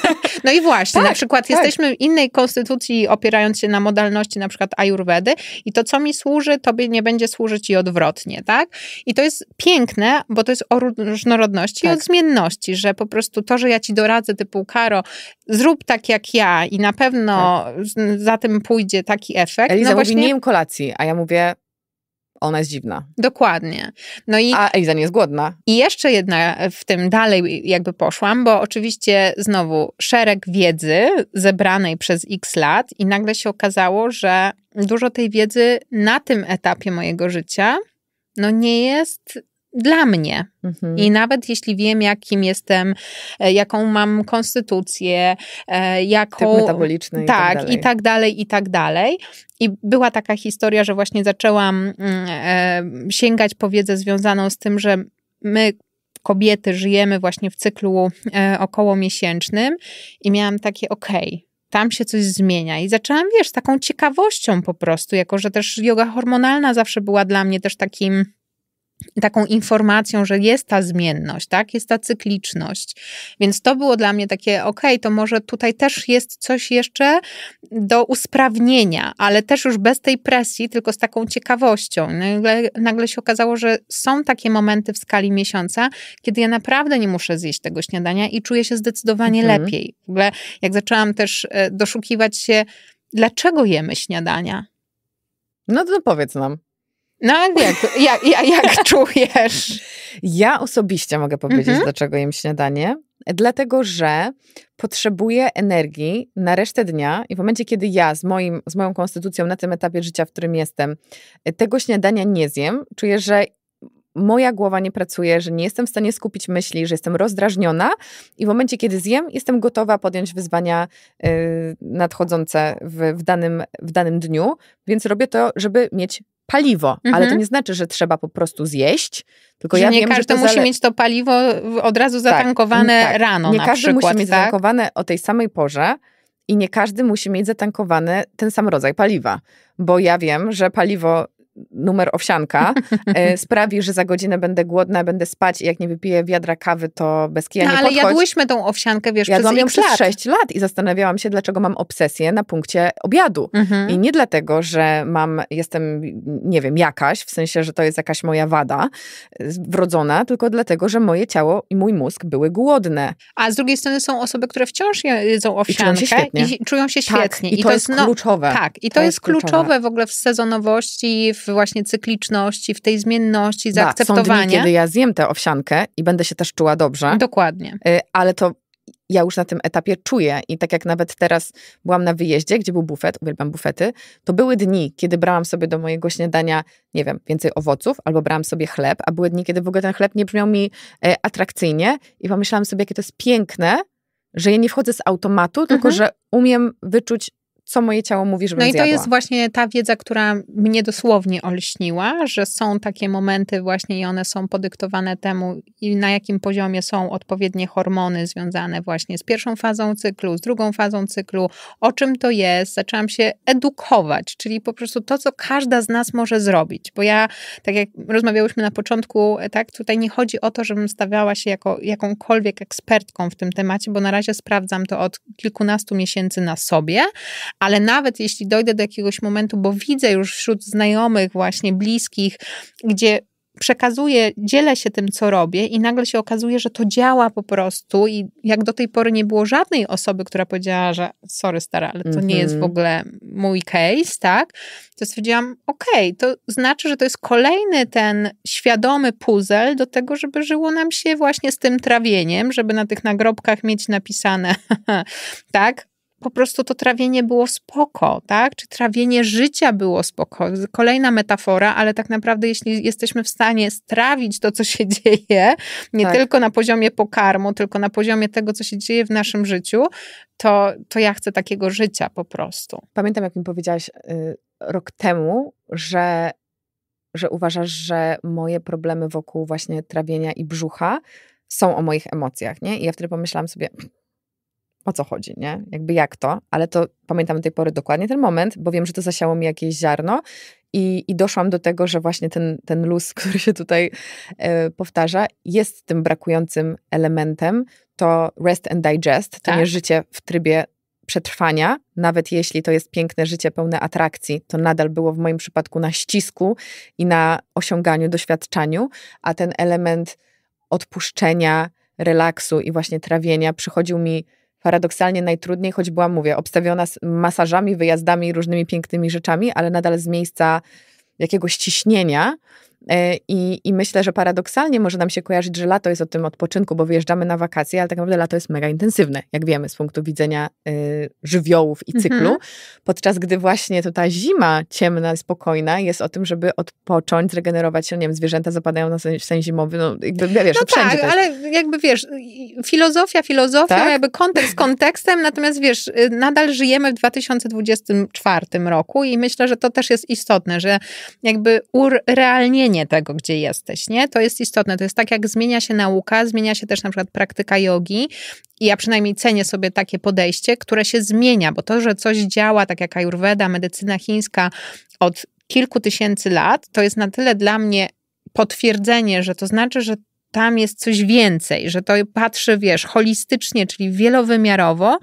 [SPEAKER 2] [LAUGHS] no i właśnie, tak, na przykład tak. jesteśmy w innej konstytucji, opierając się na modalności na przykład ayurvedy, i to, co mi służy, tobie nie będzie służyć i odwrotnie, tak? I to jest piękne, bo to jest o różnorodności tak. i o zmienności, że po prostu to, że ja ci doradzę typu Karo, zrób tak jak ja i na pewno tak. za tym pójdzie taki efekt. Eliza no właśnie... mówi, nie jem
[SPEAKER 1] kolacji, a ja mówię, ona jest dziwna.
[SPEAKER 2] Dokładnie. No i, A Eliza nie jest głodna. I jeszcze jedna w tym dalej jakby poszłam, bo oczywiście znowu szereg wiedzy zebranej przez x lat i nagle się okazało, że dużo tej wiedzy na tym etapie mojego życia no nie jest dla mnie. Mhm. I nawet jeśli wiem, jakim jestem, e, jaką mam konstytucję, e, jaką. Typ metaboliczny. Tak, tak, i tak, i tak dalej, i tak dalej. I była taka historia, że właśnie zaczęłam mm, e, sięgać po wiedzę związaną z tym, że my kobiety żyjemy właśnie w cyklu e, okołomiesięcznym i miałam takie okej. Okay, tam się coś zmienia. I zaczęłam, wiesz, taką ciekawością po prostu, jako że też yoga hormonalna zawsze była dla mnie też takim taką informacją, że jest ta zmienność, tak? Jest ta cykliczność. Więc to było dla mnie takie, okej, okay, to może tutaj też jest coś jeszcze do usprawnienia, ale też już bez tej presji, tylko z taką ciekawością. No nagle, nagle się okazało, że są takie momenty w skali miesiąca, kiedy ja naprawdę nie muszę zjeść tego śniadania i czuję się zdecydowanie mhm. lepiej. W ogóle jak zaczęłam też e, doszukiwać się, dlaczego jemy śniadania?
[SPEAKER 1] No to powiedz nam. No jak, jak, jak, jak czujesz? Ja osobiście mogę powiedzieć, mhm. dlaczego jem śniadanie. Dlatego, że potrzebuję energii na resztę dnia i w momencie, kiedy ja z, moim, z moją konstytucją na tym etapie życia, w którym jestem, tego śniadania nie zjem, czuję, że moja głowa nie pracuje, że nie jestem w stanie skupić myśli, że jestem rozdrażniona i w momencie, kiedy zjem, jestem gotowa podjąć wyzwania y, nadchodzące w, w, danym, w danym dniu, więc robię to, żeby mieć paliwo, mhm. ale to mhm. nie znaczy, że trzeba po prostu zjeść, tylko że ja nie wiem, każdy musi zale... mieć
[SPEAKER 2] to paliwo od razu tak, mm, zatankowane tak, tak. rano Nie każdy przykład, musi mieć tak? zatankowane
[SPEAKER 1] o tej samej porze, i nie każdy musi mieć zatankowany ten sam rodzaj paliwa, bo ja wiem, że paliwo numer owsianka [LAUGHS] e, sprawi, że za godzinę będę głodna, będę spać i jak nie wypiję wiadra kawy, to bez kija no, nie ale podchodź. jadłyśmy
[SPEAKER 2] tą owsiankę, wiesz, Jadłam przez ją przez lat.
[SPEAKER 1] 6 lat i zastanawiałam się, dlaczego mam obsesję na punkcie obiadu. Mhm. I nie dlatego, że mam, jestem, nie wiem, jakaś, w sensie, że to jest jakaś moja wada wrodzona, tylko dlatego, że moje ciało i mój mózg były głodne.
[SPEAKER 2] A z drugiej strony są osoby, które wciąż jedzą owsiankę i czują się świetnie. I, czują się tak, świetnie. Tak, i, to I, to, jest, jest no, kluczowe. Tak, i to, to jest, jest kluczowe w ogóle w sezonowości, w w właśnie cykliczności, w tej zmienności, zaakceptowania. Da, są dni, kiedy
[SPEAKER 1] ja zjem tę owsiankę i będę się też czuła dobrze. Dokładnie. Y, ale to ja już na tym etapie czuję i tak jak nawet teraz byłam na wyjeździe, gdzie był bufet, uwielbiam bufety, to były dni, kiedy brałam sobie do mojego śniadania, nie wiem, więcej owoców albo brałam sobie chleb, a były dni, kiedy w ogóle ten chleb nie brzmiał mi e, atrakcyjnie i pomyślałam sobie, jakie to jest piękne, że ja nie wchodzę z automatu, tylko mhm. że umiem wyczuć
[SPEAKER 2] co moje ciało
[SPEAKER 1] mówi, żebym No i to zjadła. jest
[SPEAKER 2] właśnie ta wiedza, która mnie dosłownie olśniła, że są takie momenty właśnie i one są podyktowane temu i na jakim poziomie są odpowiednie hormony związane właśnie z pierwszą fazą cyklu, z drugą fazą cyklu, o czym to jest. Zaczęłam się edukować, czyli po prostu to, co każda z nas może zrobić, bo ja, tak jak rozmawiałyśmy na początku, tak, tutaj nie chodzi o to, żebym stawiała się jako jakąkolwiek ekspertką w tym temacie, bo na razie sprawdzam to od kilkunastu miesięcy na sobie, ale nawet jeśli dojdę do jakiegoś momentu, bo widzę już wśród znajomych, właśnie bliskich, gdzie przekazuję, dzielę się tym, co robię, i nagle się okazuje, że to działa po prostu. I jak do tej pory nie było żadnej osoby, która powiedziała, że sorry, stara, ale to mm -hmm. nie jest w mhm. ogóle mój case, tak? To stwierdziłam, okej, okay, to znaczy, że to jest kolejny ten świadomy puzzle do tego, żeby żyło nam się właśnie z tym trawieniem, żeby na tych nagrobkach mieć napisane, [LAUGHS] tak? po prostu to trawienie było spoko, tak? Czy trawienie życia było spoko? Kolejna metafora, ale tak naprawdę, jeśli jesteśmy w stanie strawić to, co się [LAUGHS] dzieje, nie tak. tylko na poziomie pokarmu, tylko na poziomie tego, co się dzieje w naszym życiu, to, to ja chcę takiego życia po prostu. Pamiętam, jak mi powiedziałaś y, rok temu, że,
[SPEAKER 1] że uważasz, że moje problemy wokół właśnie trawienia i brzucha są o moich emocjach, nie? I ja wtedy pomyślałam sobie, o co chodzi, nie? Jakby jak to? Ale to pamiętam do tej pory dokładnie ten moment, bo wiem, że to zasiało mi jakieś ziarno i, i doszłam do tego, że właśnie ten, ten luz, [LAUGHS] który się tutaj e, powtarza, jest tym brakującym elementem. To rest and digest, to tak. nie życie w trybie przetrwania, nawet jeśli to jest piękne życie pełne atrakcji, to nadal było w moim przypadku na ścisku i na osiąganiu, doświadczaniu, a ten element odpuszczenia, relaksu i właśnie trawienia przychodził mi paradoksalnie najtrudniej, choć była, mówię, obstawiona masażami, wyjazdami, różnymi pięknymi rzeczami, ale nadal z miejsca jakiegoś ciśnienia, E, I, I myślę, że paradoksalnie może nam się kojarzyć, że lato jest o tym odpoczynku, bo wyjeżdżamy na wakacje, ale tak naprawdę lato jest mega intensywne, jak wiemy, z punktu widzenia y, żywiołów i mhm. cyklu. Podczas gdy właśnie to ta zima ciemna, spokojna jest o tym, żeby odpocząć, zregenerować się. Nie wiem, zwierzęta zapadają na sen, sen zimowy, no jakby wiesz, no wszędzie. Tak, ale
[SPEAKER 2] jakby wiesz, filozofia, filozofia, tak? jakby kontekst kontekstem, natomiast wiesz, y, nadal żyjemy w 2024 roku i myślę, że to też jest istotne, że jakby urealnienie docenienie tego, gdzie jesteś, nie? To jest istotne. To jest tak, jak zmienia się nauka, zmienia się też na przykład praktyka jogi i ja przynajmniej cenię sobie takie podejście, które się zmienia, bo to, że coś działa, tak jak ayurveda, medycyna chińska od kilku tysięcy lat, to jest na tyle dla mnie potwierdzenie, że to znaczy, że tam jest coś więcej, że to patrzy, wiesz, holistycznie, czyli wielowymiarowo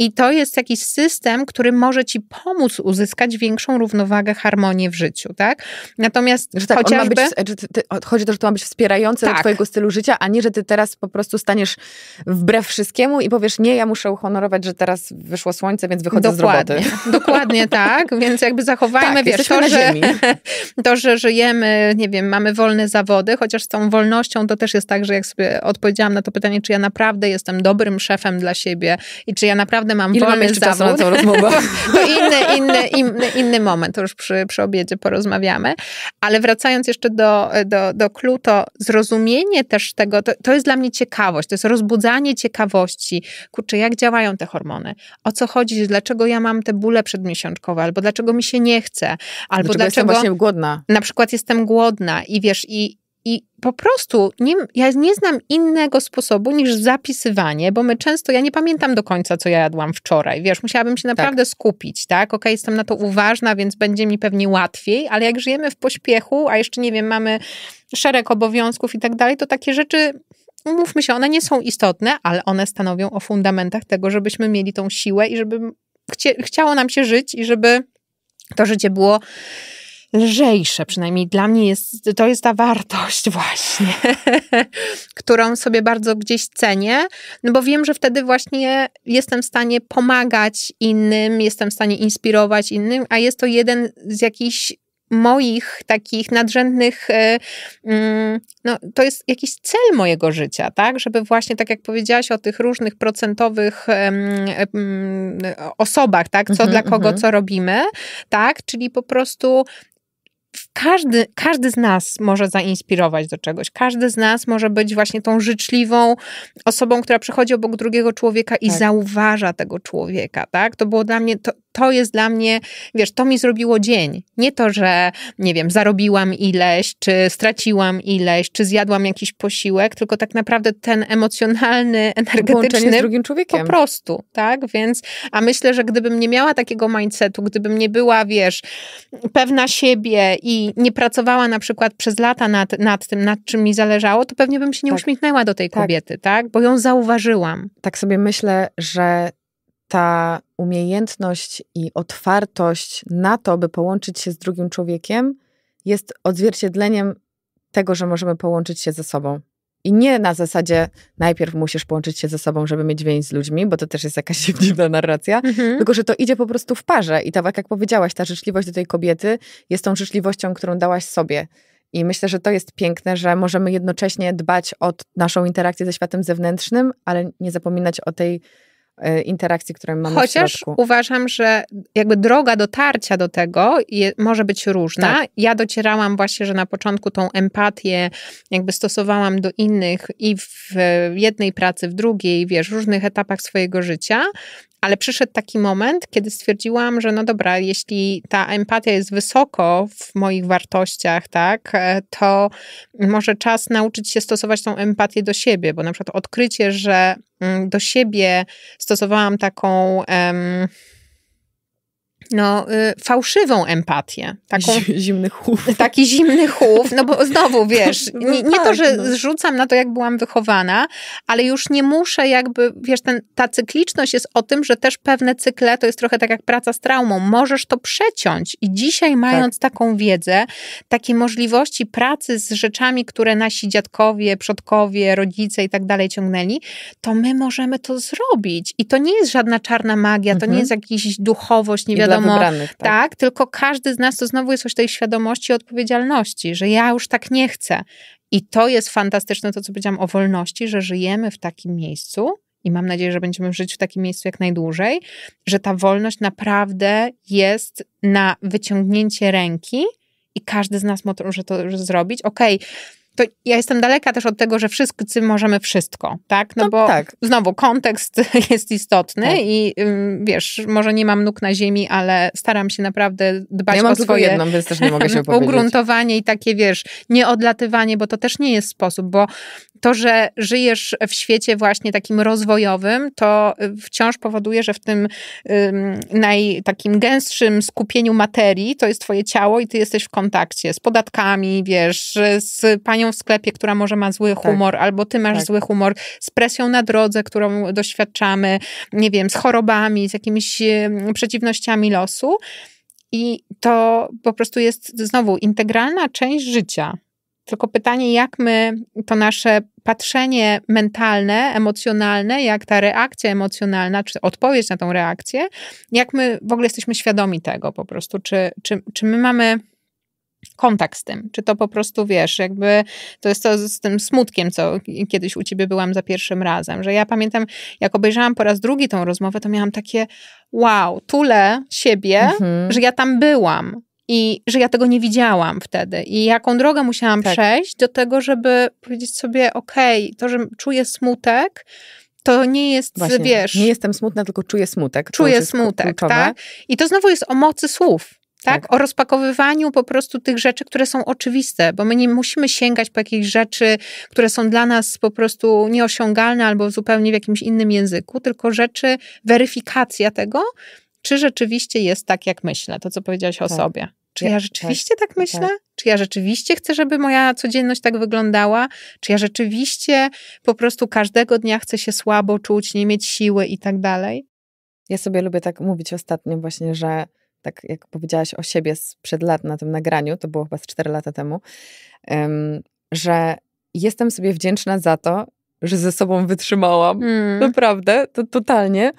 [SPEAKER 2] i to jest jakiś system, który może ci pomóc uzyskać większą równowagę, harmonię w życiu, tak? Natomiast że tak, chociażby... Być, ty, ty, chodzi o to, że to ma być wspierające tak. do twojego stylu życia, a nie, że ty teraz
[SPEAKER 1] po prostu staniesz wbrew wszystkiemu i powiesz, nie, ja muszę uhonorować, że teraz wyszło słońce,
[SPEAKER 2] więc wychodzę dokładnie, z roboty. [LAUGHS] Dokładnie tak, więc jakby zachowajmy, tak, wiesz, to że, [LAUGHS] to, że żyjemy, nie wiem, mamy wolne zawody, chociaż z tą wolnością to też jest tak, że jak sobie odpowiedziałam na to pytanie, czy ja naprawdę jestem dobrym szefem dla siebie i czy ja naprawdę naprawdę mam Ile wolny mam zawód. na tą rozmowę? [LAUGHS] to inny, inny, inny, inny moment, to już przy, przy obiedzie porozmawiamy. Ale wracając jeszcze do, do, do clue, to zrozumienie też tego, to, to jest dla mnie ciekawość, to jest rozbudzanie ciekawości. Kurczę, jak działają te hormony? O co chodzi? Dlaczego ja mam te bóle przedmiesiączkowe? Albo dlaczego mi się nie chce? Albo dlaczego, dlaczego jestem właśnie głodna? Na przykład jestem głodna i wiesz, i, i po prostu nie, ja nie znam innego sposobu niż zapisywanie, bo my często, ja nie pamiętam do końca, co ja jadłam wczoraj, wiesz, musiałabym się tak. naprawdę tak. skupić, tak? Ok, jestem na to uważna, więc będzie mi pewnie łatwiej, ale jak żyjemy w pośpiechu, a jeszcze, nie wiem, mamy szereg obowiązków i tak dalej, to takie rzeczy umówmy się, one nie są istotne, ale one stanowią o fundamentach tego, żebyśmy mieli tą siłę i żeby chcie, chciało nam się żyć i żeby to życie było lżejsze, przynajmniej dla mnie jest, to jest ta wartość [LAUGHS] właśnie, [LAUGHS] którą sobie bardzo gdzieś cenię, no bo wiem, że wtedy właśnie jestem w stanie pomagać innym, jestem w stanie inspirować innym, a jest to jeden z jakichś moich takich nadrzędnych, e, mm, no to jest jakiś cel mojego życia, tak? Żeby właśnie, tak jak powiedziałaś o tych różnych procentowych mm, osobach, tak? Co mm -hmm, dla kogo, mm -hmm. co robimy, tak? Czyli po prostu każdy, każdy z nas może zainspirować do czegoś. Każdy z nas może być właśnie tą życzliwą osobą, która przychodzi obok drugiego człowieka i tak. zauważa tego człowieka, tak? To było dla mnie, to, to jest dla mnie, wiesz, to mi zrobiło dzień. Nie to, że, nie wiem, zarobiłam ileś, czy straciłam ileś, czy zjadłam jakiś posiłek, tylko tak naprawdę ten emocjonalny, energetyczny. Z drugim człowiekiem. Po prostu, tak? Więc, a myślę, że gdybym nie miała takiego mindsetu, gdybym nie była, wiesz, pewna siebie i nie pracowała na przykład przez lata nad, nad tym, nad czym mi zależało, to pewnie bym się nie tak. uśmiechnęła do tej tak. kobiety, tak? Bo ją zauważyłam.
[SPEAKER 1] Tak sobie myślę, że ta umiejętność i otwartość na to, by połączyć się z drugim człowiekiem, jest odzwierciedleniem tego, że możemy połączyć się ze sobą. I nie na zasadzie najpierw musisz połączyć się ze sobą, żeby mieć więź z ludźmi, bo to też jest jakaś [LAUGHS] dziwna narracja, mhm. tylko że to idzie po prostu w parze. I tak jak powiedziałaś, ta życzliwość do tej kobiety jest tą życzliwością, którą dałaś sobie. I myślę, że to jest piękne, że możemy jednocześnie dbać o naszą interakcję ze światem zewnętrznym, ale nie zapominać o tej E, interakcji, które mamy Chociaż w Chociaż
[SPEAKER 2] uważam, że jakby droga dotarcia do tego je, może być różna. Tak. Ja docierałam właśnie, że na początku tą empatię jakby stosowałam do innych i w jednej pracy, w drugiej, wiesz, w różnych etapach swojego życia. Ale przyszedł taki moment, kiedy stwierdziłam, że no dobra, jeśli ta empatia jest wysoko w moich wartościach, tak, e, to może czas nauczyć się stosować tą empatię do siebie, bo na przykład odkrycie, że mm, do siebie stosowałam taką. Um, no, y, fałszywą empatię. Taką, zimny chów. [LAUGHS] Taki zimny chów, no bo znowu [LAUGHS] wiesz, no nie, nie to, tak, że no. zrzucam na to, jak byłam wychowana, ale już nie muszę jakby, wiesz, ten, ta cykliczność jest o tym, że też pewne cykle to jest trochę tak jak praca z traumą. Możesz to przeciąć i dzisiaj mając tak. taką wiedzę, takie możliwości pracy z rzeczami, które nasi dziadkowie, przodkowie, rodzice i tak dalej ciągnęli, to my możemy to zrobić. I to nie jest żadna czarna magia, to mhm. nie jest jakiś duchowość, nie wiadomo wiadomo. Wybranych, tak. tak, tylko każdy z nas to znowu jest coś tej świadomości i odpowiedzialności, że ja już tak nie chcę. I to jest fantastyczne, to co powiedziałam o wolności, że żyjemy w takim miejscu, i mam nadzieję, że będziemy żyć w takim miejscu jak najdłużej, że ta wolność naprawdę jest na wyciągnięcie ręki i każdy z nas może to zrobić. Okej, okay, to ja jestem daleka też od tego, że wszyscy możemy wszystko, tak? No, no bo tak. znowu kontekst [LAUGHS] jest istotny tak. i wiesz, może nie mam nóg na ziemi, ale staram się naprawdę dbać ja mam o swoje jedną, więc też nie mogę się [LAUGHS] ugruntowanie i takie, wiesz, nieodlatywanie, bo to też nie jest sposób, bo to, że żyjesz w świecie właśnie takim rozwojowym, to y, wciąż powoduje, że w tym ym, naj, takim gęstszym skupieniu materii to jest twoje ciało i ty jesteś w kontakcie z podatkami, wiesz, z panią w sklepie, która może ma zły tak. humor, tak. albo ty masz tak. zły humor, z presją na drodze, którą doświadczamy, nie wiem, z chorobami, z jakimiś przeciwnościami losu. I to po prostu jest znowu integralna część życia. Tylko pytanie, jak my to nasze patrzenie mentalne, emocjonalne, jak ta reakcja emocjonalna, czy odpowiedź na tą reakcję, jak my w ogóle jesteśmy świadomi tego po prostu, czy, czy, czy my mamy kontakt z tym, czy to po prostu wiesz, jakby to jest to z tym smutkiem, co kiedyś u ciebie byłam za pierwszym razem, że ja pamiętam, jak obejrzałam po raz drugi tą rozmowę, to miałam takie wow, tule siebie, mhm. że ja tam byłam, i że ja tego nie widziałam wtedy. I jaką drogę musiałam tak. przejść do tego, żeby powiedzieć sobie, okej, okay, to, że czuję smutek, to nie jest, Właśnie, wiesz... Nie jestem smutna, tylko czuję smutek. Czuję smutek, kluczowe. tak? I to znowu jest o mocy słów. Tak? tak? O rozpakowywaniu po prostu tych rzeczy, które są oczywiste, bo my nie musimy sięgać po jakieś rzeczy, które są dla nas po prostu nieosiągalne albo zupełnie w jakimś innym języku, tylko rzeczy, weryfikacja tego, czy rzeczywiście jest tak, jak myślę, to co powiedziałaś tak. o sobie. Czy ja rzeczywiście tak, tak myślę? Tak. Czy ja rzeczywiście chcę, żeby moja codzienność tak wyglądała? Czy ja rzeczywiście po prostu każdego dnia chcę się słabo czuć, nie mieć siły i tak dalej? Ja sobie lubię tak mówić
[SPEAKER 1] ostatnio właśnie, że tak jak powiedziałaś o siebie sprzed lat na tym nagraniu, to było chyba z 4 lata temu, że jestem sobie wdzięczna za to, że ze sobą wytrzymałam. Mm. Naprawdę, to totalnie.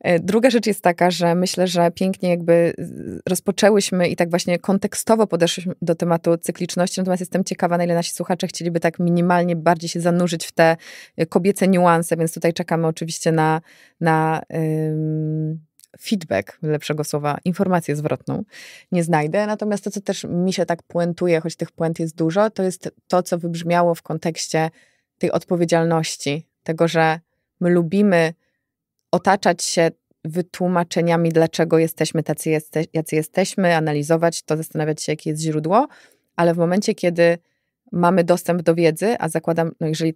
[SPEAKER 1] E, druga rzecz jest taka, że myślę, że pięknie jakby rozpoczęłyśmy i tak właśnie kontekstowo podeszłyśmy do tematu cykliczności, natomiast jestem ciekawa, na ile nasi słuchacze chcieliby tak minimalnie bardziej się zanurzyć w te e, kobiece niuanse, więc tutaj czekamy oczywiście na, na ym feedback, lepszego słowa, informację zwrotną nie znajdę. Natomiast to, co też mi się tak puentuje, choć tych puent jest dużo, to jest to, co wybrzmiało w kontekście tej odpowiedzialności, tego, że my lubimy otaczać się wytłumaczeniami, dlaczego jesteśmy tacy, jeste, jacy jesteśmy, analizować to, zastanawiać się, jakie jest źródło, ale w momencie, kiedy mamy dostęp do wiedzy, a zakładam, no jeżeli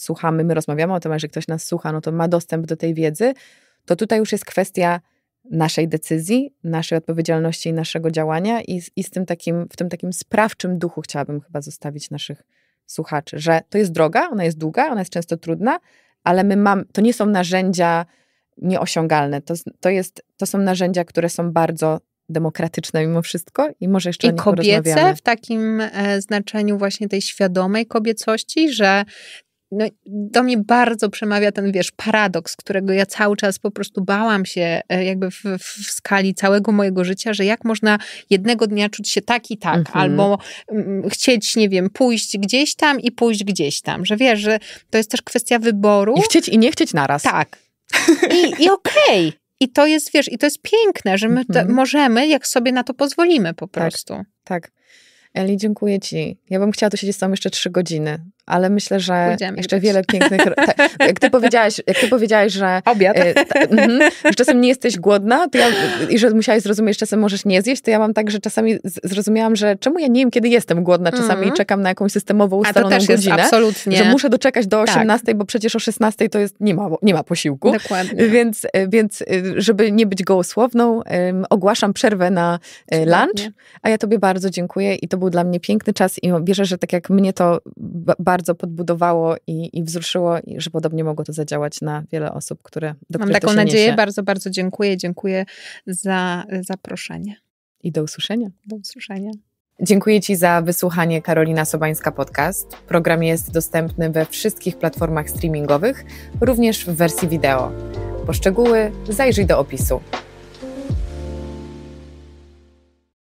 [SPEAKER 1] słuchamy, my rozmawiamy o tym, że jeżeli ktoś nas słucha, no to ma dostęp do tej wiedzy, to tutaj już jest kwestia naszej decyzji, naszej odpowiedzialności i naszego działania i, i z tym takim, w tym takim sprawczym duchu chciałabym chyba zostawić naszych słuchaczy, że to jest droga, ona jest długa, ona jest często trudna, ale my mamy, to nie są narzędzia nieosiągalne. To, to, jest, to są narzędzia, które są bardzo demokratyczne mimo wszystko i może jeszcze I kobiece w
[SPEAKER 2] takim e, znaczeniu właśnie tej świadomej kobiecości, że no, do mnie bardzo przemawia ten, wiesz, paradoks, którego ja cały czas po prostu bałam się e, jakby w, w skali całego mojego życia, że jak można jednego dnia czuć się tak i tak, mhm. albo m, mm, chcieć, nie wiem, pójść gdzieś tam i pójść gdzieś tam, że wiesz, że to jest też kwestia wyboru. I chcieć i nie chcieć naraz. Tak. I, i okej. Okay. I to jest, wiesz, i to jest piękne, że my mhm. możemy, jak sobie na to pozwolimy po tak. prostu. Tak. tak. Eli,
[SPEAKER 1] dziękuję Ci. Ja bym chciała tu siedzieć tam jeszcze trzy godziny ale myślę, że Pójdziemy jeszcze być. wiele pięknych. Tak, jak, ty powiedziałaś, jak ty powiedziałaś, że. Obiad. E, ta, mm, że czasem nie jesteś głodna ja, i że musiałaś zrozumieć, że czasem możesz nie zjeść, to ja mam tak, że czasami zrozumiałam, że czemu ja nie wiem, kiedy jestem głodna. Czasami mm -hmm. czekam na jakąś systemową ustaloną A to też godzinę. absolutnie. Że muszę doczekać do 18, tak. bo przecież o 16 to jest, nie, ma, nie ma posiłku. Dokładnie. Więc, e, więc e, żeby nie być gołosłowną, um, ogłaszam przerwę na lunch. A ja Tobie bardzo dziękuję i to był dla mnie piękny czas i wierzę, że tak jak mnie to bardzo bardzo podbudowało i, i wzruszyło, i że podobnie mogło to zadziałać na wiele osób, które do Mam taką nadzieję. Niesie. Bardzo,
[SPEAKER 2] bardzo dziękuję. Dziękuję za y, zaproszenie.
[SPEAKER 1] I do usłyszenia.
[SPEAKER 2] Do usłyszenia.
[SPEAKER 1] Dziękuję Ci za wysłuchanie Karolina Sobańska Podcast. Program jest dostępny we wszystkich platformach streamingowych, również w wersji wideo. Po szczegóły zajrzyj do opisu.